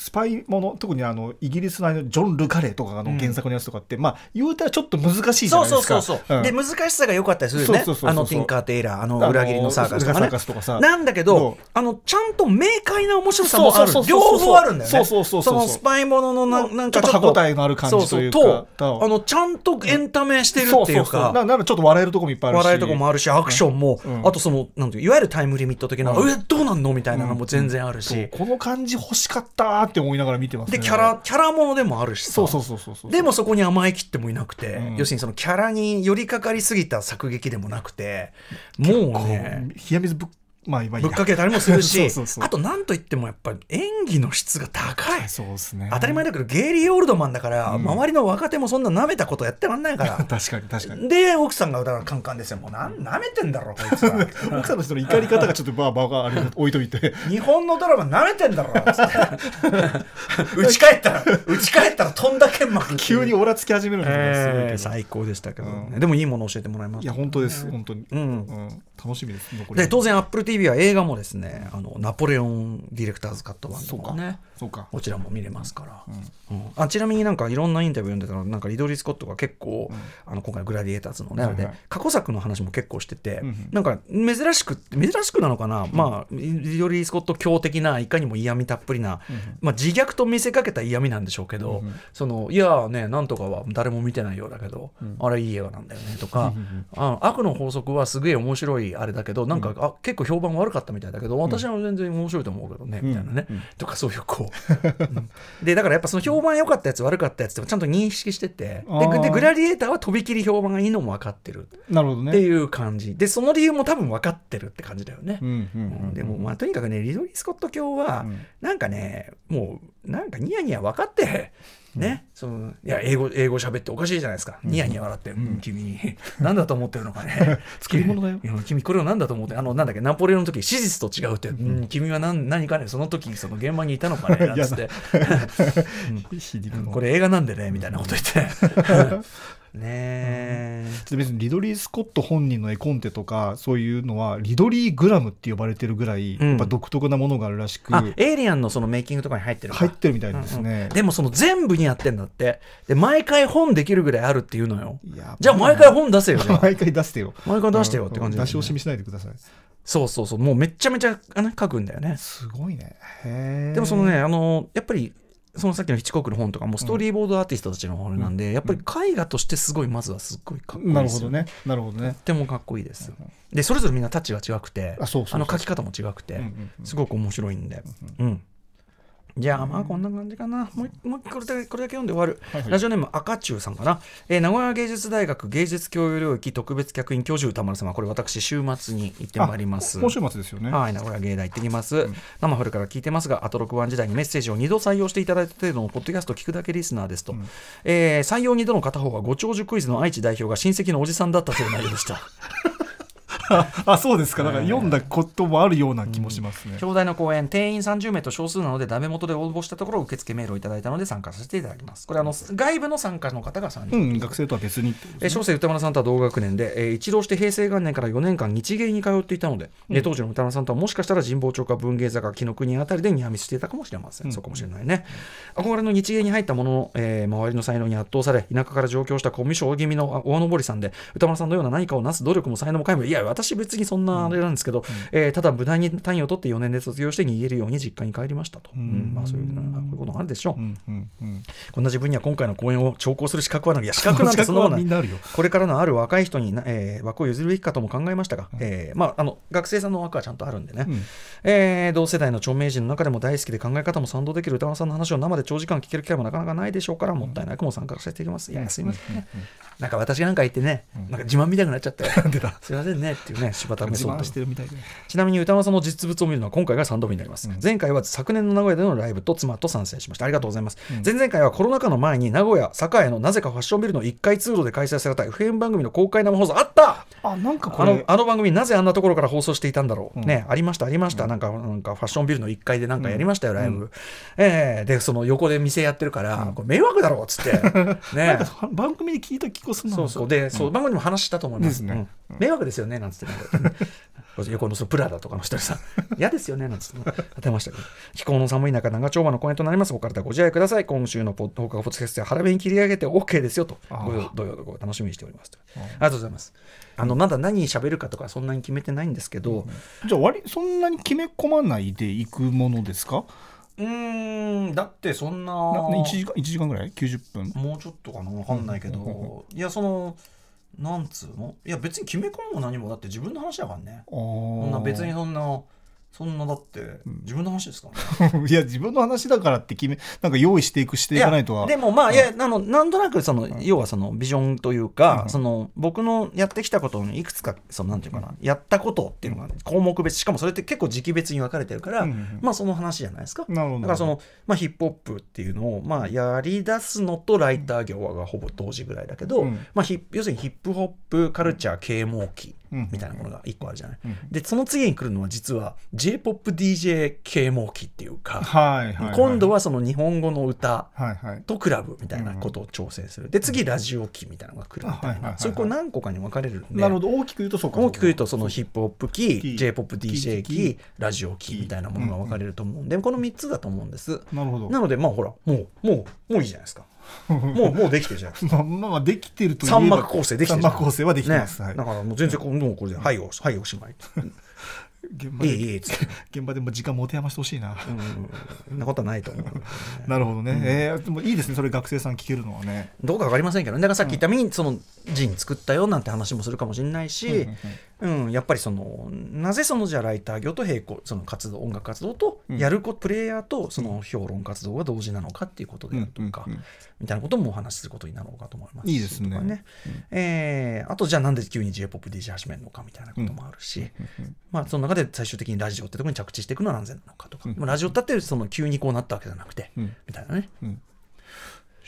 スパイもの特にあのイギリスのジョン・ルカレーとかの原作のやつとかって、うん、まあ言うたらちょっと難しいじゃないですかそうそうそうそう、うん、で難しさが良かったりするよねあのティンカー・テイラーあの裏切りのサーカスとか,、ね、ーとかさなんだけどあのちゃんと明快な面白さもある両方あるんだよねそのスパイもののなん、なんかちょっと歯応えのある感じというかあのちゃんとエンタメしてるっていうかならちょっと笑えるとこもいっぱいあるし笑えるとこもあるしアクションも、うん、あとそのなんていういわゆるタイムリミット的な、うん、えどうなんのみたいなのも全然あるし、この感じ欲しかったって思いながら見てます、ね、でキャラキャラものでもあるしそうそうそうそうでもそこに甘えきってもいなくて、うん、要するにそのキャラに寄りかかりすぎた作劇でもなくてもうね冷や水ぶっまあ、ぶっかけたりもするし (laughs) あと何といってもやっぱり演技の質が高いそうすね当たり前だけどゲイリー・オールドマンだから、うん、周りの若手もそんななめたことやってらんないから (laughs) 確かに確かにで奥さんがだからカンカンですよもうなめてんだろこいつは (laughs) 奥さんの人の怒り方がちょっとバーバーがあれ置いといて日本のドラマなめてんだろっつって打ち返ったら打ち返ったら飛んだ剣幕急にオラつき始めるんがすい、えー、最高でしたけど、ねうん、でもいいもの教えてもらいました、いや本当です本当に、うん、うん、楽しみですで当然アップル TV は映画もですねあのナポレオンディレクターズカット版とかねこちらも見れますから、うんうん、あちなみになんかいろんなインタビュー読んでたのなんかリドリー・スコットが結構、あの今回「グラディエーターズ」のね、で過去作の話も結構してて、なんか珍しく珍しくなのかな、まあリドリー・スコット強的ないかにも嫌味たっぷりな、まあ、自虐と見せかけた嫌味なんでしょうけど、そのいやねなんとかは誰も見てないようだけど、あれいい映画なんだよねとか、あ悪の法則はすげえ面白いあれだけどなんか、あ結構評判悪かったみたいだけど私は全然面白いと思うけどね、みたいなね、とかそういうこうでだからやっぱその評判良かったやつ悪かったやつでもちゃんと認識しててでグラディエーターはとびきり評判がいいのも分かってるっていう感じでその理由も多分分かってるって感じだよね、うんでもまあとにかくねリドリー・スコット教は、うん、なんかねもうなんかニヤニヤ分かってね、そのいや英語英語喋っておかしいじゃないですかニヤニヤ笑って、うん君に何 (laughs) だと思ってるのかね (laughs) 作り物だよ君これを何だと思ってあのなんだっけナポレオンの時史実と違うって、うん、君は何何かねその時その現場にいたのかねなんつって、(laughs) うん、これ映画なんでねみたいなこと言ってね、うん、別にリドリー・スコット本人の絵コンテとかそういうのはリドリー・グラムって呼ばれてるぐらい、やっぱ独特なものがあるらしく、うん、エイリアンのそのメイキングとかに入ってる入ってるみたいですね、うんうん、でもその全部にやってんだってで毎回本できるぐらいあるっていうのよじゃあ毎回本出せよ毎回出してよ毎回出してよって感じ、ね、出し惜しみしないでくださいそうそうそうもうめちゃめちゃ書くんだよねすごいねでもそのねあのやっぱりそのさっきのヒチコックの本とかもストーリーボードアーティストたちの本なんで、うん、やっぱり絵画としてすごいまずはすごいかっこいいですよなるほどねなるほどねとてもかっこいいです、うん、でそれぞれみんなタッチが違くてあの描き方も違くて、うんうんうん、すごく面白いんでうんじゃあまあこんな感じかな。もうもうこれだけこれだけ読んで終わる。はいはい、ラジオネーム赤中さんかな、えー。名古屋芸術大学芸術教養領域特別客員教授歌丸様、これ私週末に行ってまいります。今週末ですよね。はい、名古屋芸大行ってきます。うん、生春から聞いてますが、アトロクワン時代にメッセージを2度採用していただいた程度のポッドキャスト聞くだけリスナーですと。うん、えー、採用2度の片方はご長寿クイズの愛知代表が親戚のおじさんだったという内容でした。(laughs) あそうですか、だから読んだこともあるような気もしますね。うん、兄弟の講演、定員30名と少数なので、ダメ元で応募したところ、受付メールをいただいたので、参加させていただきます。これあの、外部の参加の方が3人、うん、学生とは別に、ね、え小生歌丸さんとは同学年で、えー、一浪して平成元年から4年間、日芸に通っていたので、うん、当時の歌丸さんとは、もしかしたら神保町か文芸座か紀の国あたりでニアミスしていたかもしれません。うん、そうかもしれないね。憧れの日芸に入ったものの、えー、周りの才能に圧倒され、田舎から上京したコミュ障気味の大登りさんで、歌丸さんのような何かをなす努力も才能も皆無、いや、私私別にそんなあれなんですけど、うん、えー、ただ無難に単位を取って4年で卒業して逃げるように実家に帰りましたと、うん、まあ、そういうこういうことがあるでしょう、うんこんな自分には今回の講演を聴講する資格はないや資格なんて (laughs) そのこれからのある若い人に、えー、枠を譲るべきかとも考えましたが、うん、えー、まあ、あの学生さんの枠はちゃんとあるんでね、うん、えー、同世代の著名人の中でも大好きで考え方も賛同できる歌丸さんの話を生で長時間聞ける機会もなかなかないでしょうから、もったいなくも参加させていきます。いやすいませんね、なんか私なんか言ってね、なんか自慢みたいになっちゃって、(laughs) すいませんねってていうね、(laughs) 柴田メソッド。ちなみに歌丸さんの実物を見るのは今回が3度目になります。うん、前回は昨年の名古屋でのライブと妻と参戦しました。ありがとうございます。うん、前々回はコロナ禍の前に名古屋、栄のなぜかファッションビルの1階通路で開催された FM 番組の公開生放送あったあなんかあのあの番組なぜあんなところから放送していたんだろう。ね、ありました、ありました。なんか、なんかファッションビルの1階でなんかやりましたよ、ライブ。ええで、その横で店やってるから、これ迷惑だろうっつって。(laughs) ね。番組で聞いた気こすんなそうそう。で、そう、番組にも話したと思います。迷惑ですよね、なんつつって (laughs) 横のそのプラダとかの人にさ「嫌ですよね」なんつって当てましたけど気候の寒い中長丁場の公演となりますお体ご自愛ください今週のポッドカポッドキャストは腹弁切り上げて OK ですよと土曜の楽しみにしておりますとありがとうございますあのまだ何喋るかとかそんなに決めてないんですけど、じゃあ割そんなに決め込まないでいくものですかうんだってそんなな 1, 時間1時間ぐらい90分もうちょっとかな分かんないけど、いやそのなんつうのいや別に決め込むも何もだって自分の話だからねそんな別にそんなそんなだって、自分の話ですかね。(laughs) いや、自分の話だからって決め、なんか用意していく、していかないとは。でもまあ、いや、あの、なんとなく、その、要はその、ビジョンというか、その、僕のやってきたことにいくつか、その、なんていうかな、やったことっていうのが、項目別、しかもそれって結構時期別に分かれてるから、まあ、その話じゃないですか。なるほど。だからその、まあ、ヒップホップっていうのを、まあ、やり出すのとライター業はほぼ同時ぐらいだけど、まあ、要するにヒップホップカルチャー啓蒙期。みたいなものが1個あるじゃない。でその次に来るのは実は j p o p d j 啓蒙期っていうか、はいはい、今度はその日本語の歌とクラブみたいなことを調整するで次ラジオ期みたいなのが来るみたいな、そこ何個かに分かれるんでなるほど大きく言うとそうか大きく言うとそのヒップホップ期 j p o p d j 期ラジオ期みたいなものが分かれると思うんで、この3つだと思うんです。なるほどなのでまあほらもうもうもういいじゃないですか。もうもうできてるじゃん (laughs) まあまあまあできてると三幕構成できてる三幕構成はできてます、だからもう全然もこれで「はいはいおしまい」現場で、いいいい現場でも時間持て余してほしいな、うん、なことはないと思う、ね、なるほどね、うん、えー、でもいいですねそれ学生さん聞けるのはねどうか分かりませんけど、ね、だからさっき言ったみに、ん、そのジン作ったよなんて話もするかもしれないし、うんうんうん、うん、やっぱりそのなぜそのじゃライター業と並行その活動音楽活動とやるこ、うん、プレイヤーとその評論活動が同時なのかっていうことであるとか、うんうん、みたいなこともお話しすることになろうかと思いますいいですねね、えー、あとじゃあなんで急に j p o p d j 始めるのかみたいなこともあるし、まあ、その中で最終的にラジオってところに着地していくのは何故なのかとか、ラジオだってその急にこうなったわけじゃなくて、みたいなね、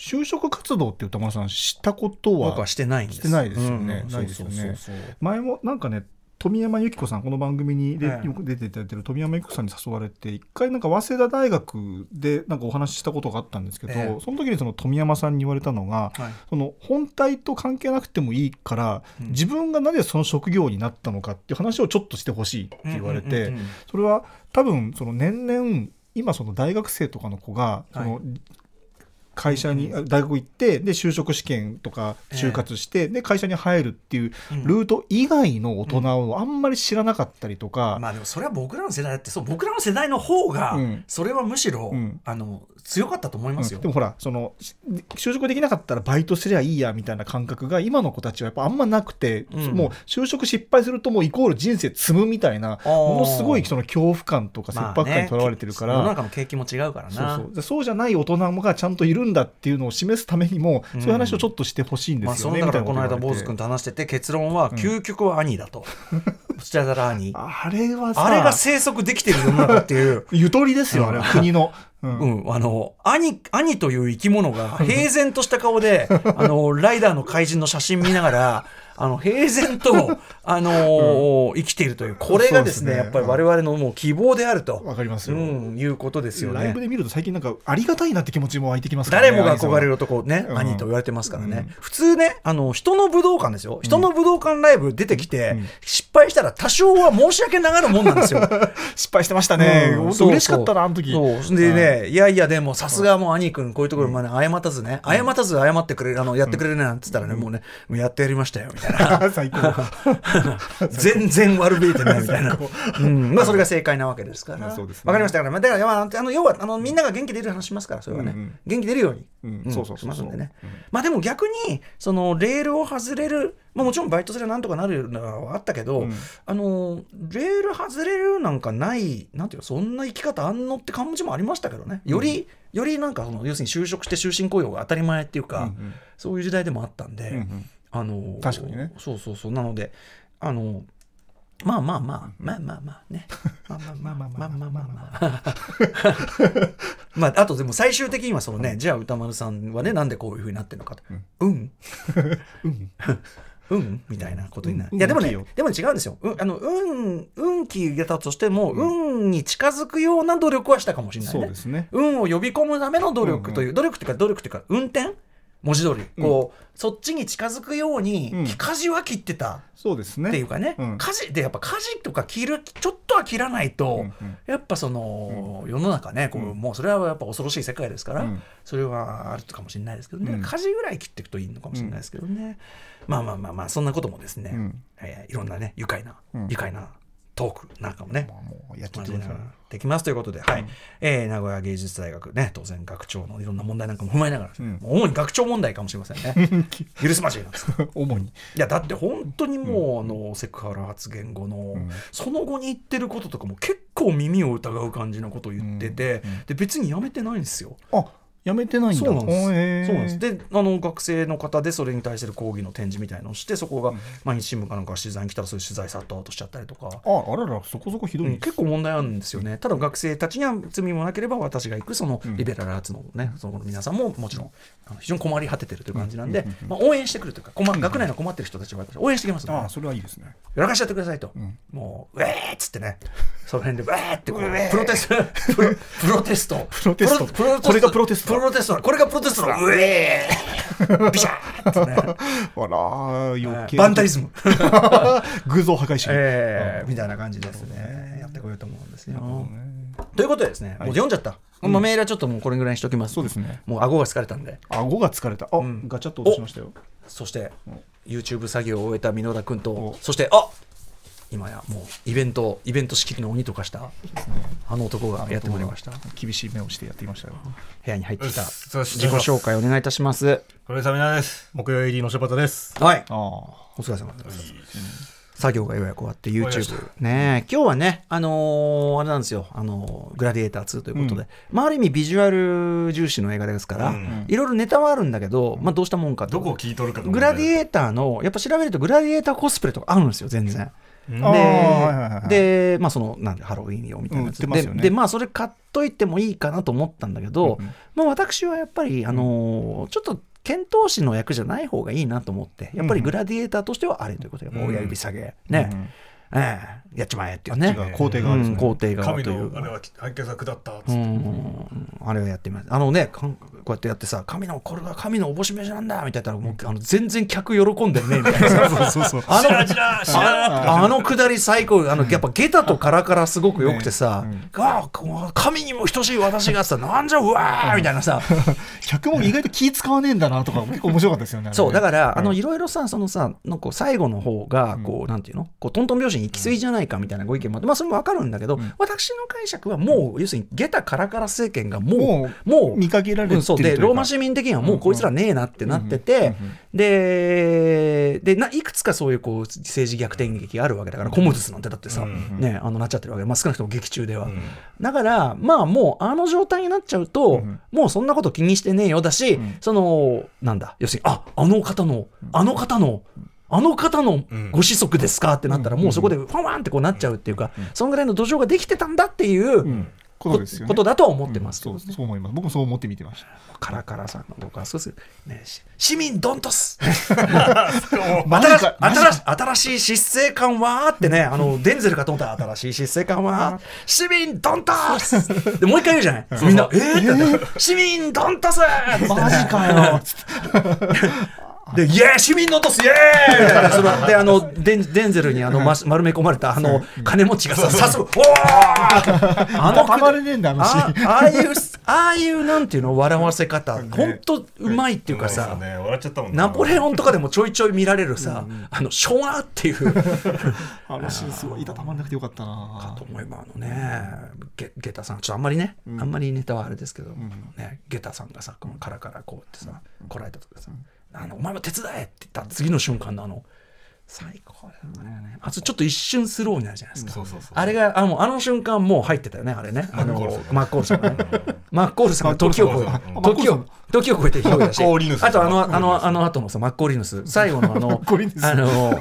就職活動って歌丸さん知ったことは僕はしてないんですしてないですよね、ないですよね前もなんかね富山由紀子さんこの番組にで、よく出ていただいてる富山由紀子さんに誘われて一回なんか早稲田大学でなんかお話ししたことがあったんですけど、えー、その時にその富山さんに言われたのが、はい、その本体と関係なくてもいいから、うん、自分がなぜその職業になったのかっていう話をちょっとしてほしいって言われて、それは多分その年々今その大学生とかの子がその会社に、大学行ってで就職試験とか就活して、で会社に入るっていうルート以外の大人をあんまり知らなかったりとか、まあでもそれは僕らの世代だってそう僕らの世代の方が、それはむしろ、あの強かったと思いますよ、うん、でもほらその就職できなかったらバイトすりゃいいやみたいな感覚が今の子たちはやっぱあんまなくて、うん、もう就職失敗するともうイコール人生積むみたいなものすごいその恐怖感とか切迫感にとらわれてるから、まあね、世の中の景気も違うからなそうそうそうじゃない大人がちゃんといるんだっていうのを示すためにも、そういう話をちょっとしてほしいんですよね、うん、まあ、そのこの間坊主君と話してて結論は究極は兄だと。スチャダラ兄あれはあれが生息できてる世だっていう (laughs) ゆとりですよ、あれは国のうん、うん、あの兄兄という生き物が平然とした顔で (laughs) あのライダーの怪人の写真見ながらあの平然と、(laughs) あのーうん、生きているというこれがですね、ね、やっぱり我々のもう希望であるとわかりますうん、いうことですよねライブで見ると最近なんかありがたいなって気持ちも湧いてきます、ね、誰もが憧れる男ね、うん、兄と言われてますからね、うん、普通ねあの人の武道館ですよ人の武道館ライブ出てきて、失敗したら多少は申し訳ながらもんなんですよ (laughs) 失敗してましたね、うん、嬉しかったなあの時そうでね、いやいやでもさすがもう兄君こういうところまで謝ったずね、謝ったず謝ってくれあのやってくれるなんて言ったらね、もうねやってやりましたよみたいなな (laughs) 最高 (laughs) 全然悪びいてないみたいな、うん、まあそれが正解なわけですからわ、ね、かりましたから、まあ、だからあの要はあのみんなが元気出る話しますからそれはね、うんうん、元気出るように、うんうそうそうしますんでね、まあでも逆にそのレールを外れるまあ、もちろんバイトすればなんとかなるのはあったけど、うん、あのレール外れるなんかないなんていうそんな生き方あんのって感じもありましたけどねより、うん、よりなんかその要するに就職して終身雇用が当たり前っていうか、そういう時代でもあったんで、あの確かにねそうそうそうなのであのまあまあまあ、まあまあまあね。まあまあまあまあまあまあまあ。(laughs) まあ、あとでも最終的にはそのね、じゃあ歌丸さんはね、なんでこういうふうになってるのかと。うん。うん。(laughs) ん (laughs) みたいなことになる。いや、でもね、でも違うんですよ。あの、運、運気たとしても、運に近づくような努力はしたかもしれないね。運を呼び込むための努力という、努力というか、努力というか、運転文字通りこう、そっちに近づくように火事は切ってた、そうですねっていうかね、うん、でやっぱ火事とか切るちょっとは切らないと、やっぱその、世の中ねこう、もうそれはやっぱ恐ろしい世界ですから、それはあるかもしれないですけどね、火事ぐらい切っていくといいのかもしれないですけどね、まあまあまあまあそんなこともですね、うえいろんなね愉快な、愉快なトークなんかもね。もやってきできますということで、はい、うん、えー、名古屋芸術大学ね、当然学長のいろんな問題なんかも踏まえながら、うん、主に学長問題かもしれませんね。(laughs) 許すまじいなんです。主に。いや、だって本当にもう、うん、あのセクハラ発言後の、その後に言ってることとかも結構耳を疑う感じのことを言ってて、で別にやめてないんですよ。あやめてないんだそうなんですそうなんですであの学生の方でそれに対する講義の展示みたいのをしてそこが毎日新聞かなんか取材に来たらそういう取材殺到としちゃったりとかああららそこそこひどい、うん、結構問題あるんですよねただ学生たちには罪もなければ私が行くそのリベラルアーツのね、うん、その皆さんももちろん非常に困り果ててるという感じなんで、まあ、応援してくるというか困学内の困ってる人たちは応援してきますので、ね、あそれはいいですねやらかしちゃってくださいと、うん、もうウェーっつってねその辺でウェーってこうプロテスト (laughs) プロテストプロテストプロテストプロテストプロテストこれがプロテストの、ウェー (laughs) ビシャーってね。ほら、余計。バンタリズム。(laughs) 偶像破壊主義、えー。みたいな感じですね。やってこようと思うんですよ。ということでですね、もう読んじゃった。このメールはちょっともうこれぐらいにしておきます。そうですね。もう顎が疲れたんで。顎が疲れた。あ、ガチャッと落しましたよ。そして、YouTube 作業を終えた箕田君と、そして、あ今やもうイベントイベント仕切りの鬼と化した、あの男がやってまいりました厳しい目をしてやっていましたよ部屋に入ってきた自己紹介お願いいたします黒井さみなです木曜入りのしょぱたですはいお疲れ様です、作業がようやく終わって YouTube ね今日はねあのー、あれなんですよ、あのー、グラディエーター2ということで、うん、まあ、ある意味ビジュアル重視の映画ですから、いろいろネタはあるんだけど、まあ、どうしたもんかどこを切り取るかグラディエーターのやっぱ調べるとグラディエーターコスプレとかあるんですよ全然。うんで、で、まあ、そのなんでハロウィン用みたいなやつ、ね、でまあそれ買っといてもいいかなと思ったんだけど、うんうん、まあ、私はやっぱり、あのー、ちょっと遣唐使の役じゃない方がいいなと思ってやっぱりグラディエーターとしてはあれということで、うん、親指下げね、うんええ、やっちまえっていうね皇帝側ですね、うん、皇帝側というあれは拝見作だったっつって、うん、あれをやってみますあのねこうやってやってさ神のこれが神のおぼし飯なんだみたいなもうあの全然客喜んでるねみたいな (laughs) そうそうそうあのあのくだり最高あのやっぱ下駄とカラカラすごく良くてさ、が、ねうん、神にも等しい私がさなんじゃうわーみたいなさ (laughs) 客も意外と気使わねえんだなとか結構面白かったですよねそうだからあのいろいろさそのさなんか最後の方がこう、うん、なんていうのこうトントン拍子に行き過ぎじゃないかみたいなご意見もあって、まあ、それも分かるんだけど、私の解釈はもう、要するに下駄カラカラ政権がもう、もう見かけられるそうで、ローマ市民的にはもうこいつらねえなってなってて、ででいくつかそういうこう政治逆転劇があるわけだから、コモズスなんてだってさ、ね、あのなっちゃってるわけ、まあ、少なくとも劇中では。だから、まあもう、あの状態になっちゃうと、もうそんなこと気にしてねえよだし、その、なんだ、要するに、ああの方の、あの方のあの方のご子息ですかってなったら、もうそこでファンワンってこうなっちゃうっていうか、そのぐらいの土壌ができてたんだっていうことですよ、ね、ことだとは思ってます、ねうん、そうそう思います僕もそう思って見てましたカラカラさんの僕はそうですね市民ドントス新し新しい失政官はってねあのデンゼルかと思ったら新しい失政官は市民ドントスでもう一回言うじゃないみんなえー、えー、市民ドントス、ね、マジかよ (laughs) で、イエー市民の落とすイエーイ (laughs) そので、あの、デンデンゼルにあの、ま、丸め込まれた、あの、金持ちがさ、さすが、おーあの、たまれねえんだ、あああいう、ああいうなんていうの、笑わせ方、本当うまいっていうかさ、ナポレオンとかでもちょいちょい見られるさ、あの、昭和っていう。(laughs) あのシーンすごい、いたたまんなくてよかったな。かと思えば、あのね、ゲタさん、ちょっとあんまりね、あんまりネタはあれですけど、ね、ゲタさんがさ、このカラカラこうってさ、こらえたとかさ、お前も手伝えって言った次の瞬間のあの最高だよねあとちょっと一瞬スローになるじゃないですか、あれがあのあの瞬間もう入ってたよねあれねあのマッコールさんがねマッコールさんが時を超え時を時を超えて広いだしあとあのあのあの後のさマッコーリヌス最後のあのあの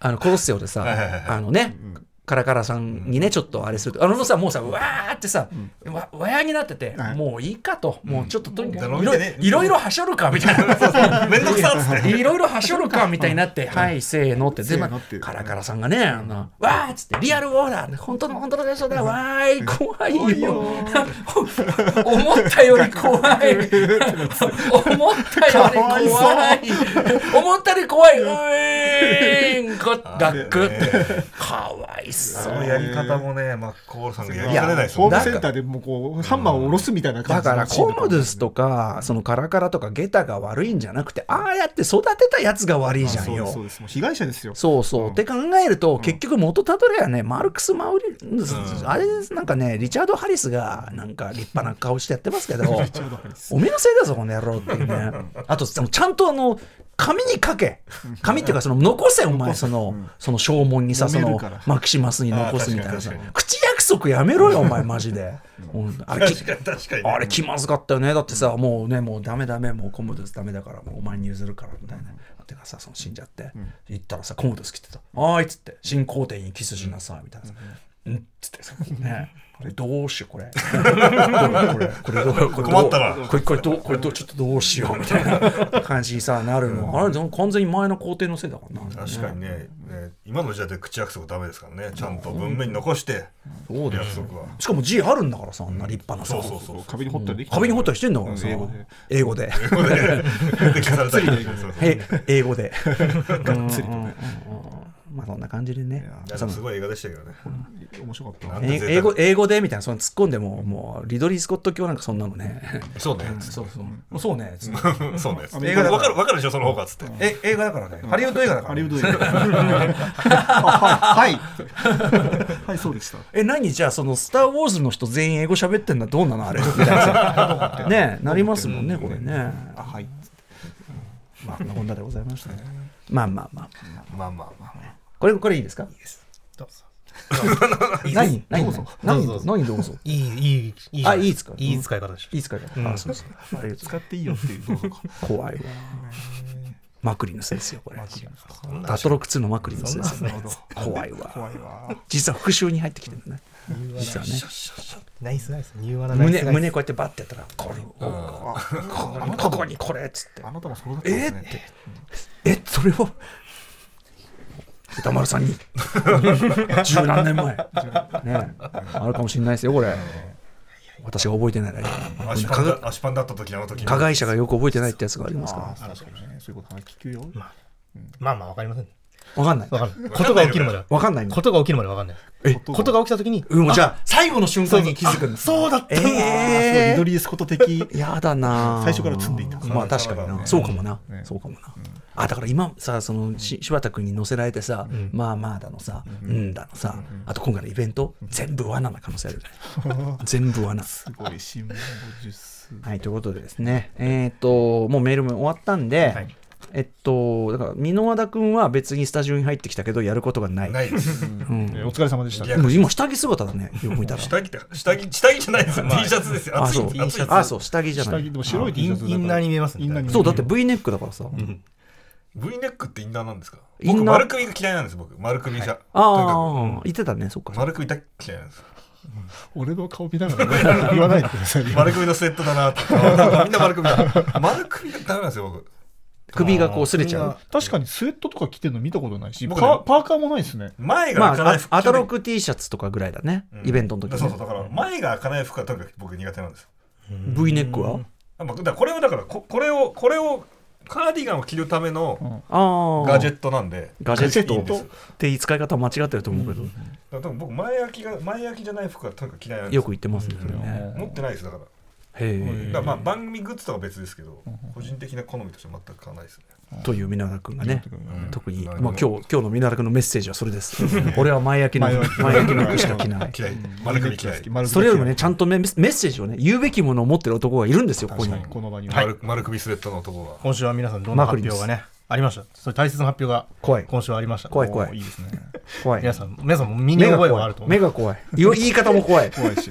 あのコロッセオでさ、あのね、カラカラさんにね、ちょっとあれすると、あのさ、もうさ、わーってさ、わわやになってて、もういいかと、もうちょっととにかく、いろいろはしょるか、みたいな。いろいろはしょるか、みたいになって、はい、せーのって、全部、あ、カラカラさんがね、あの、わーっつって、リアルオーラー、本当の本当のでしょだ、わーい、怖いよ。思ったより怖い。(laughs) 思ったより怖い。思ったより怖い。うーん、ガックって。かわいいそのやり方もねマックコールさんがやりかないホームセンターでもこうハンマーを下ろすみたいな感じだからコムドゥスとかそのカラカラとかゲタが悪いんじゃなくてああやって育てたやつが悪いじゃんよそうです被害者ですよそうそう、って考えると、結局元たどれはねマルクス・マウリ、ンん、あれなんかねリチャード・ハリスがなんか立派な顔してやってますけど (laughs) おめのせいだぞこの野郎っていうねあとちゃんとあの紙に書け紙っていうかその残せお前その、その証文にさそのマキシムマスに残すみたいなさ口約束やめろよお前マジであれ (laughs) あれ気まずかったよねだってさもうねもうダメダメもうコモドスダメだからもうお前に譲るからみたいなってかさその死んじゃって、行ったらさコモドス来てた「あい」っつって「新皇帝にキスしなさい」みたいなさ「うん」っつってさねこれどうしようこれこれこれこれ困ったなこれこれどうこれどうちょっとどうしようみたいな感じにさなるの、うん、あれ完全に前の工程のせいだからな、ね、確かにね、ね、今の時代で口約束ダメですからねちゃんと文面に残して約束はしかも字あるんだからさあんな立派なさ、うん、そうそうそう壁に彫ったりできた、壁に彫ったりしてんだからさ、うん、英語で英語で英語で (laughs) がっつり英語でがっつりとねまあそんな感じでね。すごい映画でしたけどね。面白かった。英語英語でみたいな、その突っ込んでも、もうリドリー・スコット教なんかそんなのね。そうね。そうそう。そうね。そうね。(laughs) 映画わかるわかるでしょ、その方がつって。え映画だからね。ハリウッド映画だから。ハリウッド映画。はい。はい、そうでした。え、何じゃあ、そのスター・ウォーズの人全員英語喋ってんだ、どうなのあれ。(laughs) ね、なりますもんね、これね。はい。まあ、こんこんなでございましたね。まあまあまあ。まあまあまあ。これこれいいですかいいですどうぞ何何どうぞ何どうぞ何どうぞいいいいいいあいい使いいい使い方でしょいい使い方、あそうそう、あれ使っていいよっていう怖いわマクリヌスですよこれダトロク2のマクリヌスですよ、怖いわ怖いわ実は復讐に入ってきてるね実はねナイスナイス胸胸こうやってバッてやったらこれここにこれっつってあなたもそれだったんですえそれを歌丸さんに (laughs) 十何年前 (laughs) ねあるかもしれないですよこれ私が覚えてないだけ足パンだった時の時加害者がよく覚えてないってやつがありますからそういうこと話聞くよ、まあ、まあまわかりませんわかんない。ことが起きるまでわかんない。ことが起きるまでわかんない。ことが起きたときに、じゃあ、最後の瞬間に気づくそうだったんだ。えー、リドこと的。やだな最初から積んでいた。まあ確かにな。そうかもな。そうかもな。あだから今さそのし、柴田君に乗せられてさ、うん、まあまあだのさ、うん、うんだのさ、うん、あと今回のイベント、全部罠な可能性あるよね (laughs) 全部罠すごい新聞はいということでですねえっ、ともうメールも終わったんで、はいえっと、だから箕輪田君は別にスタジオに入ってきたけど、やることがない。ないです。うん、お疲れ様でした。今、下着姿だね、よく見たら。下着下着、下着じゃないですよ、まあ、T シャツですよ。あ、そう、あそう下着じゃない。下着、白い T シャツインナーに見えますね。そう、だって V ネックだからさ。うん V ネックってインナーなんですか僕丸首が嫌いなんです僕丸首じゃ、はい、ああ言ってたねそっか丸首だ嫌いなんです俺の顔見ながら (laughs) 言わないでください丸首のスウェットだなって (laughs) みんな丸首だ丸首がダメなんですよ僕首がこうすれちゃう確かにスウェットとか着てるの見たことないし、ね、パーカーもないですね前が開かない服、まあ、アトロック T シャツとかぐらいだね、うん、イベントの時、ね、そうそうだから前が開かない服はとにかく僕苦手なんです V ネックは、うこれをだからこれをこれをカーディガンを着るためのガジェットなんで、ガジェットっていう使い方間違ってると思うけど、うん、多分僕前焼きが前焼きじゃない服はとにかく嫌いなんよく言ってますね、うん、持ってないですだからへえまあ番組グッズとは別ですけど個人的な好みとして全く買わないですねという皆原君がね、特に、まあ、今日今日の皆田君のメッセージはそれです。俺は前焼きの前焼きの服しか着ない。それよりもね、ちゃんとメッセージをね、言うべきものを持ってる男がいるんですよ、ここに。この場に、丸首スレッドの男が。今週は皆さん、どんな発表がね。ありました。それ大切な発表が今週ありました。怖い怖い。いいですね。怖い。皆さん、皆さんも身な覚えはあると目が怖い。言い方も怖い。怖いし。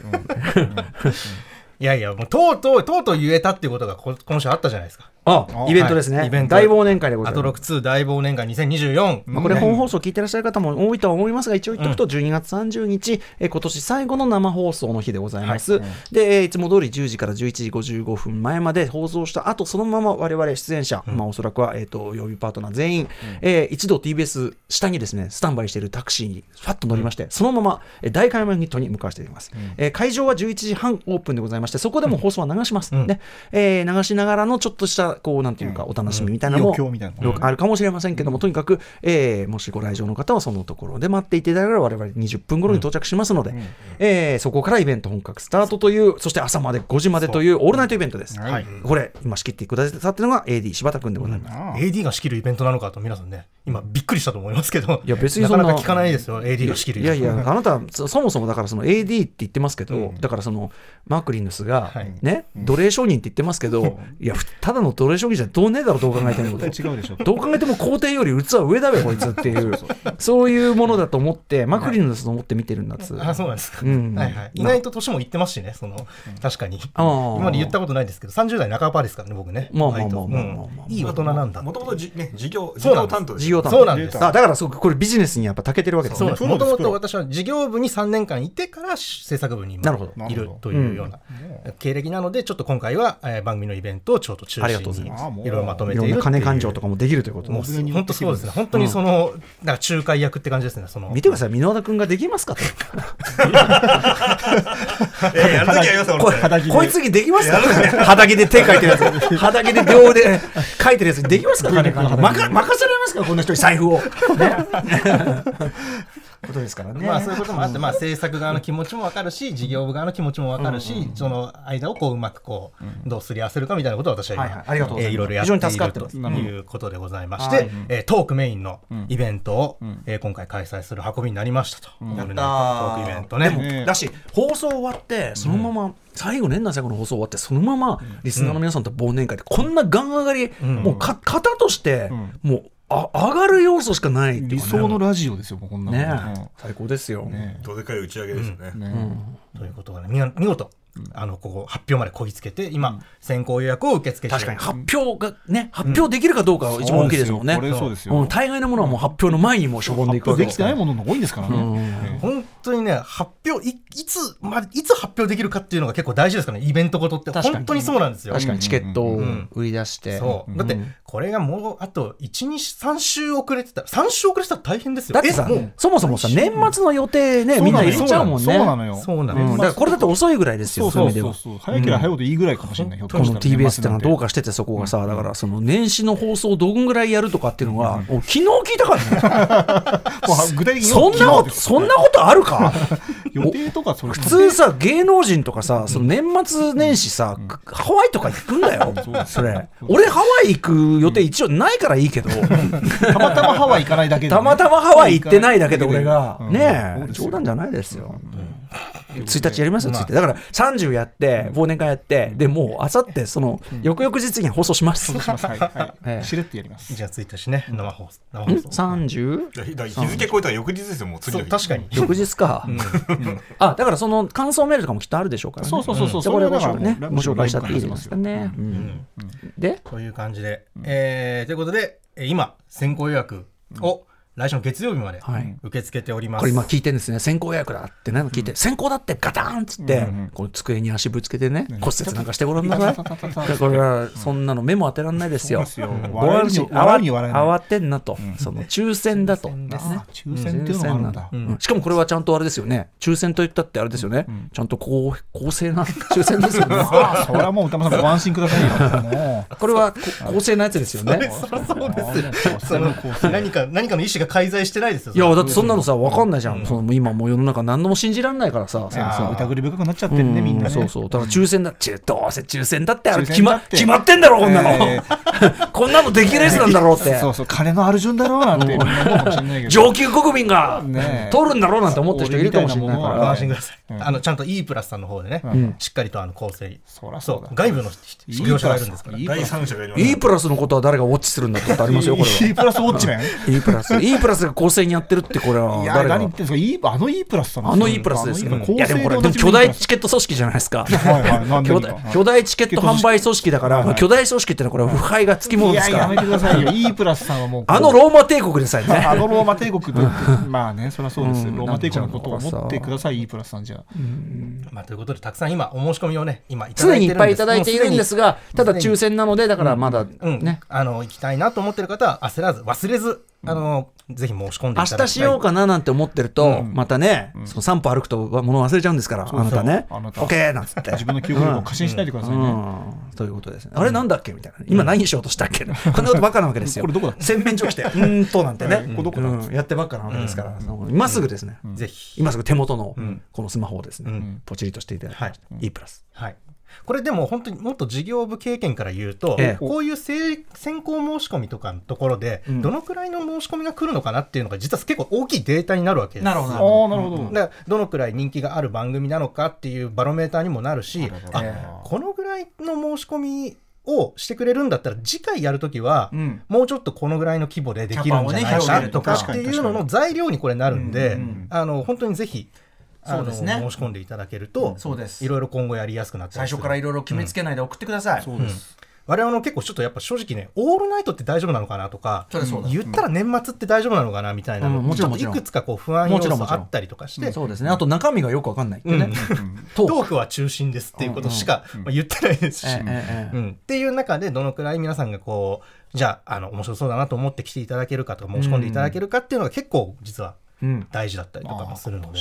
いやいや、もうとうとう、とうとう言えたっていうことが今週あったじゃないですか。あイベントですね、はい、イベント大忘年会でございますアトロク2大忘年会2024、まあ、これ本放送聞いてらっしゃる方も多いとは思いますが一応言っとくと12月30日、うん、え今年最後の生放送の日でございます、はい、でいつも通り10時から11時55分前まで放送した後そのまま我々出演者、うん、まあ、おそらくは、えーと、予曜日パートナー全員、うん、えー、一度 TBS 下にですねスタンバイしているタクシーにファッと乗りまして、うん、そのまま大会山ニットに向かわせています、うん、えー、会場は11時半オープンでございましてそこでも放送は流します、ねえー、流しながらのちょっとしたこう、なんていうか、お楽しみみたいなのも、あるかもしれませんけども、とにかく、えー、もしご来場の方はそのところで待っていただければ、我々20分頃に到着しますので、えー、そこからイベント本格スタートという、そして朝まで5時までというオールナイトイベントです。はい、これ、今仕切ってくださってるのが AD 柴田君でございます。AD が仕切るイベントなのかと、皆さんね、今びっくりしたと思いますけど、いや別にそんな。なかなか聞かないですよ、AD が仕切るいやいや、あなた、そもそもだからその AD って言ってますけど、だからその、マークリンヌスが、ね、奴隷商人って言ってますけど、いや、ただの奴奴隷将棋じゃどうねえだろどう考えても (laughs) どう考えても皇帝より器上だべこいつっていう (laughs) そういうものだと思ってマクリのだと思って見てるんだつ、あそうなんですか、はいはい、意外と年もいってますしねその確かに今まで言ったことないですけど30代半ばですからね僕ねまあまあまあいい大人なんだもともとじ、ね、事業事業担当ですそうなんですあだからそうこれビジネスにやっぱたけてるわけですねもともと私は事業部に3年間いてから制作部にいるというような経歴なのでちょっと今回は番組のイベントをちょっと中止当然いろいろまとめていろんな金勘定とかもできるということも本当そうですね本当にその、うん、だか仲介役って感じですねその見てください箕輪田君ができますかとこいつにできますか肌着で手書いてるやつ肌着で両腕書いてるやつできますか (laughs) 任せられますかこんな人に財布を、ね (laughs) ことですからね。まあそういうこともあって、まあ制作側の気持ちもわかるし、事業部側の気持ちもわかるし、その間をこううまくこう、どうすり合わせるかみたいなことを私は今、はいろいろやっているということでございまして、えトークメインのイベントを、え今回開催する運びになりましたと。トークイベントね。だし、放送終わって、そのまま、最後、年内最後の放送終わって、そのままリスナーの皆さんと忘年会で、こんなガン上がり、もうか型として、もうあ上がる要素しかない、ね、理想のラジオですよ、こんなの、ね、最高ですよ、ね、どでかい打ち上げですよね。うん、ということがね、見事、あのここ発表までこぎつけて、今、先行予約を受け付けて確かに発表がね、発表できるかどうかが一番大きいですもんね。うん、大概のものはもう発表の前にもう処分でいくわけです。きてないものの多いんですからね。うん本当にね、発表い、いつ、まあ、いつ発表できるかっていうのが結構大事ですからね、イベントごとって、本当にそうなんですよ。確かにチケットを売り出して。そう。だって、これがもう、あと、1、2、3週遅れてたら、3週遅れてたら大変ですよ。だってさ、そもそもさ、年末の予定ね、みんな入れちゃうもんね。そうなのよ。そうなのよ。だからこれだって遅いぐらいですよ、そういう意味では。早ければ早いほどいいぐらいかもしれない、この TBS ってのはどうかしてて、そこがさ、だから、その年始の放送をどんぐらいやるとかっていうのは、昨日聞いたからね。(laughs) そんなこと、そんなことあるあるか (laughs) 予定とかそれ普通さ芸能人とかさその年末年始さ、うん、ハワイとか行くんだよ、うん、それ俺ハワイ行く予定一応ないからいいけど、(laughs) たまたまハワイ行かないだけで、ね、たまたまハワイ行ってないだけで俺が、ねえ冗談じゃないですよ、1日やりますよ、ついて。だから、30やって、忘年会やって、で、もう、あさって、その、翌々日に放送します。放送します。はい。(laughs) えー、ってやります。じゃあ、ついたしね、生放送。30? 日付超えたら翌日ですよ、もう次の日。確かに。(laughs) 翌日か。あ、だから、その、感想メールとかもきっとあるでしょうからそうそうそうそう。そこね、ご紹介したっていいですかね。でという感じで。えー、ということで、今、先行予約を、来週の月曜日まで受け付けております、これ今聞いてるんですね先行予約だってね聞いて、先行だってガタンっつって、この机に足ぶつけてね、骨折なんかしてごらんなさい (laughs) これはそんなの目も当てらんないですよご安心慌てんなと、その抽選だと、抽選っていうのもあるんしかもこれはちゃんとあれですよね抽選と言ったってあれですよね、ちゃんと公公正な抽選ですよね (laughs) それはもう歌丸さんご安心くださいよ (laughs) これは公正なやつですよねそうです何か何かの意思が介在してないですよいやだってそんなのさ分かんないじゃん、うん、その今もう世の中何も信じられないからさ疑り深くなっちゃってるね、うん、みんな、ね、そうそうだから抽選だ、っん、どうせ抽選だってあれ決ま決まってんだろこんなの、えー、(laughs) こんなのできるやつなんだろうって (laughs) そうそう金のある順だろうなんて (laughs) 上級国民が、取るんだろうなんて思ってる人いるかもしれないから安心ください、あのちゃんと E プラスさんの方でね、しっかりとあの構成そう外部の業者がいるんですからい E プラスのことは誰がウォッチするんだってことありますよこれ E プラスウォッチメン E プラス E E プラスが構成にやってるって、これは。いや、何言ってんすか、あの E プラスあの E プラスです。いや、でもこれ、でも巨大チケット組織じゃないですか。巨大チケット販売組織だから、巨大組織ってのはこれ、腐敗がつきものですから。やめてくださいよ、E プラスさんはもう。(laughs) あのローマ帝国でさえね。(laughs) あのローマ帝国 (laughs) まあね、そりゃそうです。ローマ帝国のことを思ってください、E プラスさんじゃ。まあ、ということで、たくさん今、お申し込みをね、今、いっぱいいただいているんですが、ただ抽選なので、だからまだ、ね。あの、行きたいなと思ってる方は、焦らず、忘れず、あの、ぜひ申し込んでいた明日しようかななんて思ってると、うん、またね、うん、その散歩歩くと物忘れちゃうんですから、そうそうあなたね、あなた OK なんつって。自分の記憶力を過信しないでくださいね。ということですね。あれなんだっけみたいな。今何しようとしたっけこんなことばっかなわけですよ。これどこだ洗面所して、うんとなんてね、これどこだやってばっかなわけですから、今すぐですね、ぜひ。今すぐ手元のこのスマホをですね、ポチリとしていただきたい。て、E プラス。はいこれでも本当にもっと事業部経験から言うと、ええ、こういう先行申し込みとかのところで、どのくらいの申し込みが来るのかなっていうのが、実は結構大きいデータになるわけです。なるほど。なるほど。どのくらい人気がある番組なのかっていうバロメーターにもなるし、あこのぐらいの申し込みをしてくれるんだったら次回やるときは、もうちょっとこのぐらいの規模でできるんじゃないかとかっていうのの材料にこれなるんで、あの本当にぜひそうですね、申し込んでいただけると、そうですいろいろ今後やりやすくなって最初からいろいろ決めつけないで送ってください。そうです我々も結構ちょっとやっぱ正直ね、オールナイトって大丈夫なのかなとか、言ったら年末って大丈夫なのかなみたいな、もちろんいくつかこう不安要素があったりとかして、そうですね。あと中身がよくわかんないってね、トークは中心ですっていうことしか言ってないですし、っていう中でどのくらい皆さんがこう、じゃあ、あの、面白そうだなと思って来ていただけるかとか、申し込んでいただけるかっていうのが結構実は大事だったりとかもするので。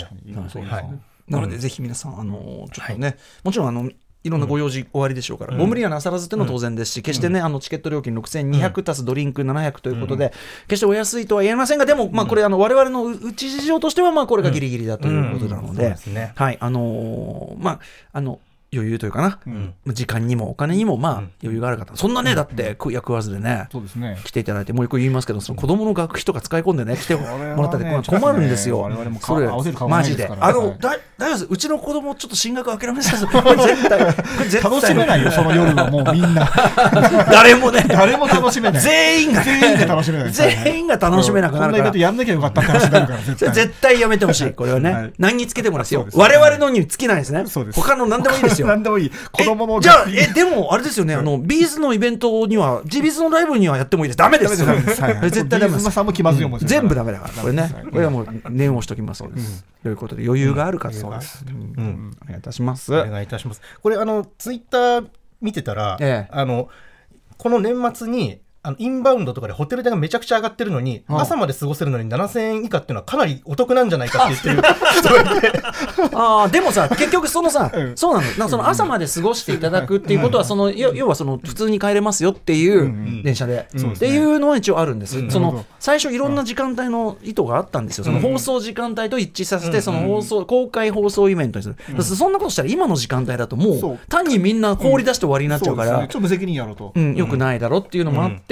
なので、ぜひ皆さん、あのちょっとね、はい、もちろんあのいろんなご用事終わりでしょうから、ご無理はなさらずというのは当然ですし、決してね、あのチケット料金6200足すドリンク700ということで、決してお安いとは言えませんが、でも、まあ、これ、われわれのうち事情としては、これがぎりぎりだということなので、はい、あのまあ、あの、余裕というかな、うん、時間にもお金にもまあ余裕がある方、うん、そんなね、だって役割わずでね、そうですね来ていただいて、もう一個言いますけど、その子供の学費とか使い込んでね、来てもらったり、困るんですよ、ね、それ、マジで。あの、大丈夫です、うちの子供ちょっと進学諦めさせて、(laughs) これ絶対、これ絶対楽しめないよ、その夜はもうみんな。(laughs) 誰もね、誰も楽しめない。全員が、全員が楽しめない。全員が楽しめなくなるから。やんなきゃよかったって話になるから、絶対。絶対やめてほしい、これはね。何につけてもらすよ。我々のに尽きないですね。です他の何でもいいですよ。よ。何でもいい。子供のじゃあ、(laughs) え、でも、あれですよね、あの、ビーズのイベントには、ジビズのライブにはやってもいいです。ダメです。ダメです。はい、絶対ダメです。全部ダメだから、これね。これはもう、念をしときますということで、余裕があるか活動です。うん。お願いいたします。お願いいたします。これ、あの、ツイッター見てたら、あの、この年末に、あのインバウンドとかでホテル代がめちゃくちゃ上がってるのに、うん、朝まで過ごせるのに7000円以下っていうのはかなりお得なんじゃないかって言ってる人 (laughs) あでもさ結局そのさ、そうなのその朝まで過ごしていただくっていうことはその、要はその普通に帰れますよっていう電車で、っていうのは一応あるんです、その最初いろんな時間帯の意図があったんですよその放送時間帯と一致させて、その放送公開放送イベントにする、そんなことしたら今の時間帯だともう単にみんな放り出して終わりになっちゃうから、ちょっと無責任やろうと、よくないだろっていうのもあって、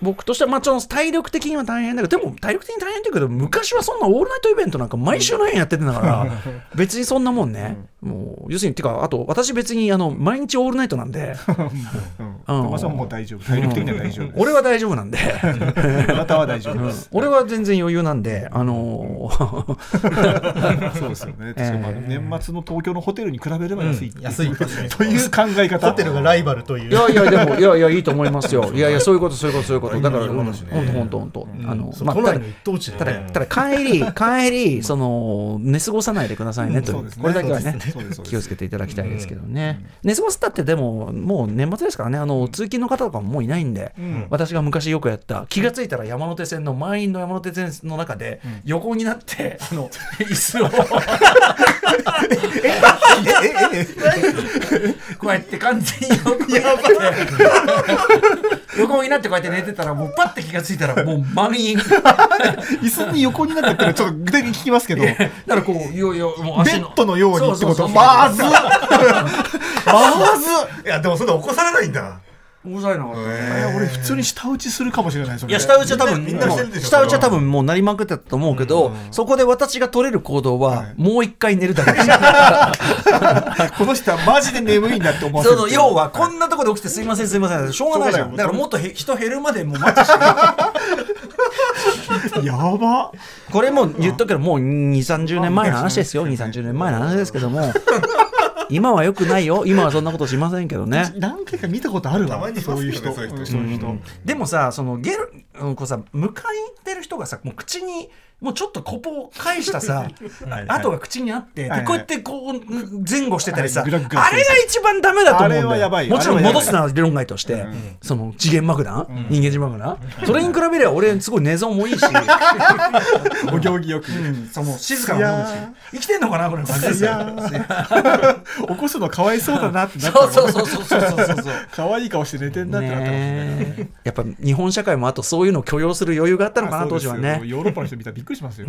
僕としては、まあ、ちょっと体力的には大変だけど、でも体力的に大変だけど、昔はそんなオールナイトイベントなんか毎週のようにやっててだから、別にそんなもんね、もう、要するに、てか、あと、私別に、あの、毎日オールナイトなんで、(laughs) うん。もう大丈夫。体力的には大丈夫。俺は大丈夫なんで。あなたは大丈夫です。俺は全然余裕なんで、あの (laughs) そうですよね。(laughs) 確か年末の東京のホテルに比べれば安い。安い。という考え方。ホテルがライバルという。いやいや、でも、いやいや、いいと思いますよ。いやいや、そういうこと、そういうこと、そういうこと。ことだから本当本当本当あのまあただただ帰り帰りその寝過ごさないでくださいねとこれだけはね気をつけていただきたいですけどね寝過ごすたってでももう年末ですからねあの通勤の方とかももういないんで私が昔よくやった気がついたら山手線の満員の山手線の中で横になってあの (laughs) 椅子をこうやって完全に横になって (laughs) 横になってこうやって寝てたらもうパッて気が付いたらもう満員椅子に横になってたらちょっと具体的に聞きますけどだ (laughs) からこういよいよもうベッドのようにってことまずまずいやでもそんな起こされないんだ大ざいなかったえー、俺普通に舌打ちするかもしれないいや舌打ちは多分みんなしてるでしょ舌打ちは多分もうなりまくってたと思うけど、うんうんそこで私が取れる行動は、もう一回寝るだけでしたこの人はマジで眠いんだって思わせる要はこんなとこで起きてすいませんすいませんしょうがないじゃんだからもっと人減るまでもう待つしやばこれも言っとくけどもう2 3 0年前の話ですよ2 3 0年前の話ですけども今はよくないよ今はそんなことしませんけどね何回か見たことあるわたまにそういう人そういう人でもさそのゲルこうさ迎え行ってる人がさもう口にもうちょっとコポ返したさ、あ (laughs) とが口にあって、で、こうやってこう、前後してたりさ、あれが一番ダメだと思うんだよ。もちろん戻すな理論外として、その次元爆弾、人間人爆弾、それに比べりゃ俺、すごい寝相もいいし、(laughs) お行儀よく。そう、もう静かなもんで生きてんのかな、これ、感じで (laughs) 起こすのかわいそうだなってなったそうそうそうそうそうそう。かわいい顔して寝てんだってなったやっぱ日本社会もあとそういうのを許容する余裕があったのかな、当時はね。ヨーロッパの人見たらくりしますよ。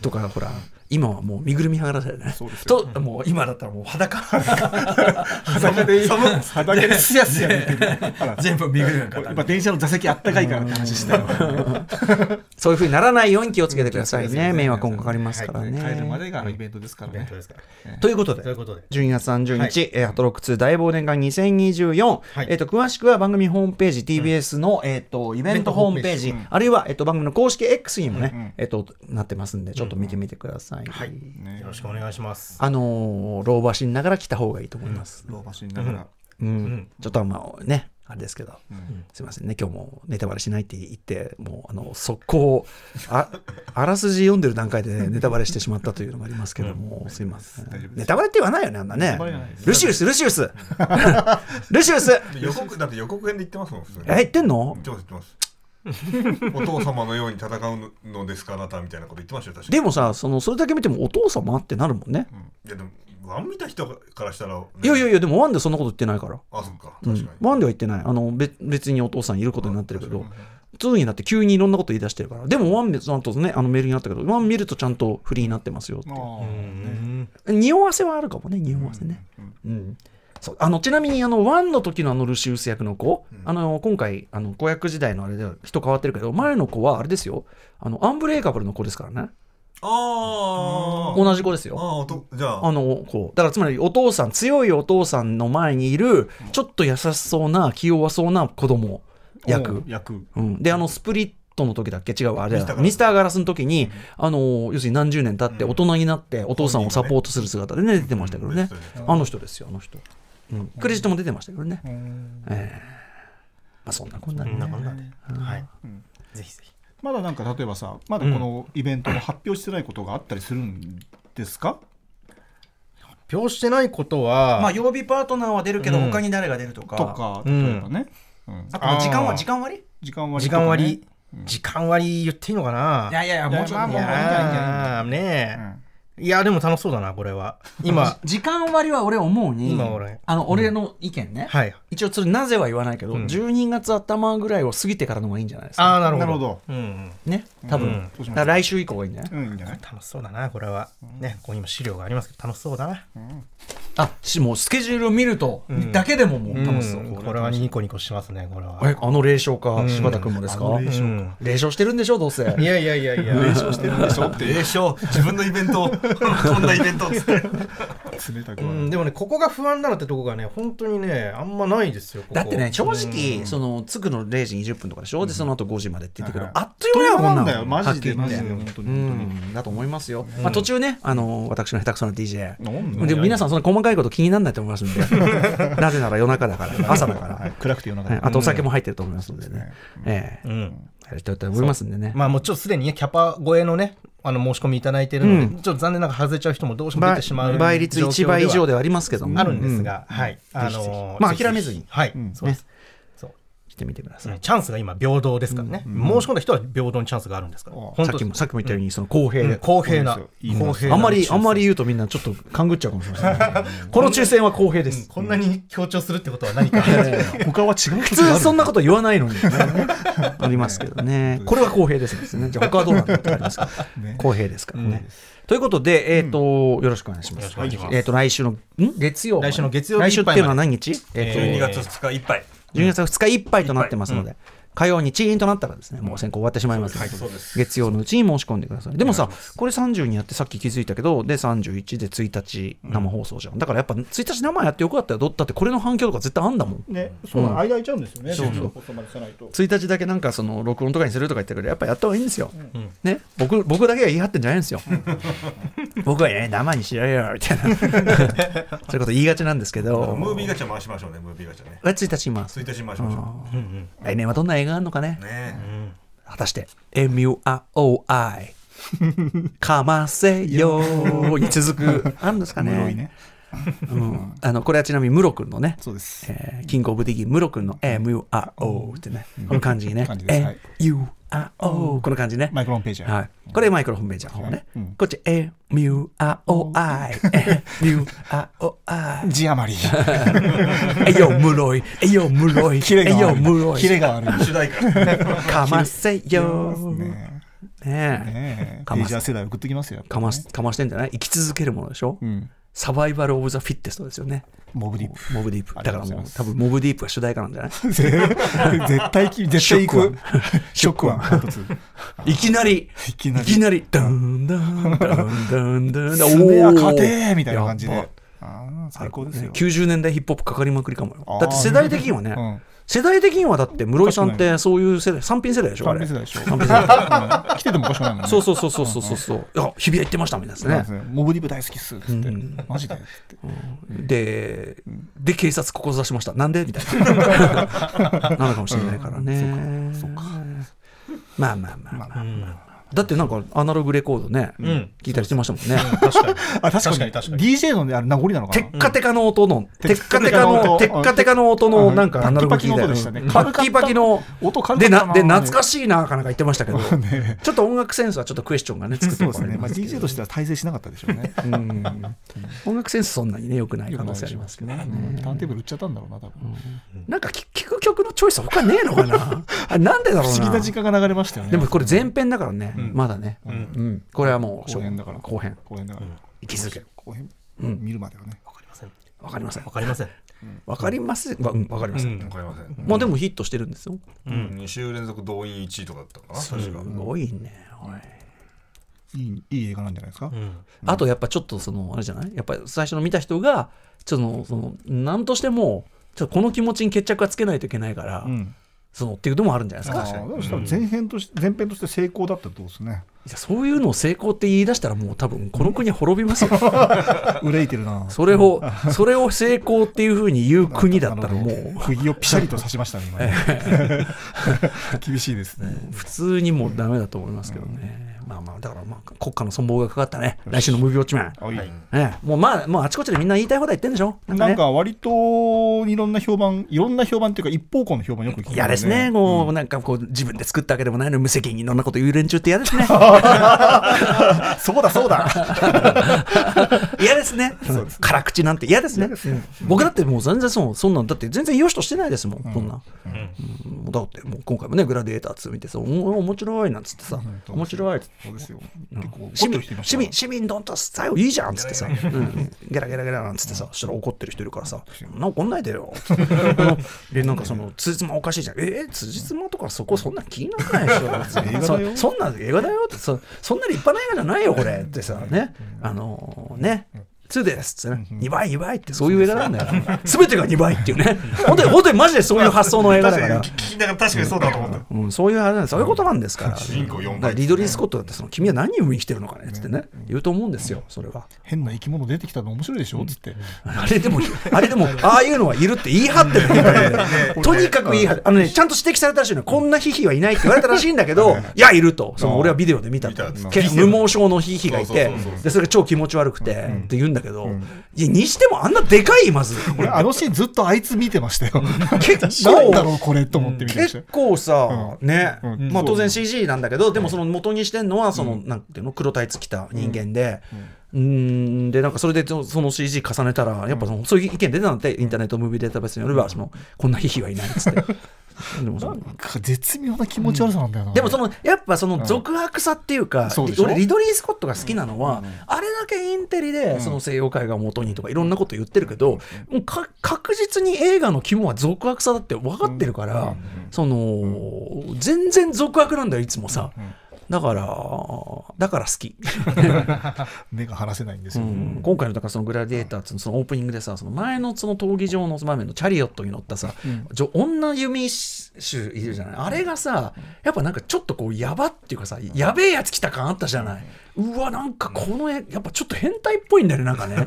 とかほら今はもう身ぐるみ剥がらせれね。ともう今だったらもう裸裸で (laughs) (laughs) 裸です (laughs) 全部身ぐるみやっぱ電車の座席あったかいからって話したそういうふうにならないように気をつけてくださいね迷惑もかかりますからね、帰るまでがイベントですからねということで12月30日、ハトロック2大忘年会2024、はい、えっと、詳しくは番組ホームページ TBS の、えっと、イベントホームページ、あるいは、えっと、番組の公式 X にもね、答となってますんで、ちょっと見てみてください。はい、ね、よろしくお願いします。あのー、老婆心ながら来た方がいいと思います。老婆心ながら。うん、ちょっとまあね、あれですけど、うん、すいませんね、今日もネタバレしないって言って、もうあの速攻あ、(laughs) あらすじ読んでる段階で、ね、ネタバレしてしまったというのがありますけども、うん、すいません。ネタバレって言わないよね、あんなね。ルシウス、ルシウス (laughs) ルシウス予告、だって予告編で言ってますもん、普通に。え、言ってんのちょっと言ってます。(laughs) お父様のように戦うのですかあなたみたいなこと言ってましたよでもさそのそれだけ見てもお父様ってなるもんね、うん、いやでもワン見た人からしたら、ね、いやいやいやでもワンでそんなこと言ってないからあそっか確かに、うん、ワンでは言ってないあの別別にお父さんいることになってるけど、2になって急にいろんなこと言い出してるからでもワン別のとねあのメールにあったけどワン見るとちゃんとフリーになってますよって匂わせはあるかもね匂わせね、うん、うん、あのちなみにあの1の時のあのルシウス役の子、うん、あの今回あの子役時代のあれで人変わってるけど前の子はあれですよあのアンブレイカブルの子ですからね。あ同じ子ですよ。あじゃああのこうだからつまりお父さん強いお父さんの前にいるちょっと優しそうな気弱そうな子供役役、うん、であのスプリットの時だっけ違うあれミスターガラスの時に、うん、あの要するに何十年経って大人になってお父さんをサポートする姿でね出てましたけどね、あの人ですよあの人。クレジットも出てましたけどね、えー、まあ、そんなこんなで、はいぜひぜひまだなんか例えばさまだこのイベントも発表してないことがあったりするんですか、発表してないことはまあ曜日パートナーは出るけど他に誰が出るとか、とか例えばね、あと時間は時間割時間割時間割、時間割言っていいのかないやいやいやもうちょっともういいんじゃないねえ、いや、でも楽しそうだな、これは。(laughs) 今。時間割は俺思うに、今俺。あの、俺の意見ね。はい。一応、それなぜは言わないけど、12月頭ぐらいを過ぎてからの方がいいんじゃないですか。ああ、なるほど。うんね、多分。来週以降がいいんじゃないうん、楽しそうだな、これは。ね、ここにも資料がありますけど、楽しそうだな。あ、し、もうスケジュールを見ると、だけでももう楽しそう。これはニコニコしますね、これは。え、あの霊障か、柴田君もですか霊障してるんでしょ、どうせ。いやいやいやいや。霊 (laughs) 障してるんでしょって。霊 (laughs) 障、自分のイベント。こ (laughs) んなイベントっうん、でもねここが不安なのってとこがね本当にねあんまないですよだってね正直、そのつくの0時20分とかでしょ、でその後5時までって言ってくる、うん、あっという間なんだよマジでマジで本当にだと思いますよ、まあ、途中ねあの私の下手くそな DJ で皆さんそんな細かいこと気にならないと思いますので (laughs) なぜなら夜中だから朝だから、はい、暗くて夜中、ね、あとお酒も入ってると思いますのでね、ええやりたいと思いますんでねまあもうちょっとすでにキャパ超えのねあの申し込みいただいているので、うん、ちょっと残念ながら外れちゃう人もどうしても出てしまう倍率1倍以上ではありますけどもあるんですが、はいあのまあ、諦めずに、はい、ね、そうですしてみてください。チャンスが今平等ですからね、うん、申し込んだ人は平等にチャンスがあるんですから、うん、さっきもさっきも言ったように、その公平で、公平な公平あまりあまり言うとみんなちょっと勘ぐっちゃうかもしれない、ね、(laughs) この抽選は公平です、こんなに強調するってことは何か、(laughs) 他は違う普通そんなこと言わないのに、ね、(laughs) ありますけどねこれは公平ですねじゃあ他はどうなんだってありますか、ね、公平ですからね、ということで、えっ、ー、と、よろしくお願いします。えっ、と、来週の、ん月曜。来週の月曜日。来週っていうのは何日えっ、ー、と、12月2日いっぱい。12月2日いっぱいとなってますので、火曜にチーンとなったらですねもう選考終わってしまいますので、はい、月曜のうちに申し込んでくださいでもさこれ30にやってさっき気づいたけどで31で1日生放送じゃん、うん、だからやっぱ1日生やってよかったよだってこれの反響とか絶対あんだもんねそう、うん、間空いちゃうんですよねそうそう1日だけなんかその録音とかにするとか言ってるけどやっぱやった方がいいんですよ、うん、ね僕僕だけが言い張ってんじゃないんですよ僕はね、生にしろよ、みたいな。(laughs) そういうこと言いがちなんですけど。ムービーガチャ回しましょうね、ムービーガチャね。1日今。1日回しましょう。うん、来年はどんな映画あるのかね。ね、果たして、MUROI。かませよーに続く、あるんですかね。ねうん、あのこれはちなみにムロ君のね、そうですえー、キングオブディギームロ君の MURO ってね、この感じね、えい、MURO あおうこの感じね。マイクロホームページ。はい。これマイクロホームページの方ね。こっち、え、ミュあ、オアイ。ミュあ、オアイ。字余り。(laughs) えよ、むろい。えよ、むろい。キレが悪い。えよ、むろい。キレが悪い。主題歌。かませよ。ねえ。かませ。世代送ってきますよ。かましてんじゃない生き続けるものでしょ。うん。サバイバル・オブ・ザ・フィットストですよね。モブディープ。モブディープ。だからもう、多分モブディープが主題歌なんじゃない (laughs) 絶対、絶対行く。ショックワン。いきなり、いきなり、いきなり、ダンダン、ダンダン、ダンダン、おン、勝ンーみたいな感じで。最高ですよ、ね、9ン年代ヒップホップかかりまくりかもよだって世代的にはね、うん、世代的にはだって室井さんってそういう世代三品世代でしょ三品世代でしょ三品世代 (laughs) 来ててもおかしくないもんねそうそうそうそうそうそう、ういや日比谷行ってましたみたいですね、モブリブ大好きっすっって、マジでって、でで警察志しましたなんでみたいな (laughs) なのかもしれないからね、そうかそうかまあまあまあまあまあ、だってなんかアナログレコードね、うん、聞いたりしてましたもんね。(laughs) 確かに。確かに確かに。DJ のねあれ名残なのかな。テッカテカの音のテッカテカのテッカテカの音のなんかアナログ聞いたりしたね。パッキパキの音でなで懐かしいなかなか言ってましたけど、ちょっと音楽センスはちょっとクエスチョンがねつくところね。まあ DJ としては大成しなかったでしょうね。音楽センスそんなにね良くない可能性ありますけどね。ターンテーブル売っちゃったんだろうな多分。なんか聞く曲のチョイス他ねえのかな。あなんでだろうな。不思議な時間が流れましたよね。でもこれ前編だからね。まだね、うんこれはもう後編だから後編後編だから、生きけ後編、うん、見るまではねわかりませんわかりませんわかりませんわかりませんわ、かりませんわ、かりませんまあでもヒットしてるんですよ、うん、2週連続動員1位とかだったかな確かすごいねおいいいいい映画なんじゃないですか、あとやっぱちょっとそのあれじゃないやっぱり最初の見た人がちょっとその何としてもちょっとこの気持ちに決着はつけないといけないから、うんそのっていうのもあるんじゃないですか。前編として、前編として成功だったとですね。いやそういうのを成功って言い出したらもう多分この国滅びますよ。(laughs) 憂いてるな。それを、それを成功っていうふうに言う国だったらもう。釘をピシャリと刺しましたね、(laughs) (laughs) 厳しいですね。普通にもうダメだと思いますけどね。まあまあ、だからまあ国家の存亡がかかったね、来週のムービー落ち。はい、ね、もうまあ、もうあちこちでみんな言いたい放題言ってんでしょ、なんか、ね,、か割といろんな評判、いろんな評判っていうか、一方向の評判よく聞く、ね、いですね、もうなんかこう、自分で作ったわけでもないのに、無責任にいろんなこと言う連中って嫌ですね。(laughs) そうだそうだ (laughs) 嫌ですね、辛口なんて嫌ですね、ね僕だってもう全然そうそんなん、だって全然良しとしてないですもん、こんな。うん、うん、だってもう今回もね、グラデーター2見てさ、面白いなんつってさ、面白いっつって。そうですよ。結構市民、市民、市民どんとさよ、いいじゃんっつってさ、うん、ゲラゲラゲラなんつってさ、そしたら怒ってる人いるからさ、なんかんないでよ。で、なんかその、つじつまおかしいじゃん。えー、つじつまとかそこそんな気にならないでしょ。そそんな映画だよってそ、そんな立派な映画じゃないよ、これってさ、ね。あのね、2ですってね、2倍、2倍って、そういう映画なんだよ。す (laughs) べてが2倍っていうね。本当に、本当にマジでそういう発想の映画だから。確かにそうだと思った。うん、そういうあれなんそういうことなんですから。主人公4倍。リドリー・スコットだって、その、君は何を生きてるのかねってね、言うと思うんですよ、それは。変な生き物出てきたの面白いでしょつって。あれでも、あれでも、ああいうのはいるって言い張ってる (laughs) とにかく言い張って、あのね、ちゃんと指摘されたらしいのこんなヒヒはいないって言われたらしいんだけど、いや、いると。その、俺はビデオで見た。無毛症のヒヒがいて、で、それが超気持ち悪くて、って言うんだだけど、うん、いや、にしてもあんなでかい、まず。俺、あのシーンずっとあいつ見てましたよ。結構、なんだろう、これ、と思って見てました。結構さ、ね、まあ当然 CG なんだけど、でもその元にしてんのは、その、なんていうの、黒タイツ着た人間で、うんでなんかそれでその CG 重ねたらやっぱその、そういう意見出たんでインターネットムービーデータベースによればそのこんなヒヒはいないっつって。でもなんか絶妙な気持ち悪さなんだよな、うん、でもそのやっぱその俗悪さっていうか、うん、俺リドリー・スコットが好きなのは、うん、あれだけインテリでその西洋絵画を元にとかいろんなこと言ってるけど、もう確実に映画の肝は俗悪さだって分かってるから、その全然俗悪なんだよいつもさ。だから、だから好き。(laughs) 目が離せないんですよ、うん、今回のだからそのグラディエーターズそのオープニングでさ、その前のその闘技場の場面のチャリオットに乗ったさ、うん、女弓手いるじゃない。あれがさ、やっぱなんかちょっとこうやばっていうかさ、やべえやつ来た感あったじゃない。うわなんかこの絵やっぱちょっと変態っぽいんだよねなんかね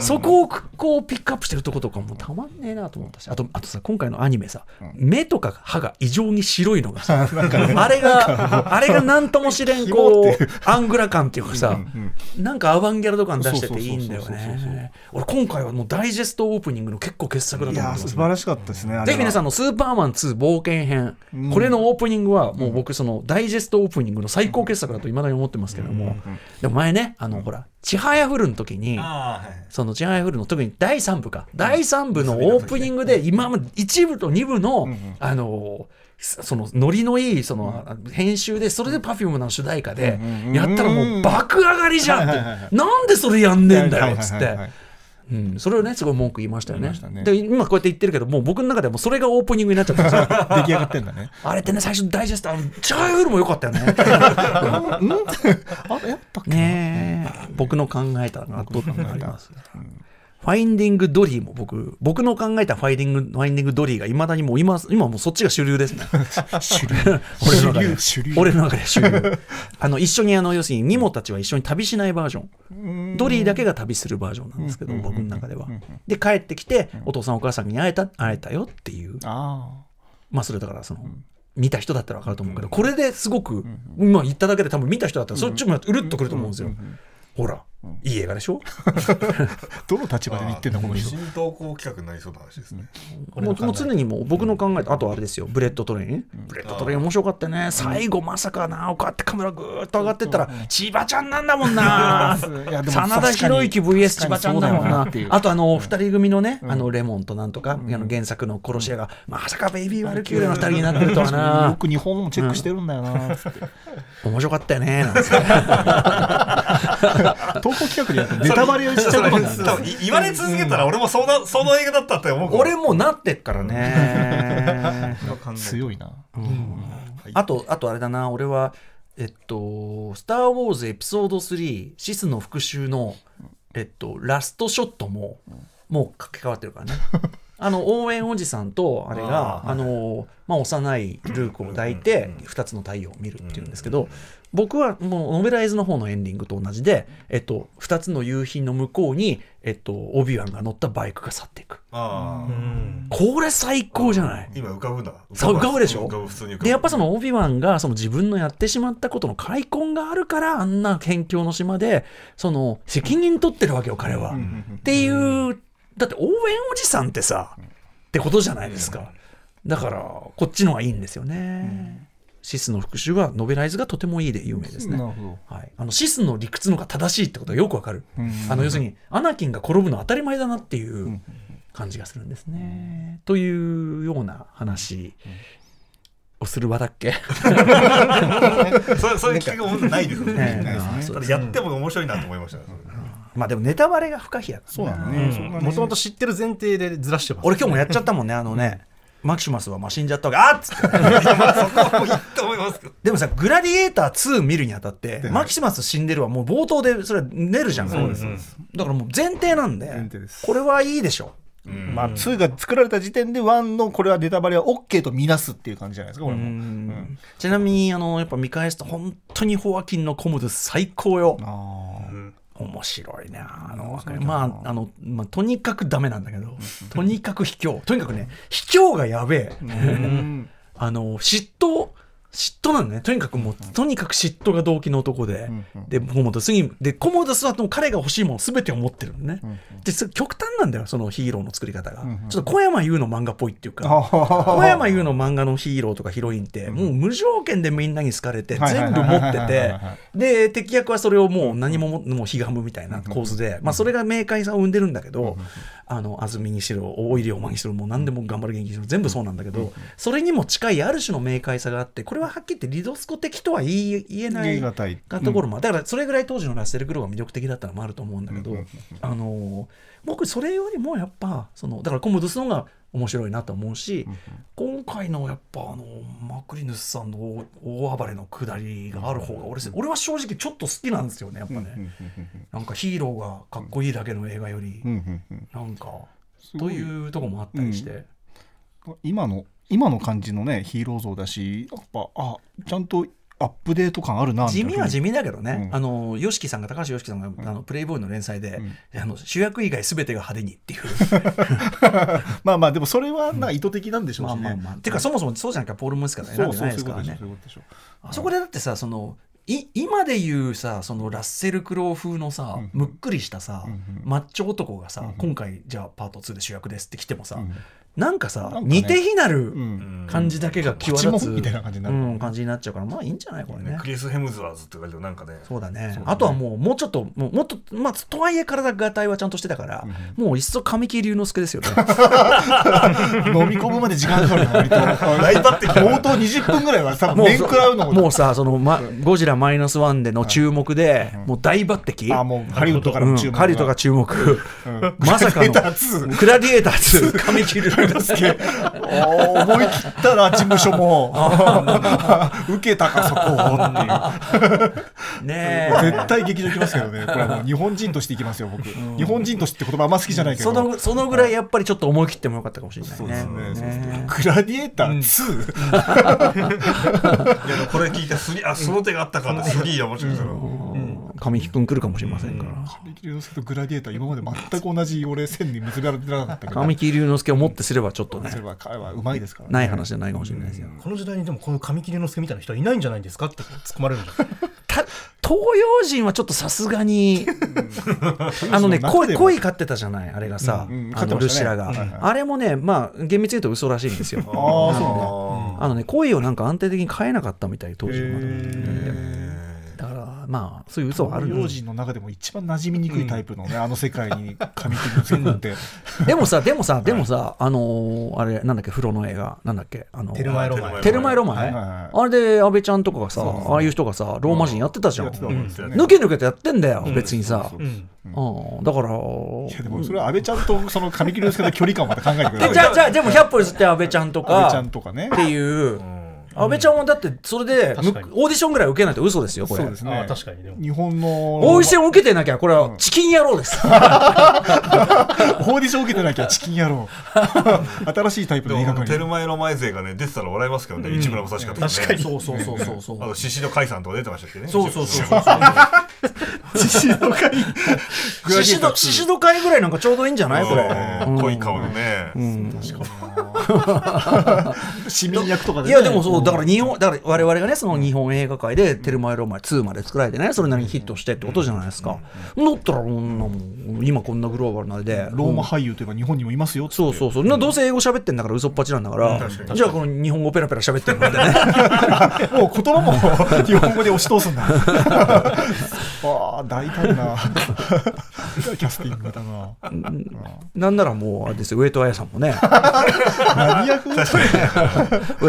そこをこうピックアップしてるとことかもたまんねえなと思ったしあとあとさ今回のアニメさ、目とか歯が異常に白いのがさあれがあれが何とも知れんこうアングラ感っていうかさなんかアバンギャルド感出してていいんだよね俺今回はもうダイジェストオープニングの結構傑作だと思ってます、ね、素晴らしかったですねぜひ皆さんの「スーパーマン2冒険編」これのオープニングはもう僕そのダイジェストオープニングの最高傑作だといまだに思ってますけども、でも前ねあのほら「ちはやふる」の時に、その「ちはやふる」の特に第3部か、第3部のオープニングで今まで1部と2部の、あのそのノリのいいその編集でそれで Perfume の主題歌でやったらもう爆上がりじゃんって、なんでそれやんねんだよっつって。うん、それをねすごい文句言いましたよね、ね、で今こうやって言ってるけどもう僕の中でもそれがオープニングになっちゃった出来 (laughs) 上がってんだねあれってね最初ダイジェストチャーよりも良かったよね (laughs) あれやっぱね僕の考えたなと思います、うんファインディングドリーも僕、僕の考えたファインディング、ファインディングドリーがいまだにもう今、今もうそっちが主流ですね。主流 (laughs) 俺の中で。主流 (laughs) 俺の中で主流。あの、一緒にあの、要するに、ニモたちは一緒に旅しないバージョン。ドリーだけが旅するバージョンなんですけど、僕の中では。で、帰ってきて、お父さんお母さんに会えた、会えたよっていう。ああ。まあ、それだから、その、見た人だったら分かると思うけど、これですごく、まあ、言っただけで多分見た人だったら、そっちもうるっとくると思うんですよ。ほら。いい映画でしょ (laughs) どの立場で言ってんだこの人新投稿企画になりそうな話ですね、うもう常にもう僕の考えと、うん、あとあれですよブレッドトレイン、うん、ブレッドトレイン面白かったね最後まさかなおかってカメラぐーっと上がってったら千葉ちゃんなんだもんな真田広之 VS 千葉ちゃんだもんなあとあの2人組のねあのレモンとなんとかあの原作の殺し屋がまさかベイビーワルキューレの2人になってるとはなよく日本もチェックしてるんだよな面白かったよねなんて (laughs) 投稿企画でネタバレをしちゃうことになる言われ続けたら俺もそのその映画だったって思う俺もなってっからね強いな、うんはい、あとあとあれだな俺はえっと「スター・ウォーズ」エピソード3「シスの復讐の」えっと、ラストショットも、うん、もう書き換わってるからね (laughs) あの応援おじさんとあれがあ、あのまあ、幼いルークを抱いて2つの太陽を見るっていうんですけど、うんうんうん、僕はもうノベライズの方のエンディングと同じで、えっと、2つの夕日の向こうに、えっと、オビワンが乗ったバイクが去っていくこれ最高じゃない今浮かぶな浮かぶでしょでやっぱそのオビワンがその自分のやってしまったことの開墾があるからあんな辺境の島でその責任取ってるわけよ彼は、うん、っていうだって応援おじさんってさってことじゃないですか、だからこっちのがいいんですよね、うんシスの復讐はノベライズがとてもいいで有名ですね。はい、あのシスの理屈のが正しいってことがよくわかる。あの要するにアナキンが転ぶの当たり前だなっていう感じがするんですね。というような話。をする場だっけそそういう企画もないですね。ねやっても面白いなと思いました、ね。まあでもネタバレが不可避やから、ね、そうなのね。もともと知ってる前提でずらしてます、ね。俺今日もやっちゃったもんね、あのね、マキシマスはまあ死んじゃったわけあっつって (laughs) そこもいいと思いますけどでもさ「グラディエーター2」見るにあたってマキシマス死んでるはもう冒頭でそれは寝るじゃんそうですだからもう前提なんでこれはいいでしょまあ、2が作られた時点で1のこれはネタバレは OK と見なすっていう感じじゃないですかこれも、うん、ちなみにあのやっぱ見返すと本当にホアキンのコムズ最高よああ面白いねあの若いまああの、まあ、とにかくダメなんだけどとにかく卑怯とにかくね卑怯がやべえ (laughs) あの嫉妬嫉妬なのねとにかくもう、とにかく嫉妬が動機の男で、でコモダスにでコモドスはも彼が欲しいもの全てを持ってるのね、で極端なんだよそのヒーローの作り方が、ちょっと小山優の漫画っぽいっていうか小山優の漫画のヒーローとかヒロインって、もう無条件でみんなに好かれて全部持っててで敵役はそれをもう何ももうひがむみたいな構図で、まあ、それが明快さを生んでるんだけど、あの安住にしろ大入馬にしろもう何でも頑張る元気にしろ全部そうなんだけど、それにも近いある種の明快さがあってこれははっきり言ってリドスコ的とは言えないところも、だからそれぐらい当時のラッセル・クローが魅力的だったのもあると思うんだけど、あの僕それよりもやっぱそのだからコムドスの方が面白いなと思うし、今回のやっぱあのマクリヌスさんの大暴れのくだりがある方が俺,、俺は正直ちょっと好きなんですよねやっぱね、なんかヒーローがかっこいいだけの映画より、なんかというとこもあったりして。今の今の感じのねヒーロー像だしやっぱあちゃんとアップデート感あるな地味は地味だけどね、うん、あの y o さんが高橋 y o s さんが、あのプレイボーイの連載で、うん、あの主役以外すべてが派手にっていう (laughs) まあまあでもそれはな意図的なんでしょうしね、まあまあまあ、ていうかそもそもそうじゃなきゃポール・ムスから選んでないですからねそこでだってさそのい今でいうさそのラッセル・クロウ風のさ、うん、むっくりしたさ、うんマッチョ男がさ、うん今回じゃあパート2で主役ですって来てもさ、うん、なんかさ、ね、似て非なる感じだけが際立つ、うん、みたいな感じになる、うん、感じになっちゃうからまあいいんじゃないこれね、ね、クリス・ヘムズワーズってなんかねそうだね、ね、あとはもうもうちょっともうもっとまあとはいえ体が体はちゃんとしてたから、うん、もういっそ神木隆之介ですよね (laughs) 飲み込むまで時間かかるのって冒頭20分ぐらいはさ面食らうのもうさその、ま、ゴジラマイナスワンでの注目で、はい、もう大抜擢あもうハリウッドからの注目、ハリウッドが注目、まさかのクラディエーター2神木隆ですけど思い切ったら事務所も (laughs) 受けたかそこをっていうね絶対劇場行きますけどねこれもう (laughs) 日本人として行きますよ僕、日本人としてって言葉あんま好きじゃないけど、そのそのぐらいやっぱりちょっと思い切ってもよかったかもしれないねそうですね、グラディエーター 2?、う (laughs) いやこれ聞いたスあその手があったからスリやもしかしたら。神木君来るかもしれませんから。木隆之介とグラディエーター、今まで全く同じ俺線に結ばれてなかったから。神木隆之介をもってすればちょっとね。れ彼はうまいですから、ね、ない話じゃないかもしれないですよ。この時代にでもこの神木隆之介みたいな人はいないんじゃないですかって突っ込まれるんじゃない東洋人はちょっとさすがにあのね (laughs) 恋恋飼ってたじゃないあれがさ、うんうんね、あのルシラが、あれもねまあ厳密に言うと嘘らしいんですよあのね恋をなんか安定的に飼えなかったみたい当時の。まあそういう嘘はある東洋人の中でも一番馴染みにくいタイプのね、うん、あの世界に紙切りを全部って (laughs) でもさでもさでもさ、あのー、あれなんだっけ風呂の映画なんだっけあのテルマエロマエテルマエロマエ、あれで安倍ちゃんとかがさ、ね、ああいう人がさローマ人やってたじゃん、抜け抜けとやってんだよ、別にさ、うん、だからいやでもそれは安倍ちゃんとその紙切りをつけ距離感をまた考えてくれじゃあじゃあでも百歩譲って安倍ちゃんとか安倍ちゃんとかねっていう、安倍ちゃんはだって、それで、オーディションぐらい受けないと嘘ですよ、これ。そうですね。確かに。日本の。オーディション受けてなきゃ、これはチキン野郎です。オーディション受けてなきゃチキン野郎。(laughs) 新しいタイプの映画館テルマエロマエ勢がね、出てたら笑いますけどね、市村正しかとか。確かに。そうそうそうそうそう。あと、獅子の海さんとか出てましたっけね。そうそうそう。獅子の会獅子戸会ぐらいなんかちょうどいいんじゃないこれ。濃い顔のね。確かに。(laughs) 市民役とかでいや、でもそう、だから日本だから我々がねその日本映画界で「テルマエロマエ2」まで作られてねそれなりにヒットしてってことじゃないですか、うんうん、だったらん今こんなグローバルなでローマ俳優というか日本にもいますよってそうそうそう、うん、どうせ英語喋ってんだから嘘っぱちなんだから、じゃあこの日本語ペラペラ喋ってるのでね (laughs) もう言葉も (laughs) 日本語で押し通すんだあ大胆なキャスティングだな、ん、なんならもうあれですよ上戸彩さんもね何役 (laughs) 上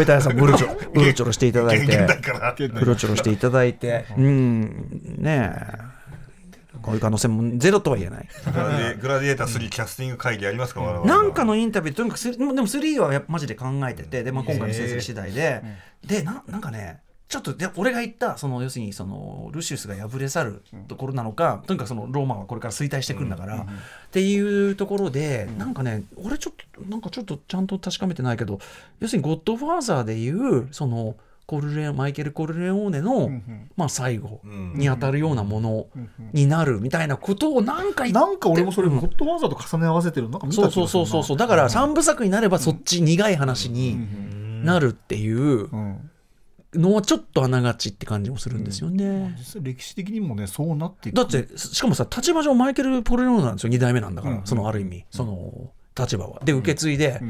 戸彩さんもうチちょろちょろしていただいてうルちょろしていただいてうんねえこういう可能性もゼロとは言えない。グラデグラディエーター3キャスティング会議ありますか、うん、なんかのインタビューとにかくでも3はやっぱマジで考えててで、まあ、今回の成績次第で、でななんかねちょっとで俺が言ったその要するにそのルシウスが敗れ去るところなのか、とにかくそのローマはこれから衰退してくるんだから、っていうところで、うなんかね俺ちょっとなんかちょっとちゃんと確かめてないけど要するに「ゴッドファーザー」でいうそのコルレマイケル・コルレオーネの、まあ、最後に当たるようなものになるみたいなことをなんか言ってなんか俺もそれ「ゴッドファーザー」と重ね合わせてるなんか見たそうそうそうそうだから三部作になればそっち苦い話になるっていう。のはちょっとあながちって感じもするんですよね、うん、実際歴史的にもねそうなってだってしかもさ立場上マイケル・ポレローなんですよ2代目なんだから、うん、そのある意味その立場はで受け継いで、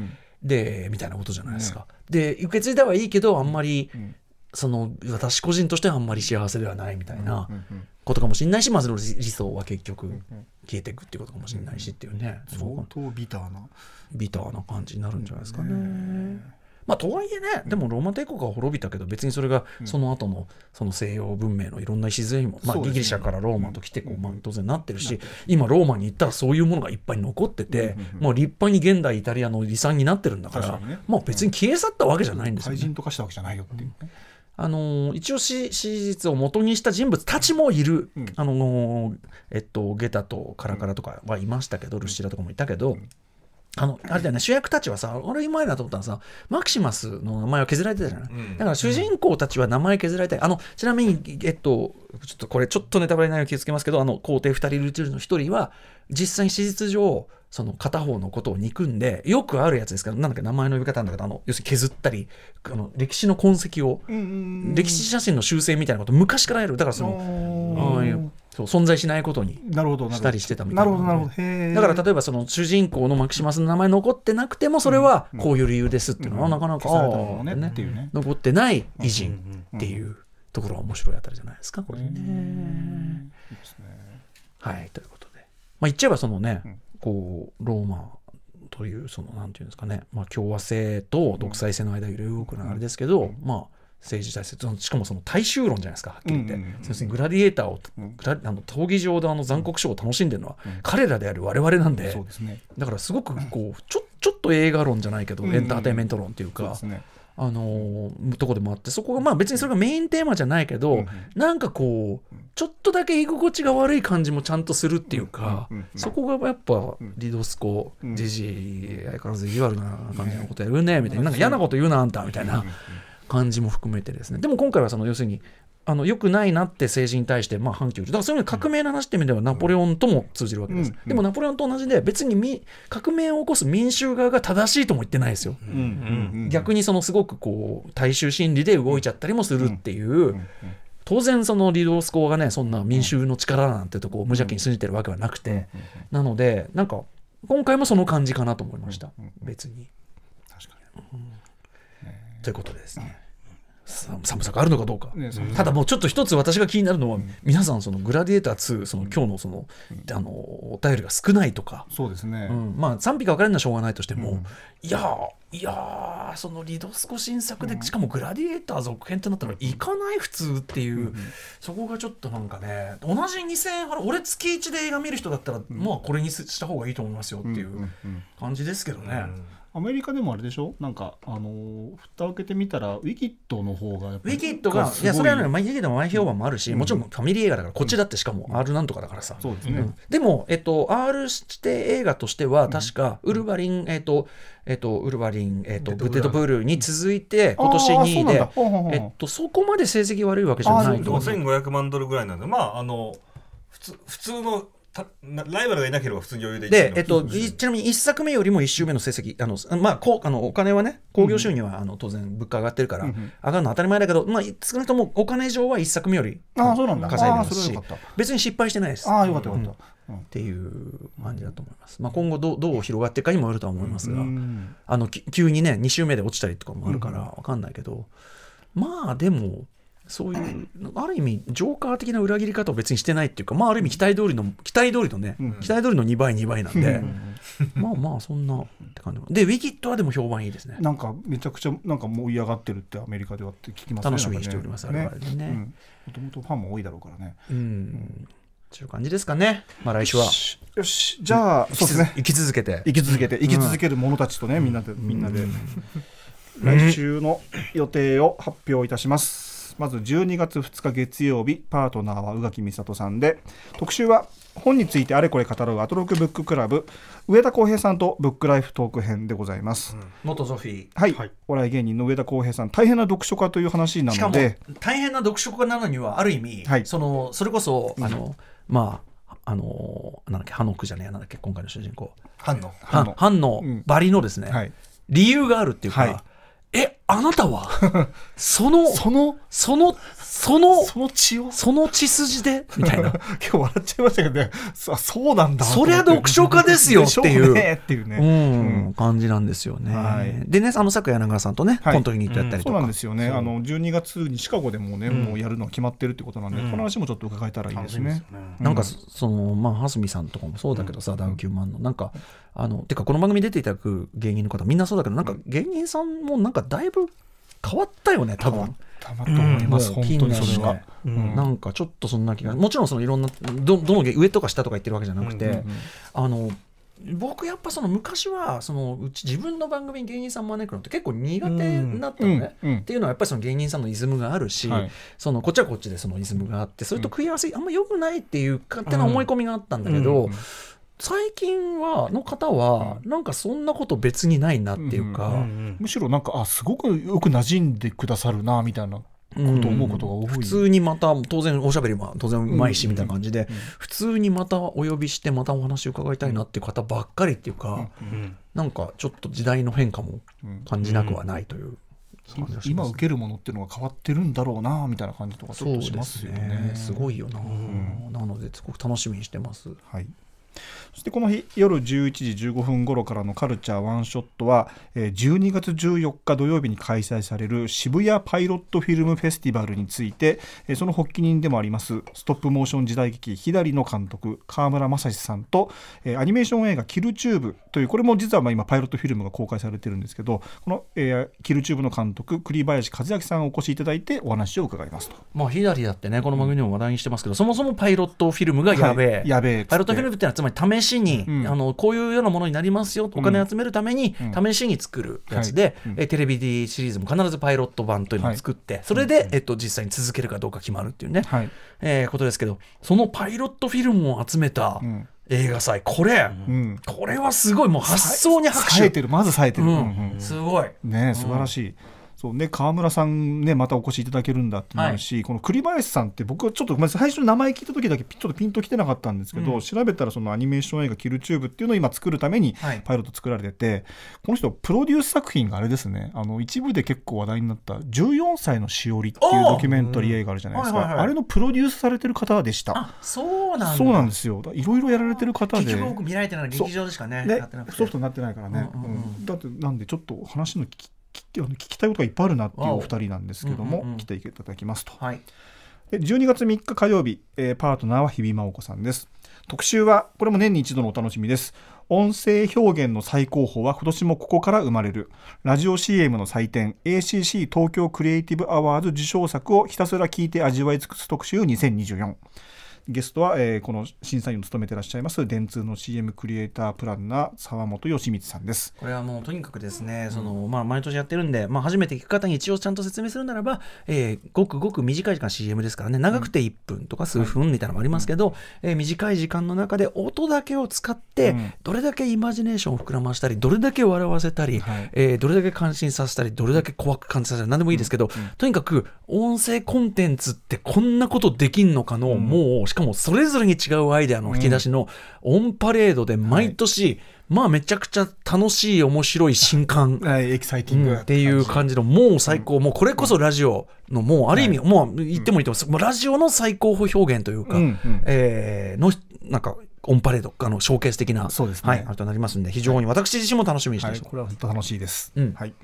でみたいなことじゃないですか、で受け継いだはいいけどあんまり、その私個人としてはあんまり幸せではないみたいなことかもしれないし、まずの理想は結局消えていくっていうことかもしれないしっていうね、相当ビターなビターな感じになるんじゃないですかね。ねまあ、とはいえねでもローマ帝国は滅びたけど別にそれがその後のその西洋文明のいろんな礎にも、まあ、ギリシャからローマと来てこう、まあ、当然なってるし今ローマに行ったらそういうものがいっぱい残ってて、もう立派に現代イタリアの遺産になってるんだから、もう別に消え去ったわけじゃないんですよ、ね。人としたわけじゃないよっていう、ねあの一応史実を元にした人物たちもいる、うん、あのえっと、ゲタとカラカラとかはいましたけど、ルシラとかもいたけど、うんあの、あれだよね、主役たちはさ、俺今まいだと思ったのさ、マキシマスの名前は削られてたじゃない、うん、だから主人公たちは名前削られい。あの、ちなみに、えっと、ちょっとこれちょっとネタバレないように気をつけますけど、あの、皇帝2人いるルの1人は、実際に史実上、その片方のことを憎んで、よくあるやつですから、なんだっけ、名前の呼び方なんだけど、あの、要するに削ったり、あの、歴史の痕跡を、歴史写真の修正みたいなこと、昔からやる。だからその、ああいう、そう存在しないことにしたりしてたみたいなるほどだから例えばその主人公のマキシマスの名前残ってなくてもそれはこういう理由ですっていうのはなかなか、うんうんねね、残ってない偉人っていうところが面白いあたりじゃないですかこれね。はいということで、まあ、言っちゃえばそのね、こうローマというそのなんていうんですかね、まあ、共和制と独裁制の間揺れ動くのあれですけど、まあ政治体制しかもその大衆論じゃないですかはっきり言って、うんうんうん、要するにグラディエーターを、うん、あの闘技場であの残酷賞を楽しんでるのは、彼らである我々なんでうんでね、だからすごくこうちょちょっと映画論じゃないけど、エンターテインメント論っていうか。うんうん、あのー、とこでもあってそこがまあ別にそれがメインテーマじゃないけど、うんうん、なんかこうちょっとだけ居心地が悪い感じもちゃんとするっていうか、うんうんうんそこがやっぱリドスコ、うん、ジジイ相変わらず意地悪な感じのことやるねみたいな,、なんか嫌なこと言うなあんたみたいな。うんうんうん感じも含めてですねでも今回はその要するにあの良くないなって政治に対してまあ反響だからそういう革命の話って意味ではナポレオンとも通じるわけです、うんうん、でもナポレオンと同じで別に革命を起こす民衆側が正しいとも言ってないですよ、うんうんうん、逆にそのすごくこう大衆心理で動いちゃったりもするっていう。当然そのリドース校がねそんな民衆の力なんてとこを無邪気に信じてるわけはなくて、なのでなんか今回もその感じかなと思いました、別に。確かに、ということですね。寒さがあるのかどうか、ね、ただもうちょっと一つ私が気になるのは、うん、皆さんそのグラディエーター2その今日のその、うん、あのお便りが少ないとかそうですね、うん、まあ賛否が分かれるのはしょうがないとしても、いやいやそのリドスコ新作で、しかもグラディエーター続編ってなったら行かない普通っていう、そこがちょっとなんかね同じ2000円払俺月1で映画見る人だったら、まあこれにした方がいいと思いますよっていう感じですけどね。アメリカでもあれでしょなんか、あのー、蓋開けてみたら、ウィキッドの方がウィキッドが、いや、それはね、ウィキでもの前評判もあるし、うん、もちろんファミリー映画だから、こっちだってしかも、R なんとかだからさ。そうですね。うん、でも、えっと、R 指定映画としては、確か、ウルヴァリン、えっと、えっと、ウルヴァリン、えっと、デッドプールに続いて、今年2位で、えっと、そこまで成績悪いわけじゃないと。5500万ドルぐらいなんで、まあ、あの、普通普通のライバルがいなければ普通に余裕でで、えっと、ちなみに1作目よりも1週目の成績あの、まあ、こあのお金はね興行収入は、あの当然物価上がってるから、うん上がるの当たり前だけど、まあ、少なくともお金上は1作目よりあそうなんだ稼いでますし別に失敗してないですあよかったよかった、うん、っていう感じだと思います、まあ、今後どどう広がっていくかにもよるとは思いますが、うん、あの急にね2週目で落ちたりとかもあるから分かんないけど、まあでもそういうある意味ジョーカー的な裏切り方を別にしてないっていうか、まあ、ある意味期待通りの期待通りのね、うん、期待通りの2倍2倍なんでまあまあそんなって感じでウィキッドはでも評判いいですねなんかめちゃくちゃなんか盛り上がってるってアメリカではって聞きますね楽しみにしております、ね、あれはね、もともとファンも多いだろうからねうん、うんという感じですかね。まあ来週は。よし、じゃあ、そうですね。生き続けて。生き続けて、生き続ける者たちとね、みんなで、みんなで。来週の予定を発表いたします。ますまず12月2日月曜日パートナーは宇垣美里さんで特集は本についてあれこれ語るアトロクブッククラブ上田浩平さんとブックライフトーク編でございます、うん、元ゾフィーはい、はい、お笑い芸人の上田浩平さん大変な読書家という話なので大変な読書家なのにはある意味、はい、そのそれこそあの、うん、まああのなんだっけハノクじゃねえなんだっけ今回の主人公ハンノハンノバリのですね、はい、理由があるっていうか、え、あなたは (laughs) その、その、そのそのその血をその血筋で (laughs) みたいな今日笑っちゃいましたけどねそそうなんだそりゃ読書家ですよ (laughs) っていうねっていうね、うん感じなんですよね、でねあの昨夜柳川さんとね、コントユニットやったりとか、そうなんですよねあの12月にシカゴでもね、もうやるのは決まってるってことなんで、この話もちょっと伺えたらいいですねなんかそのまあ蓮見さんとかもそうだけどさ、ダウ9万のなんかあのてかこの番組出ていただく芸人の方みんなそうだけどなんか芸人さんもなんかだいぶ変わったよね多分。たまと思います、うん、本当にそれは、うん、なんかちょっとそんな気がもちろんそのいろんなどどの上とか下とか言ってるわけじゃなくて、うんうんうん、あの僕やっぱその昔はそのうち自分の番組に芸人さん招くのって結構苦手だったのね、うんうん、っていうのはやっぱりその芸人さんのイズムがあるし、はい、そのこっちはこっちでそのイズムがあってそれと食い合わせあんまよくないっていう勝手な思い込みがあったんだけど、うんうんうん最近は、の方は、なんかそんなこと別にないなっていうか、むしろなんか、あ、すごくよく馴染んでくださるな、みたいな。こと思うことが多い、うん、普通にまた当然おしゃべりも当然うまいしみたいな感じで、普通にまたお呼びしてまたお話伺いたいなっていう方ばっかりっていうか、うんうん、なんかちょっと時代の変化も感じなくはないという。今受けるものっていうのが変わってるんだろうなみたいな感じとかちょっとしますよね。すねすごいよな、うん、なのですごく楽しみにしてます。はいそしてこの日夜11時15分頃からのカルチャーワンショットは12月14日土曜日に開催される渋谷パイロットフィルムフェスティバルについてその発起人でもありますストップモーション時代劇「左の監督川村正史さんとアニメーション映画「キルチューブ」というこれも実はま今パイロットフィルムが公開されてるんですけどこの、えー、キルチューブの監督栗林和明さんをお越しいただいてお話を伺いますと。まあ、左だってねこの番組でも話題にしてますけど、うん、そもそもパイロットフィルムがやべえ、はい、やべえパイロットフィルムってのはつまり試しに、うん、あのこういうようなものになりますよ、お金集めるために試しに作るやつで、えテレビシリーズも必ずパイロット版というのを作って、それで、えっと、実際に続けるかどうか決まるっていうね、はい、えー、ことですけどそのパイロットフィルムを集めた、映画祭これ、うん、これはすごいもう発想に拍手えてるまず冴えてる、うんうん、すごいね素晴らしい、そうね、川村さんね、またお越しいただけるんだってなるし、はい、この栗林さんって、僕はちょっと、最初の名前聞いた時だけ、ちょっとピンときてなかったんですけど、うん、調べたら、そのアニメーション映画、キルチューブっていうのを今作るために、パイロット作られてて、はい、この人、プロデュース作品があれですね、あの、一部で結構話題になった、14歳のしおりっていうドキュメンタリー映画あるじゃないですか、あれのプロデュースされてる方でした。そうなんそうなんですよ。いろいろやられてる方で。結局僕見られてるのは劇場でしかね、ソフトになってないからね。だって、なんで、ちょっと話の聞きあの聞きたいことがいっぱいあるなっていうお二人なんですけども、来ていただきますと、はい、で12月3日火曜日、えー、パートナーは日比真央子さんです特集はこれも年に一度のお楽しみです音声表現の最高峰は今年もここから生まれるラジオ CM の祭典 ACC 東京クリエイティブアワーズ受賞作をひたすら聞いて味わい尽くす特集2024ゲストは、えー、この審査員を務めていらっしゃいます電通の CM クリエイタープランナー沢本義光さんですこれはもうとにかくですね、うん、そのまあ、毎年やってるんで、まあ、初めて聞く方に一応ちゃんと説明するならば、えー、ごくごく短い時間 CM ですからね長くて1分とか数分みたいなのもありますけど、うんはい、えー、短い時間の中で音だけを使って、どれだけイマジネーションを膨らましたりどれだけ笑わせたり、はい、えー、どれだけ感心させたりどれだけ怖く感じさせたり何でもいいですけど、うん、とにかく音声コンテンツってこんなことできんのかの、もうしかもそれぞれに違うアイデアの引き出しのオンパレードで毎年、はい、まあめちゃくちゃ楽しい面白い新刊、エキサイティングっていう感じのもう最高、うん、もうこれこそラジオのもうある意味、はい、もう言ってもいいと思います、うん、ラジオの最高峰表現というか、うんうん、えー、のなんかオンパレードあのショーケース的なそうですね、はい、あれとなりますんで非常に私自身も楽しみにしてます、はい、これは本当楽しいです、うん、はいうん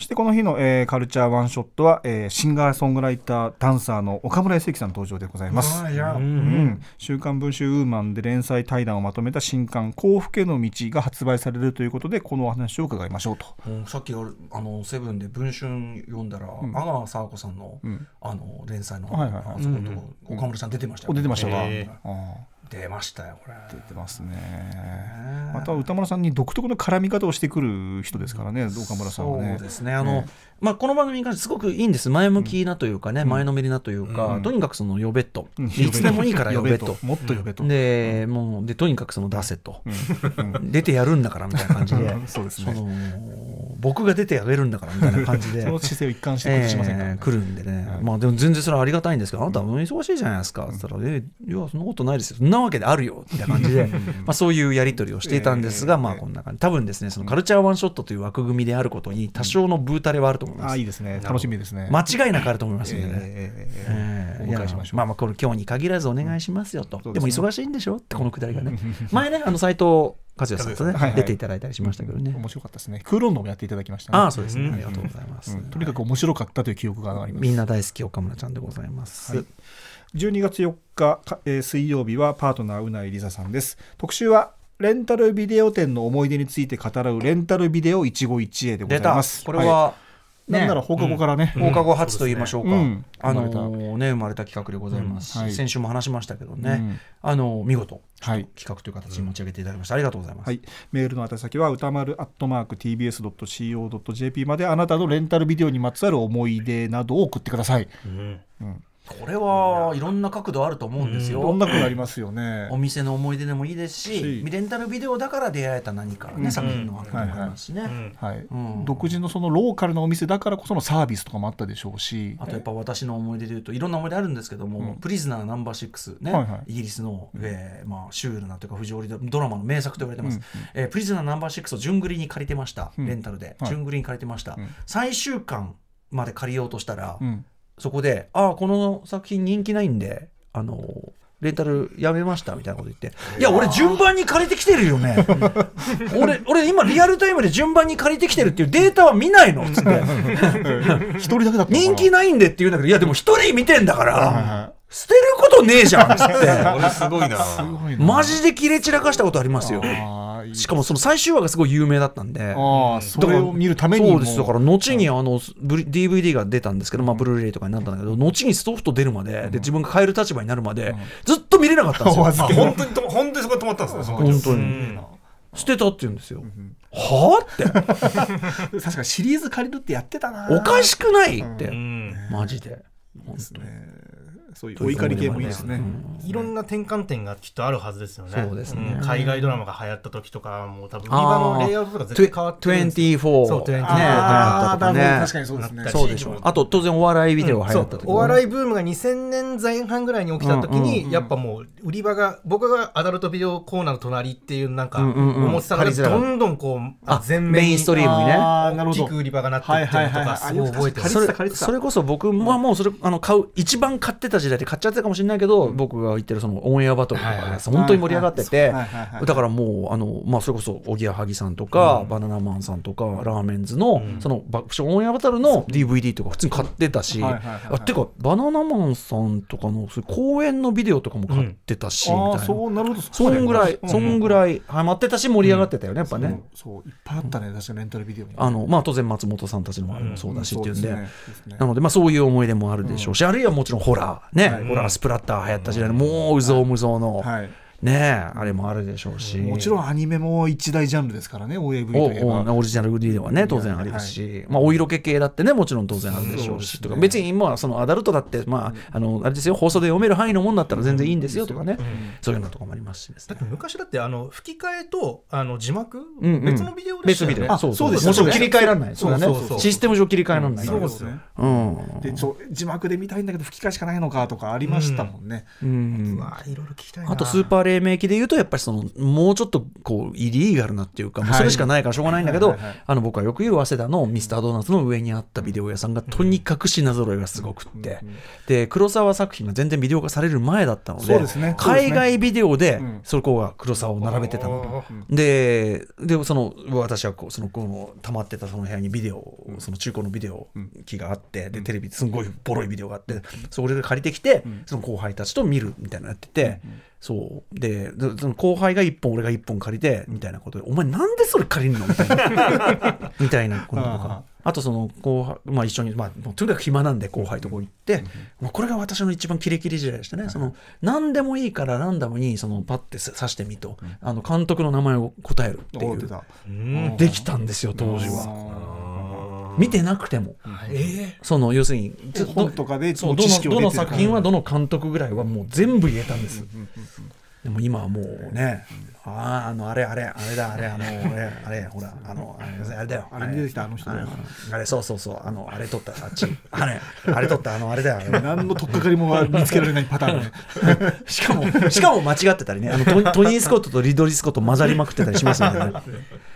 そしてこの日の、えー、カルチャーワンショットは、えー、シンガーソングライターダンサーの岡村康之さん登場でございます。うん、週刊文春ウーマンで連載対談をまとめた新刊幸福への道が発売されるということでこのお話を伺いましょうと。うん、さっきあのセブンで文春読んだら、うん、阿川佐和子さんの、うん、あの連載の、はいはいはい、岡村さん出てましたよ、ね、出てましたわ。あ出ましたよこれ出てますねまた歌丸さんに独特の絡み方をしてくる人ですからね岡村さんはねそうですねあの、ねまあ、この番組に関してすごくいいんです、前向きなというかね、前のめりなというか、とにかくその呼べと、いつでもいいから呼べと、もっと呼べと。で、もうでとにかくその出せと、出てやるんだからみたいな感じで、(laughs) そうですね、僕が出てやれるんだからみたいな感じで、(laughs) その姿勢を一貫してしませんか、来るんでね、まあでも全然それはありがたいんですけど、あなた、忙しいじゃないですかって言ったら、え、いや、そんなことないですよ、そんなわけであるよみたいな感じで、まあそういうやり取りをしていたんですが、まあこんな感じ、多分ですね、そのカルチャーワンショットという枠組みであることに、多少のブータレはあると思います。あいいですね。楽しみですね。間違いなくあると思いますのでね。お迎えしましょう。まあまあこれ今日に限らずお願いしますよと。でも忙しいんでしょってこのくだりがね。(laughs) 前ねあの斎藤和也さんとね、はい出ていただいたりしましたけどね。面白かったですね。クーロンのもやっていただきました、ね、あそうですね、ありがとうございます、とにかく面白かったという記憶があります。みんな大好き岡村ちゃんでございます。はい12月4日、えー、水曜日はパートナーうないりささんです特集はレンタルビデオ店の思い出について語らうレンタルビデオ一期一会でございますこれは、はいなんなら放課後からね、放課後初と言いましょうか、あのね生まれた企画でございます、はい、先週も話しましたけどね、あの見事はい、企画という形に持ち上げていただきました、ありがとうございます、はい、メールの宛先は歌丸アットマーク tbs.co.jp まであなたのレンタルビデオにまつわる思い出などを送ってください、うんうんこれはいろんな角度あると思うんですよ。うん、ありますよね。お店の思い出でもいいですし、レンタルビデオだから出会えた何かね、作品のわけもありますね。独自のそのローカルなお店だからこそのサービスとかもあったでしょうし、あとやっぱ私の思い出でいうといろんな思い出あるんですけども、プリズナーナンバーシックスね、イギリスの、えまあシュールなというか不条理ドラマの名作と言われてます。えプリズナーナンバーシックスを順繰りに借りてました、レンタルで、順繰りに借りてました。最終巻まで借りようとしたら。そこで、ああ、この作品人気ないんで、あのレンタルやめましたみたいなこと言って、いや、俺、順番に借りてきてるよね、(laughs) 俺、俺今、リアルタイムで順番に借りてきてるっていうデータは見ないのっつって、(laughs) 一人だけだ人気ないんでって言うんだけど、いや、でも一人見てんだから、捨てることねえじゃんって俺 (laughs) すごいなマジで切れ散らかしたことありますよしかもその最終話がすごい有名だったんでそれを見るためにそうですだから後にあの DVD が出たんですけど、まあ、ブルーレイとかになったんだけど後にソフト出るまでで自分が変える立場になるまでずっと見れなかったんですよ (laughs) 本当に (laughs) 本当にそこで止まったんですね本当に捨てたって言うんですよ、はあって確かにシリーズ借りるってやってたなおかしくないって、マジで本当に。そういうお怒り系もいいですね、いろんな転換点がきっとあるはずですよねそうですね、海外ドラマが流行った時とかもう多分売り場のレイアウトとか絶対変わってる24そう24ねあと確かにそうですねそうでしょあと当然お笑いビデオ流行った時、お笑いブームが2000年前半ぐらいに起きた時に、やっぱもう売り場が僕がアダルトビデオコーナーの隣っていうなんかがどんどんこう全面メインストリームにね売り場がなってってるとかすごい覚えてるそれこそ僕はもうそれあの買う一番買ってた時代で買っちゃってたかもしれないけど、僕が言ってるそのオンエアバトルとか、ね本当に盛り上がってて、だからもうあの、まあ、それこそおぎやはぎさんとか、バナナマンさんとかラーメンズの、その爆笑オンエアバトルの DVD とか普通に買ってたし、あっていうかバナナマンさんとかのそういう公演のビデオとかも買ってたし、みたいなそうなるほどそんぐらい、そんぐらいハマってたし盛り上がってたよね、やっぱねそういっぱいあったね確かレンタルビデオあの、まあ、当然松本さんたちのもそうだしっていうんで,、なので、まあ、そういう思い出もあるでしょうし、あるいはもちろんホラーね、ホラースプラッター流行った時代のもううぞうむぞうの、はいねあれもあるでしょうし、もちろんアニメも一大ジャンルですからね OAV といえばオリジナル D ではね当然ありますし、はい、まあ、お色気系だってねもちろん当然あるでしょうし、うとか別に今そのアダルトだって、まあ、あのあれですよ放送で読める範囲のもんだったら全然いいんですよとかね、うんうん、そういうのとかもありますし、ね、だって昔だってあの吹き替えとあの字幕、うんうん、別のビデオでしたよね、別ビデオあそうそうですもちろん切り替えられないそうだねシステム上切り替えられない、そうですね、うん、で字幕で見たいんだけど吹き替えしかないのかとかありましたもんね、うんうん、いろいろ聞きたいあとスーパー黎明期で言うと、やっぱりその、もうちょっとこう、イリーガルなっていうか、もうそれしかないからしょうがないんだけど、あの、僕はよく言う早稲田のミスタードーナツの上にあったビデオ屋さんが、とにかく品揃えがすごくって、で、黒沢作品が全然ビデオ化される前だったので、海外ビデオで、そこが黒沢を並べてたの。で、で、その、私はこう、その、この、溜まってたその部屋にビデオ、その中古のビデオ機があって、で、テレビ、すごいボロいビデオがあって、それで借りてきて、その後輩たちと見るみたいなのやってて、そう。で、その後輩が1本、俺が1本借りて、みたいなことで、お前なんでそれ借りるのみたいな。(laughs) みたいなこととか。あとその後輩、まあ、一緒に、まあ、とにかく暇なんで後輩とこ行って、まあ、これが私の一番キレキレ時代でしたね、その何でもいいからランダムにそのパッて刺してみと、あの監督の名前を答えるっていうできたんですよ当時は。見てなくても、その要するに本とかでどの作品はどの監督ぐらいはもう全部言えたんです。でも今はもうね、ああ、あの、あれ、あれ、あれだ、あれ、あの、あれ、あれ、ほら、あの、あれだよ。あれ出てきた、あの人だよ。あれ、そうそうそう、あの、あれ取った、あっち、あれ、あれ取った、あの、あれだよ。何の取っかかりも見つけられないパターン (laughs) しかも、しかも間違ってたりね、あのトニー・スコットとリドリー・スコット混ざりまくってたりしますよね。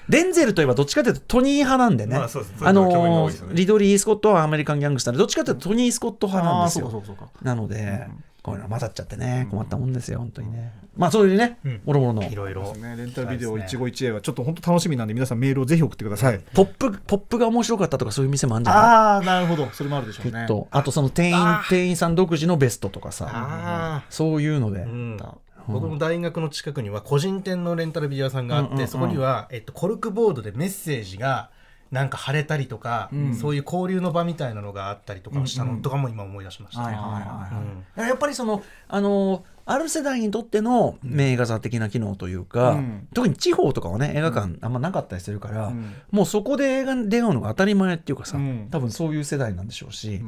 デンゼルといえばどっちかというとトニー派なんでね、あ、の、リドリー・スコットはアメリカン・ギャングスターでどっちかというとトニー・スコット派なんですよ。なので、こういうの混ざっちゃってね、困ったもんですよ、本当にね。まあ、そういうね、もろもろの。いろいろ。レンタルビデオ一期一会は、ちょっと本当楽しみなんで、皆さんメールをぜひ送ってください。ポップ、ポップが面白かったとか、そういう店もあるんじゃないああ、なるほど。それもあるでしょうね。あと、その店員、店員さん独自のベストとかさ、そういうので。僕も大学の近くには個人店のレンタルビデオ屋さんがあって、そこには、えっと、コルクボードでメッセージがなんか腫れたりとか、うん、そういう交流の場みたいなのがあったりとかしたのとかも今思い出しました。やっぱりそのあのーある世代にとっての名画座的な機能というか、うん、特に地方とかはね映画館あんまなかったりするから、うん、もうそこで映画に出会うのが当たり前っていうかさ、うん、多分そういう世代なんでしょうし、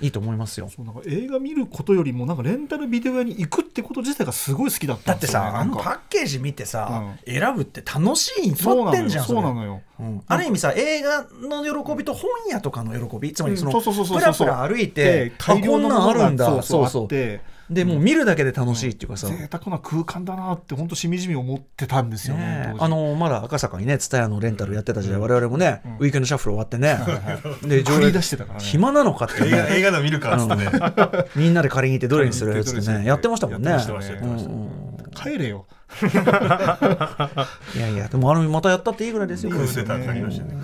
いいと思いますよなんか映画見ることよりもなんかレンタルビデオ屋に行くってこと自体がすごい好きだった、ね、だってさあのパッケージ見てさ、選ぶって楽しいに決まってんじゃんそうなのよある意味さ映画の喜びと本屋とかの喜びつまりそのプラプラ歩いて、えー、こんなんあるんだそうそうそうそうでもう見るだけで楽しいっていうかさ、うん、贅沢な空間だなって本当しみじみ思ってたんですよねあのまだ赤坂にね蔦屋のレンタルやってた時代、うん、我々もね、ウィークエンドシャッフル終わってね、で上映出してたから、ね、暇なのかって映画映画見るかっつってねみんなで借りに行ってどれにするっつってねやってましたもんね。帰れよ (laughs) いやいやでもあのまたやったっていいぐらいですよクーデターかかりましたね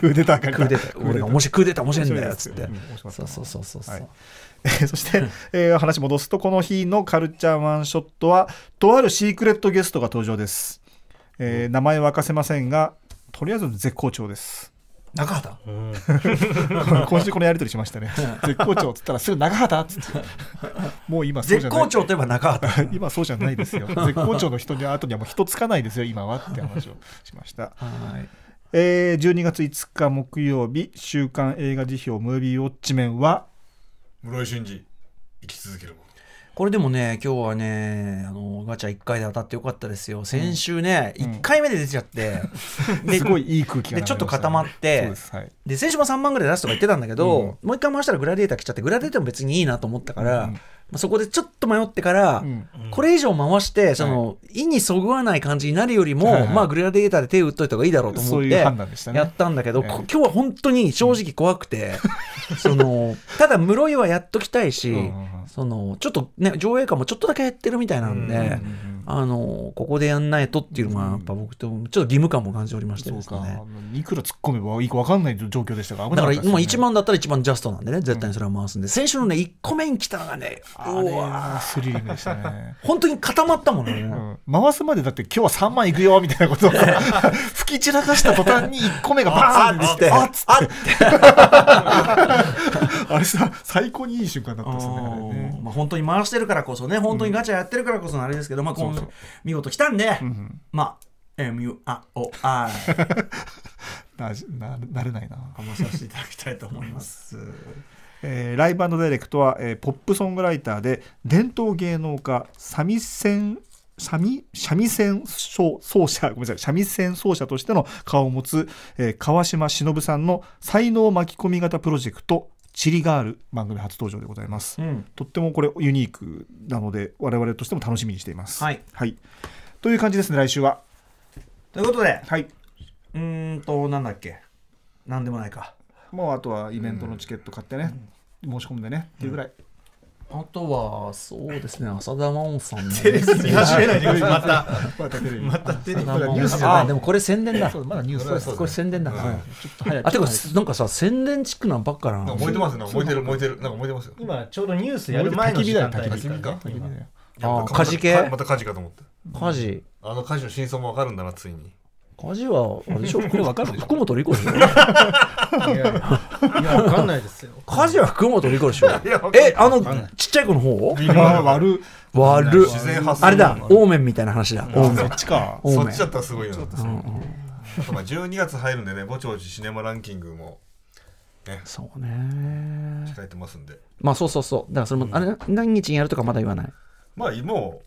クーデターかかり俺がもしクーデター面白いんだよつって、うん、そうそうそうそう、はい (laughs) そして、えー、話戻すとこの日のカルチャーワンショットはとあるシークレットゲストが登場です、えー、名前は明かせませんがとりあえず絶好調です中畑、うん、(laughs) 今週このやり取りしましたね絶好調っつったらすぐ中畑っつってもう今そうじゃない絶好調といえば中畑 (laughs) 今そうじゃないですよ (laughs) 絶好調の人に後にはもう人つかないですよ今はって話をしました、はいえー、12月5日木曜日週刊映画辞表ムービーウォッチメンは室井俊二生き続けるもこれでもね、今日はね、あのガチャ1回で当たってよかったですよ。先週ね、うん、1回目で出ちゃって、う (laughs) ん、すごいいい空気が、ちょっと固まって、はい、で先週も3万ぐらい出すとか言ってたんだけど、うん、もう1回回したらグラデータ来ちゃって、グラデータも別にいいなと思ったから、そこでちょっと迷ってから、これ以上回して、その、意にそぐわない感じになるよりも、まあ、グラデーターで手を打っといた方がいいだろうと思って、やったんだけど、今日は本当に正直怖くて、(laughs) その、ただ、室井はやっときたいし、その、ちょっとね、上映感もちょっとだけ減ってるみたいなんで、あのここでやんないとっていうのがやっぱ僕とちょっと義務感も感じておりましてですね、いくら突っ込めばいいか分かんない状況でしたから、ね、だから今1番だったら一番ジャストなんでね絶対にそれは回すんで、先週のね1個目に来たのがねうわスリリングでしたね (laughs) 本当に固まったもんね、うん、回すまでだって今日は3万いくよみたいなことを (laughs) 吹き散らかした途端に1個目がバーンってあっつっあれさ最高にいい瞬間だったですねね、まあ、本当に回してるからこそね本当にガチャやってるからこそのあれですけど、まあ、こに見事来たんで、まあ MURI (laughs) なななれないなお張させていただきたいと思います。(laughs) えー、ライブダイレクトは、えー、ポップソングライターで伝統芸能家三味線三味線奏者ごめんなさい三味線奏者としての顔を持つ、えー、川島忍さんの才能巻き込み型プロジェクトチリガール番組初登場でございます、うん、とってもこれユニークなので我々としても楽しみにしていますはい、はい、という感じですね来週はということではいうんとなんだっけなんでもないかもうあとはイベントのチケット買ってね、うん、申し込んでねっていうぐらい、うんあとは、そうですね、浅田真央さんの、ね。テレビ見始めないでまた。(laughs) またテレビ。またテレビ。ニュースない。あ、でもこれ宣伝だ。まだニュースでこれ宣伝だ。ちょっと早い。あ、てか、なんかさ、宣伝チックなんばっかな。なか燃えてますね。燃えてる、燃えてる。なんか燃えてますよ。今、ちょうどニュースやる前の時間帯ですあ火事系また火事かと思って。火事。あの火事の真相もわかるんだな、ついに。火事はあれでしょこれ (laughs) わかる福本莉子でしょいやいわかんないですよ火事は福本莉子でしょえあのちっちゃい子の方微妙悪悪自然あれだオーメンみたいな話だそっちかそっちだったらすごいよ、うんうん、あとまあ12月入るんでねぼちぼちシネマランキングもね、そうね控えてますんでまあそうそうそうだからそれも、あれ何日にやるとかまだ言わないまあも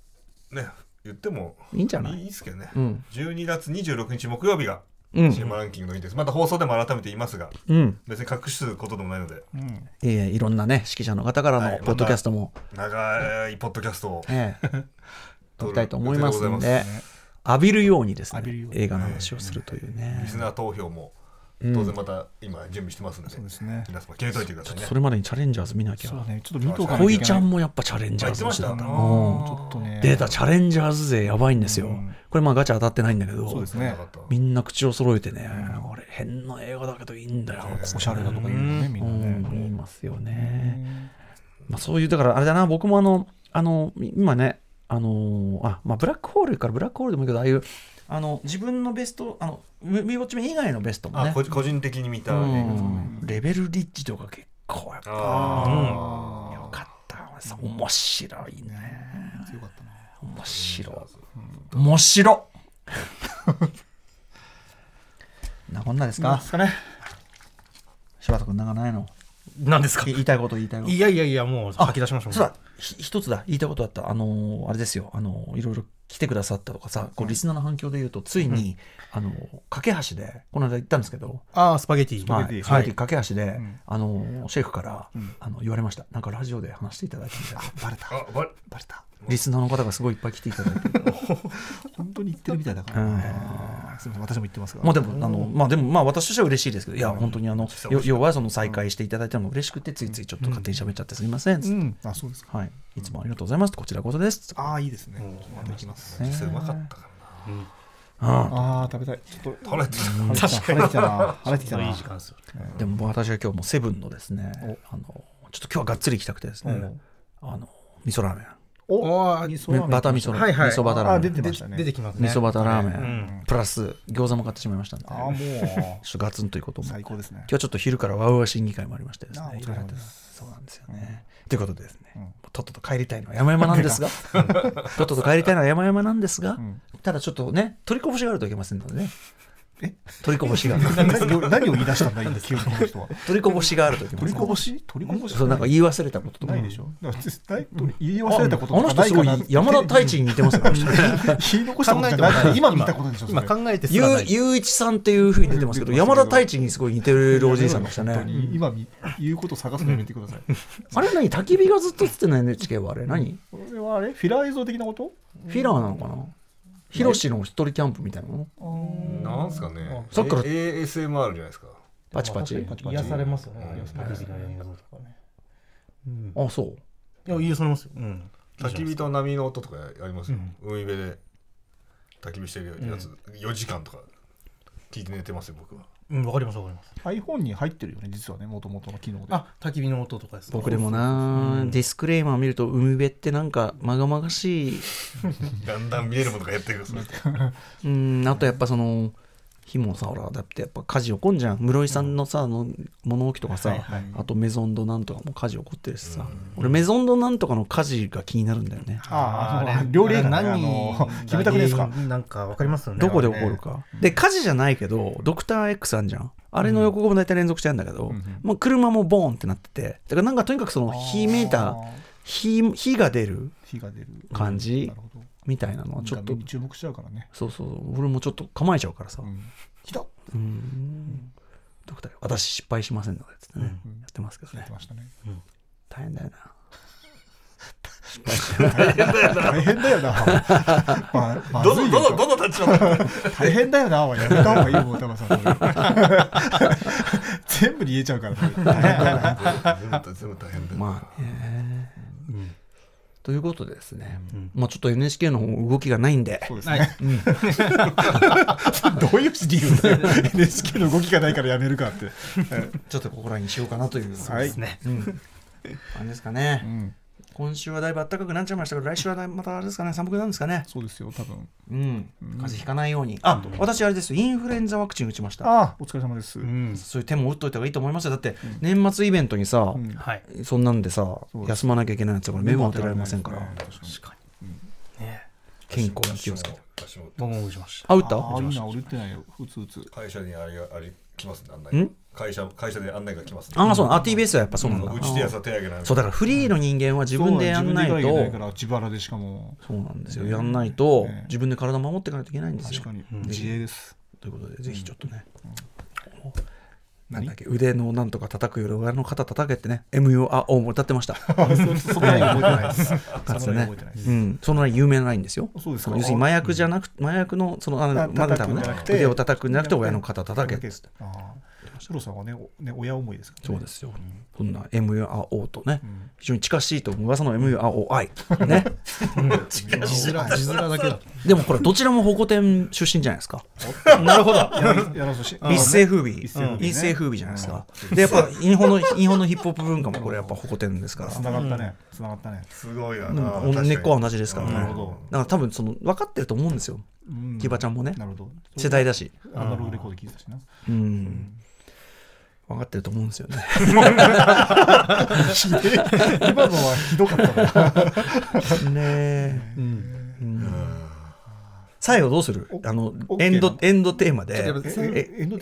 うね言ってもいいんじゃないいいですけどね、うん、12月26日木曜日が c ーランキングの日です、また放送でも改めて言いますが、うん、別に隠すことでもないので、うんえー、いろんなね指揮者の方からのポッドキャストも、はいま、長いポッドキャストを、えー、撮りたいと思いますので浴びるようにですね映画の話をするというね、リスナー投票も当然また今準備してますで、そうですね、皆様といてくださいねそれまでにチャレンジャーズ見なきゃそうねちょっと見とか小ちゃんもやっぱチャレンジャーズ推したちょっとねデータチャレンジャーズ勢やばいんですよ、これまあガチャ当たってないんだけどそうです、ね、みんな口を揃えてね、これ変な映画だけどいいんだよ、おしゃれだとか言うのねみんなね、言いますよね、まあ、そういうだからあれだな僕もあのあの今ねあのあまあブラックホールからブラックホールでもいいけどああいうあの自分のベストあのミウォッチメン以外のベストもね個人的に見た、ね、レベルリッチとか結構やっぱ、うん、よかった面白いね強かったな面白面白なこんなですかですかね柴田君なんかないの何ですか言いたいこと言いたいこといやいやいやもう吐き出しましょうそうだ一つだ言いたいことだったあのー、あれですよあのー、いろいろ来てくださったとかさ、こうリスナーの反響で言うと、ついに、あの、架け橋で、この間行ったんですけど、ああ、スパゲティ。スパゲティ。架け橋で、あの、シェフから、あの、言われました。なんかラジオで話していただいたみたいな。バレた。バレた。リスナーの方がすごいいっぱい来ていただいて (laughs) 本当に言ってるみたいだから、ね、すみません私も言ってますが、まあでもあのまあでもまあ私としては嬉しいですけどいや本当にあの、要はその再開していただいたのも嬉しくてついついちょっと勝手に喋っちゃってすみません、うんあそうですはいいつもありがとうございますこちらこそですああいいですねまた行きます実際うまかったからな、ああ食べたいちょっと腹減ってきたな腹減ってきたないい時間ですよ、でも私は今日もセブンのですねあのちょっと今日はがっつり行きたくてですねあの味噌ラーメンおお味噌バタ味噌の、はいはい、味噌バタラーメン出て,、ね、出てきますね味噌バタラーメン、うん、プラス餃子も買ってしまいましたんで、あもう (laughs) ちょっとガツンということも最高ですね今日はちょっと昼からわうわ審議会もありましてですねそうなんですよねということでですね、うん、とっとと帰りたいのは山々なんですが (laughs) とっとと帰りたいのは山々なんですが、うん、ただちょっとね取りこぼしがあるといけませんのでねえ取りこぼしがある (laughs) 何を言い出したんだい今記憶の人は取りこぼしがあると取りこぼし取りこぼしそうなんか言い忘れたこととかないでしょ言い忘れたことあの人すごい山田太一に似てますね (laughs) 言い残したことない今見たことでしょ今考えてゆゆういちさんっていうふうに出てますけど山田太一にすごい似てるおじいさんでしたね今言うこと探すのやめてくださいあれ何焚き火がずっとつってない NHK はあれ何あれフィラー映像的なことフィラーなのかなヒロシの一人キャンプみたいなのなんすかねさっきから ASMR じゃないですかパチパチ癒されますよねあそういや癒されますよ焚き火と波の音とかやりますよ海辺で焚き火してるやつ四時間とか聞いて寝てますよ僕はうん、わかりますわかります iPhone に入ってるよね実はねもともとの機能であ焚き火の音とかですね。僕でもな、ディスクレーマー見ると海辺ってなんかまがまがしい (laughs) だんだん見えるものが減ってくるうんあとやっぱその、日もさほらだってやっぱ火事起こんじゃん室井さんのさ、あの物置とかさ、はいはい、あとメゾンドなんとかも火事起こってるしさ、うん、俺メゾンドなんとかの火事が気になるんだよね、うん、ああ料理何 (laughs) 決めたくですかなんかわかりますよねどこで起こるか、ね、で火事じゃないけどドクター X あんじゃんあれの横も大体連続してるんだけど、うん、もう車もボーンってなっててだからなんかとにかくその火メーター火火が出る感じ、うんみたいなのはちょっと注目しちゃうからねそうそう俺もちょっと構えちゃうからさ、ひどうん、ドクター私失敗しませんのでっつってね、やってますけどね大変だよな大変だよな。大変だよな。どの、どの、どの立場大変だよな。やめた方がいいもん、多分さ。全部に言えちゃうから、全部大変だよ。まあ、えうんということでですね、まあちょっと NHK の動きがないんで、そうですね。(laughs) どういう理由だ NHK の動きがないからやめるかって、(laughs) ちょっとここらにしようかなという、そうですあれですかね。今週はだいぶ暖かくなっちゃいましたけど、来週はまたあれですかね、寒くなるんですかね。そうですよ、多分。うん。風邪ひかないように。あ、私あれです、インフルエンザワクチン打ちました。あ、お疲れ様です。うん。そういう手も打っといた方がいいと思いますよ。だって、年末イベントにさ、そんなんでさ、休まなきゃいけないやつは目も当てられませんから。確かに。ね。健康に気をつけて。僕も打ちました。あ、打った。打ってないよ。打つ打つ。会社にあれ、あ来ます。なんない。会社会社で案内が来ます、ね、ああそうあ TBS はやっぱそうなんだ、うん、うちでやさ手上げないそうだからフリーの人間は自分でやんないと、うん、自分ででしかもそうなんですよやんないと、自分で体守っていかないといけないんですよ確かに、うん、自衛ですということでぜひちょっとね、なんだっけ腕のなんとか叩くより親の肩叩けってね MU あおも歌ってました (laughs) そそう、そう、そ,、う、そう、そう、そう。うん、その有名なラインですよそうですか要するに麻薬じゃなく、うん、麻薬のそのあのまだ多分ね腕を叩くんじゃなくて親の肩叩けってあシロさんはねね親思いですから、ね、そうですよ、うん、そんな MURO とね、うん、非常に近しいと噂の MUROI ね字面だけだでもこれどちらも保護店出身じゃないですかなるほど一世風靡一世風靡じゃないですか、でやっぱ日本の日本のヒップホップ文化もこれやっぱ保護店ですからつながったねつながったねすごいよな根っこは同じですからねだから多分その分かってると思うんですよキバちゃんもね世代だしアナログレコード聞いたしなうん分かってると思うんですよね。今のはひどかったね。ね最後どうするあのエンドエンドテーマでエ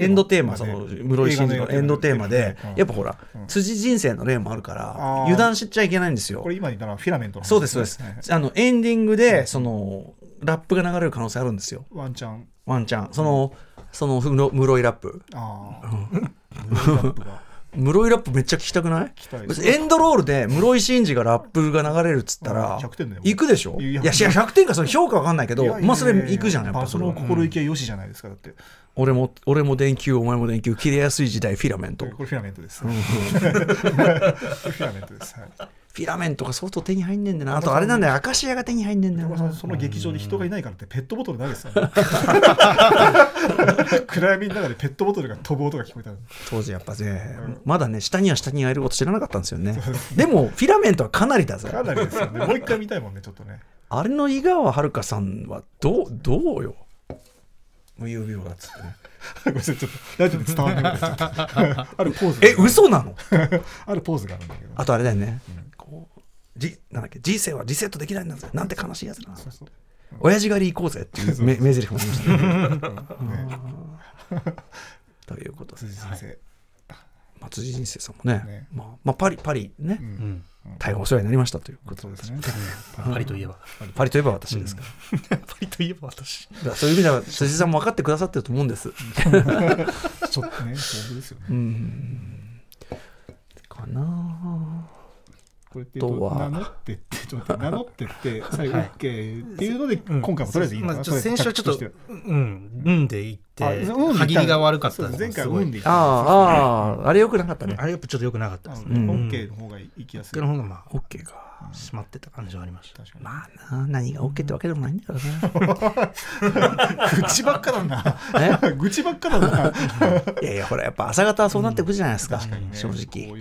ンドテーマその室井真二のエンドテーマでやっぱほら辻人生の例もあるから油断しちゃいけないんですよこれ今言ったのフィラメントそうですそうですあのエンディングでそのラップが流れる可能性あるんですよワンチャンワンチャンそのその室井ラップああ室井ラップめっちゃ聞きたくないエンドロールで室井慎二がラップが流れるっつったら行くでしょいや100点かその評価わかんないけどまあそれ行くじゃんやっぱその心意気はよしじゃないですかだって俺も俺も電球お前も電球切れやすい時代フィラメントこれフィラメントです、(laughs) フィラメントです、はいフィラメントが相当手に入んねんだなあとあれなんだよアカシアが手に入んねんだよその劇場に人がいないからってペットボトルな投げてね。(laughs) 暗闇の中でペットボトルが飛ぶ音が聞こえた当時やっぱね、うん、まだね下には下にあること知らなかったんですよね、ね、でもフィラメントはかなりだぜかなりですよねもう一回見たいもんねちょっとねあれの井川遥さんはどうどうよ無遊病がつってね (laughs) ごめんなさい、ちょっと、ラジオで伝わんないんらいち (laughs) あるポーズ。え、嘘なのあるポーズがあるんだけど。あとあれだよね。うんじなんだっけ人生はリセットできないんだぜなんて悲しいやつだな親父狩り行こうぜっていう名台詞もありましたね。ということです、ね。松人生さんもね、まあ、まあ、パリ、パリね、大変お世話になりましたということですね。パリといえば。パリといえば私ですから。(laughs) パリといえば私。そういう意味では、辻さんも分かってくださってると思うんです。(laughs) ちょっとね、そうですよね。かなこれって名乗ってってちょっと (laughs) 名乗ってって最後 OK っていうので、今回もとりあえずいいのかな、まあ、先週はちょっとうん、うんで一、歯切りが悪かった前回ウンビああ、ああ、れよくなかったね。あれやっぱちょっとよくなかったですね。オッケーの方が行きやすい。の方がまあ、オッケーが。しまってた感じはありました。まあな、何が OK ってわけでもないんだからな。愚 (laughs) 痴ばっかだな。愚痴ばっかだな。(laughs) いやいや、ほら、やっぱ朝方はそうなってくじゃないですか、正直。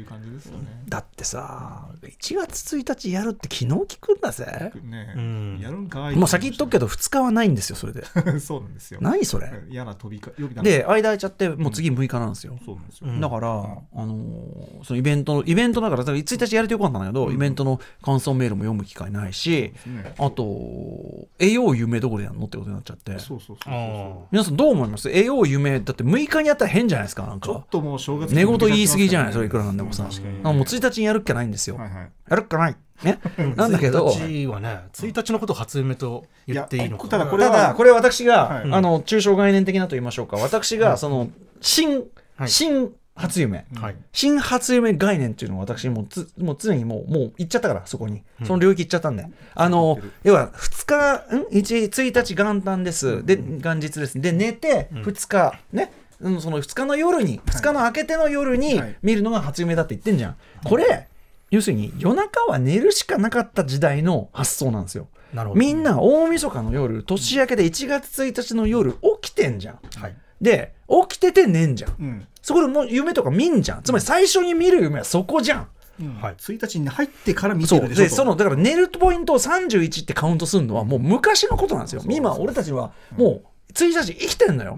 だってさ、1月1日やるって昨日聞くんだぜ。ね、やるんかい。もう先言っとくけど、2日はないんですよ、それで。(laughs) そうなんですよ。何それ。嫌な飛びかで間空いちゃってもう次6日なんですよ、そうなんですよだから、あのそのイベントのイベントだからだから1日やれてよかったんだけど、イベントの感想メールも読む機会ないし、あと栄養夢どこでやんのってことになっちゃってそうそうそう皆さんどう思います栄養夢だって6日にやったら変じゃないですかなんかちょっともう正月寝言言い過ぎじゃないそれいくらなんでもさ、もう1日にやるっきゃないんですよ、はいはいやるっかないね、なんだけど1日はね1日のことを初夢と言っていいのかただこれはこれ私が、はい、あの抽象概念的なと言いましょうか私がその新、はい、新初夢、はい、新初夢概念っていうのを私もつもう常にもうもう行っちゃったからそこにその領域行っちゃったんで、うん、あの要は2日ん 1, 1日元旦ですで元日ですで寝て2日、うん、ねその2日の夜に2日の明けての夜に見るのが初夢だって言ってんじゃん、これ要するに夜中は寝るしかなかった時代の発想なんですよ。なるほどみんな大晦日の夜年明けで1月1日の夜起きてんじゃん。はい、で起きてて寝んじゃん。うん、そこでもう夢とか見んじゃん。つまり最初に見る夢はそこじゃん。うんはい、1日に入ってから見てるでしょそのだから寝るポイントを31ってカウントするのはもう昔のことなんですよ。今俺たちはもう、うん1日生きてんのよ、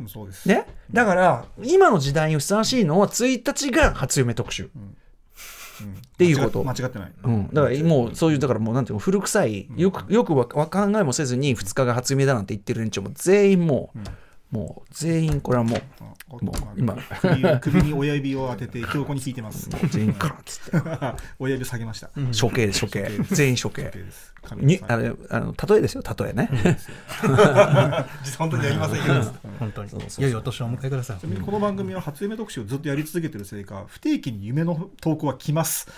ね、だから今の時代にふさわしいのは1日が初夢特集、うん、っていうこと間違ってない、うん、だからもうそういうだからもうなんていうの古臭いよくよく考えもせずに2日が初夢だなんて言ってる連中も全員もう、もう全員これはもうもう今首に親指を当ててひ横に引いてます (laughs) 全員からッつって親指下げました、うん、処刑処刑全員処刑にあれあの例えですよ例えね、うん、本当にやりません本当にいお年をお迎えくださいちなみにこの番組は初夢特集をずっとやり続けてるせいか不定期に夢の投稿は来ます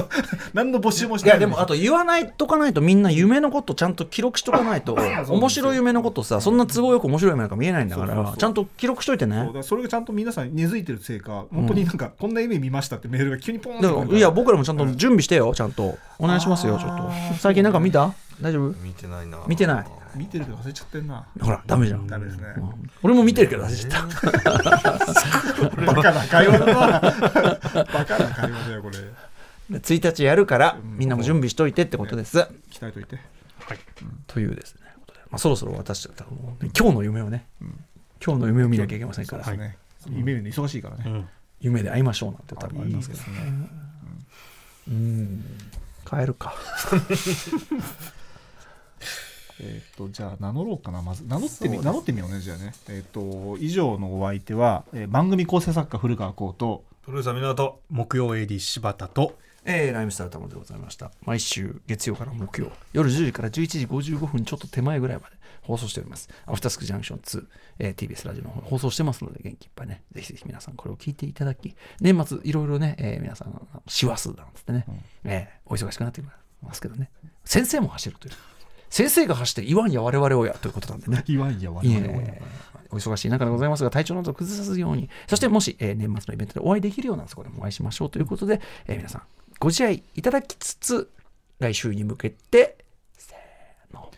(laughs) 何の募集もしてないいやでもあと言わないとかないとみんな夢のことちゃんと記録しとかないと (laughs) 面白い夢のことさそんな都合よく面白い夢なんか見えないんだだからちゃんと記録しといてねそれがちゃんと皆さん根付いてるせいか本当になんか、こんな夢見ましたってメールが急にポンっていや僕らもちゃんと準備してよ、ちゃんとお願いしますよちょっと最近なんか見た大丈夫見てないな見てない見てるけど忘れちゃってんなほらダメじゃんダメですね、うん、俺も見てるけど忘れちゃったバカな会話だなバカな会話だよこれ1日やるからみんなも準備しといてってことです、鍛えといてはい、うん、というですねまあ、そろそろ私だったらもう、今日の夢をね、今日の夢を見なきゃいけませんから、ね夢見るの忙しいからね、夢で会いましょうなんて多分ありますけどねうん帰えるか (laughs) えっとじゃあ名乗ろうかなまず名乗ってみ名乗ってみようねじゃあねえっ、ー、と以上のお相手は、えー、番組構成作家古川浩とプロデューサー斗木曜 AD 柴田とえー、ライムスター歌丸でございました。毎週月曜から木曜、夜10時から11時55分ちょっと手前ぐらいまで放送しております。アフタースクジャンクション2、えー、TBS ラジオの放送してますので、元気いっぱいね、ぜひぜひ皆さんこれを聞いていただき、年末いろいろね、えー、皆さん、師走なんつってね、うん、えー、お忙しくなってますけどね、先生も走るという。先生が走って言わんや我々をやということなんでね。(laughs) 言わんや我々をや。えーお忙しい中でございますが、体調など崩さずように、そしてもし、えー、年末のイベントでお会いできるようなそこでもお会いしましょうということで、えー、皆さん、ご自愛いただきつつ、来週に向けて、せーの。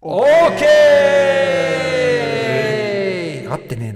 OK! あってね、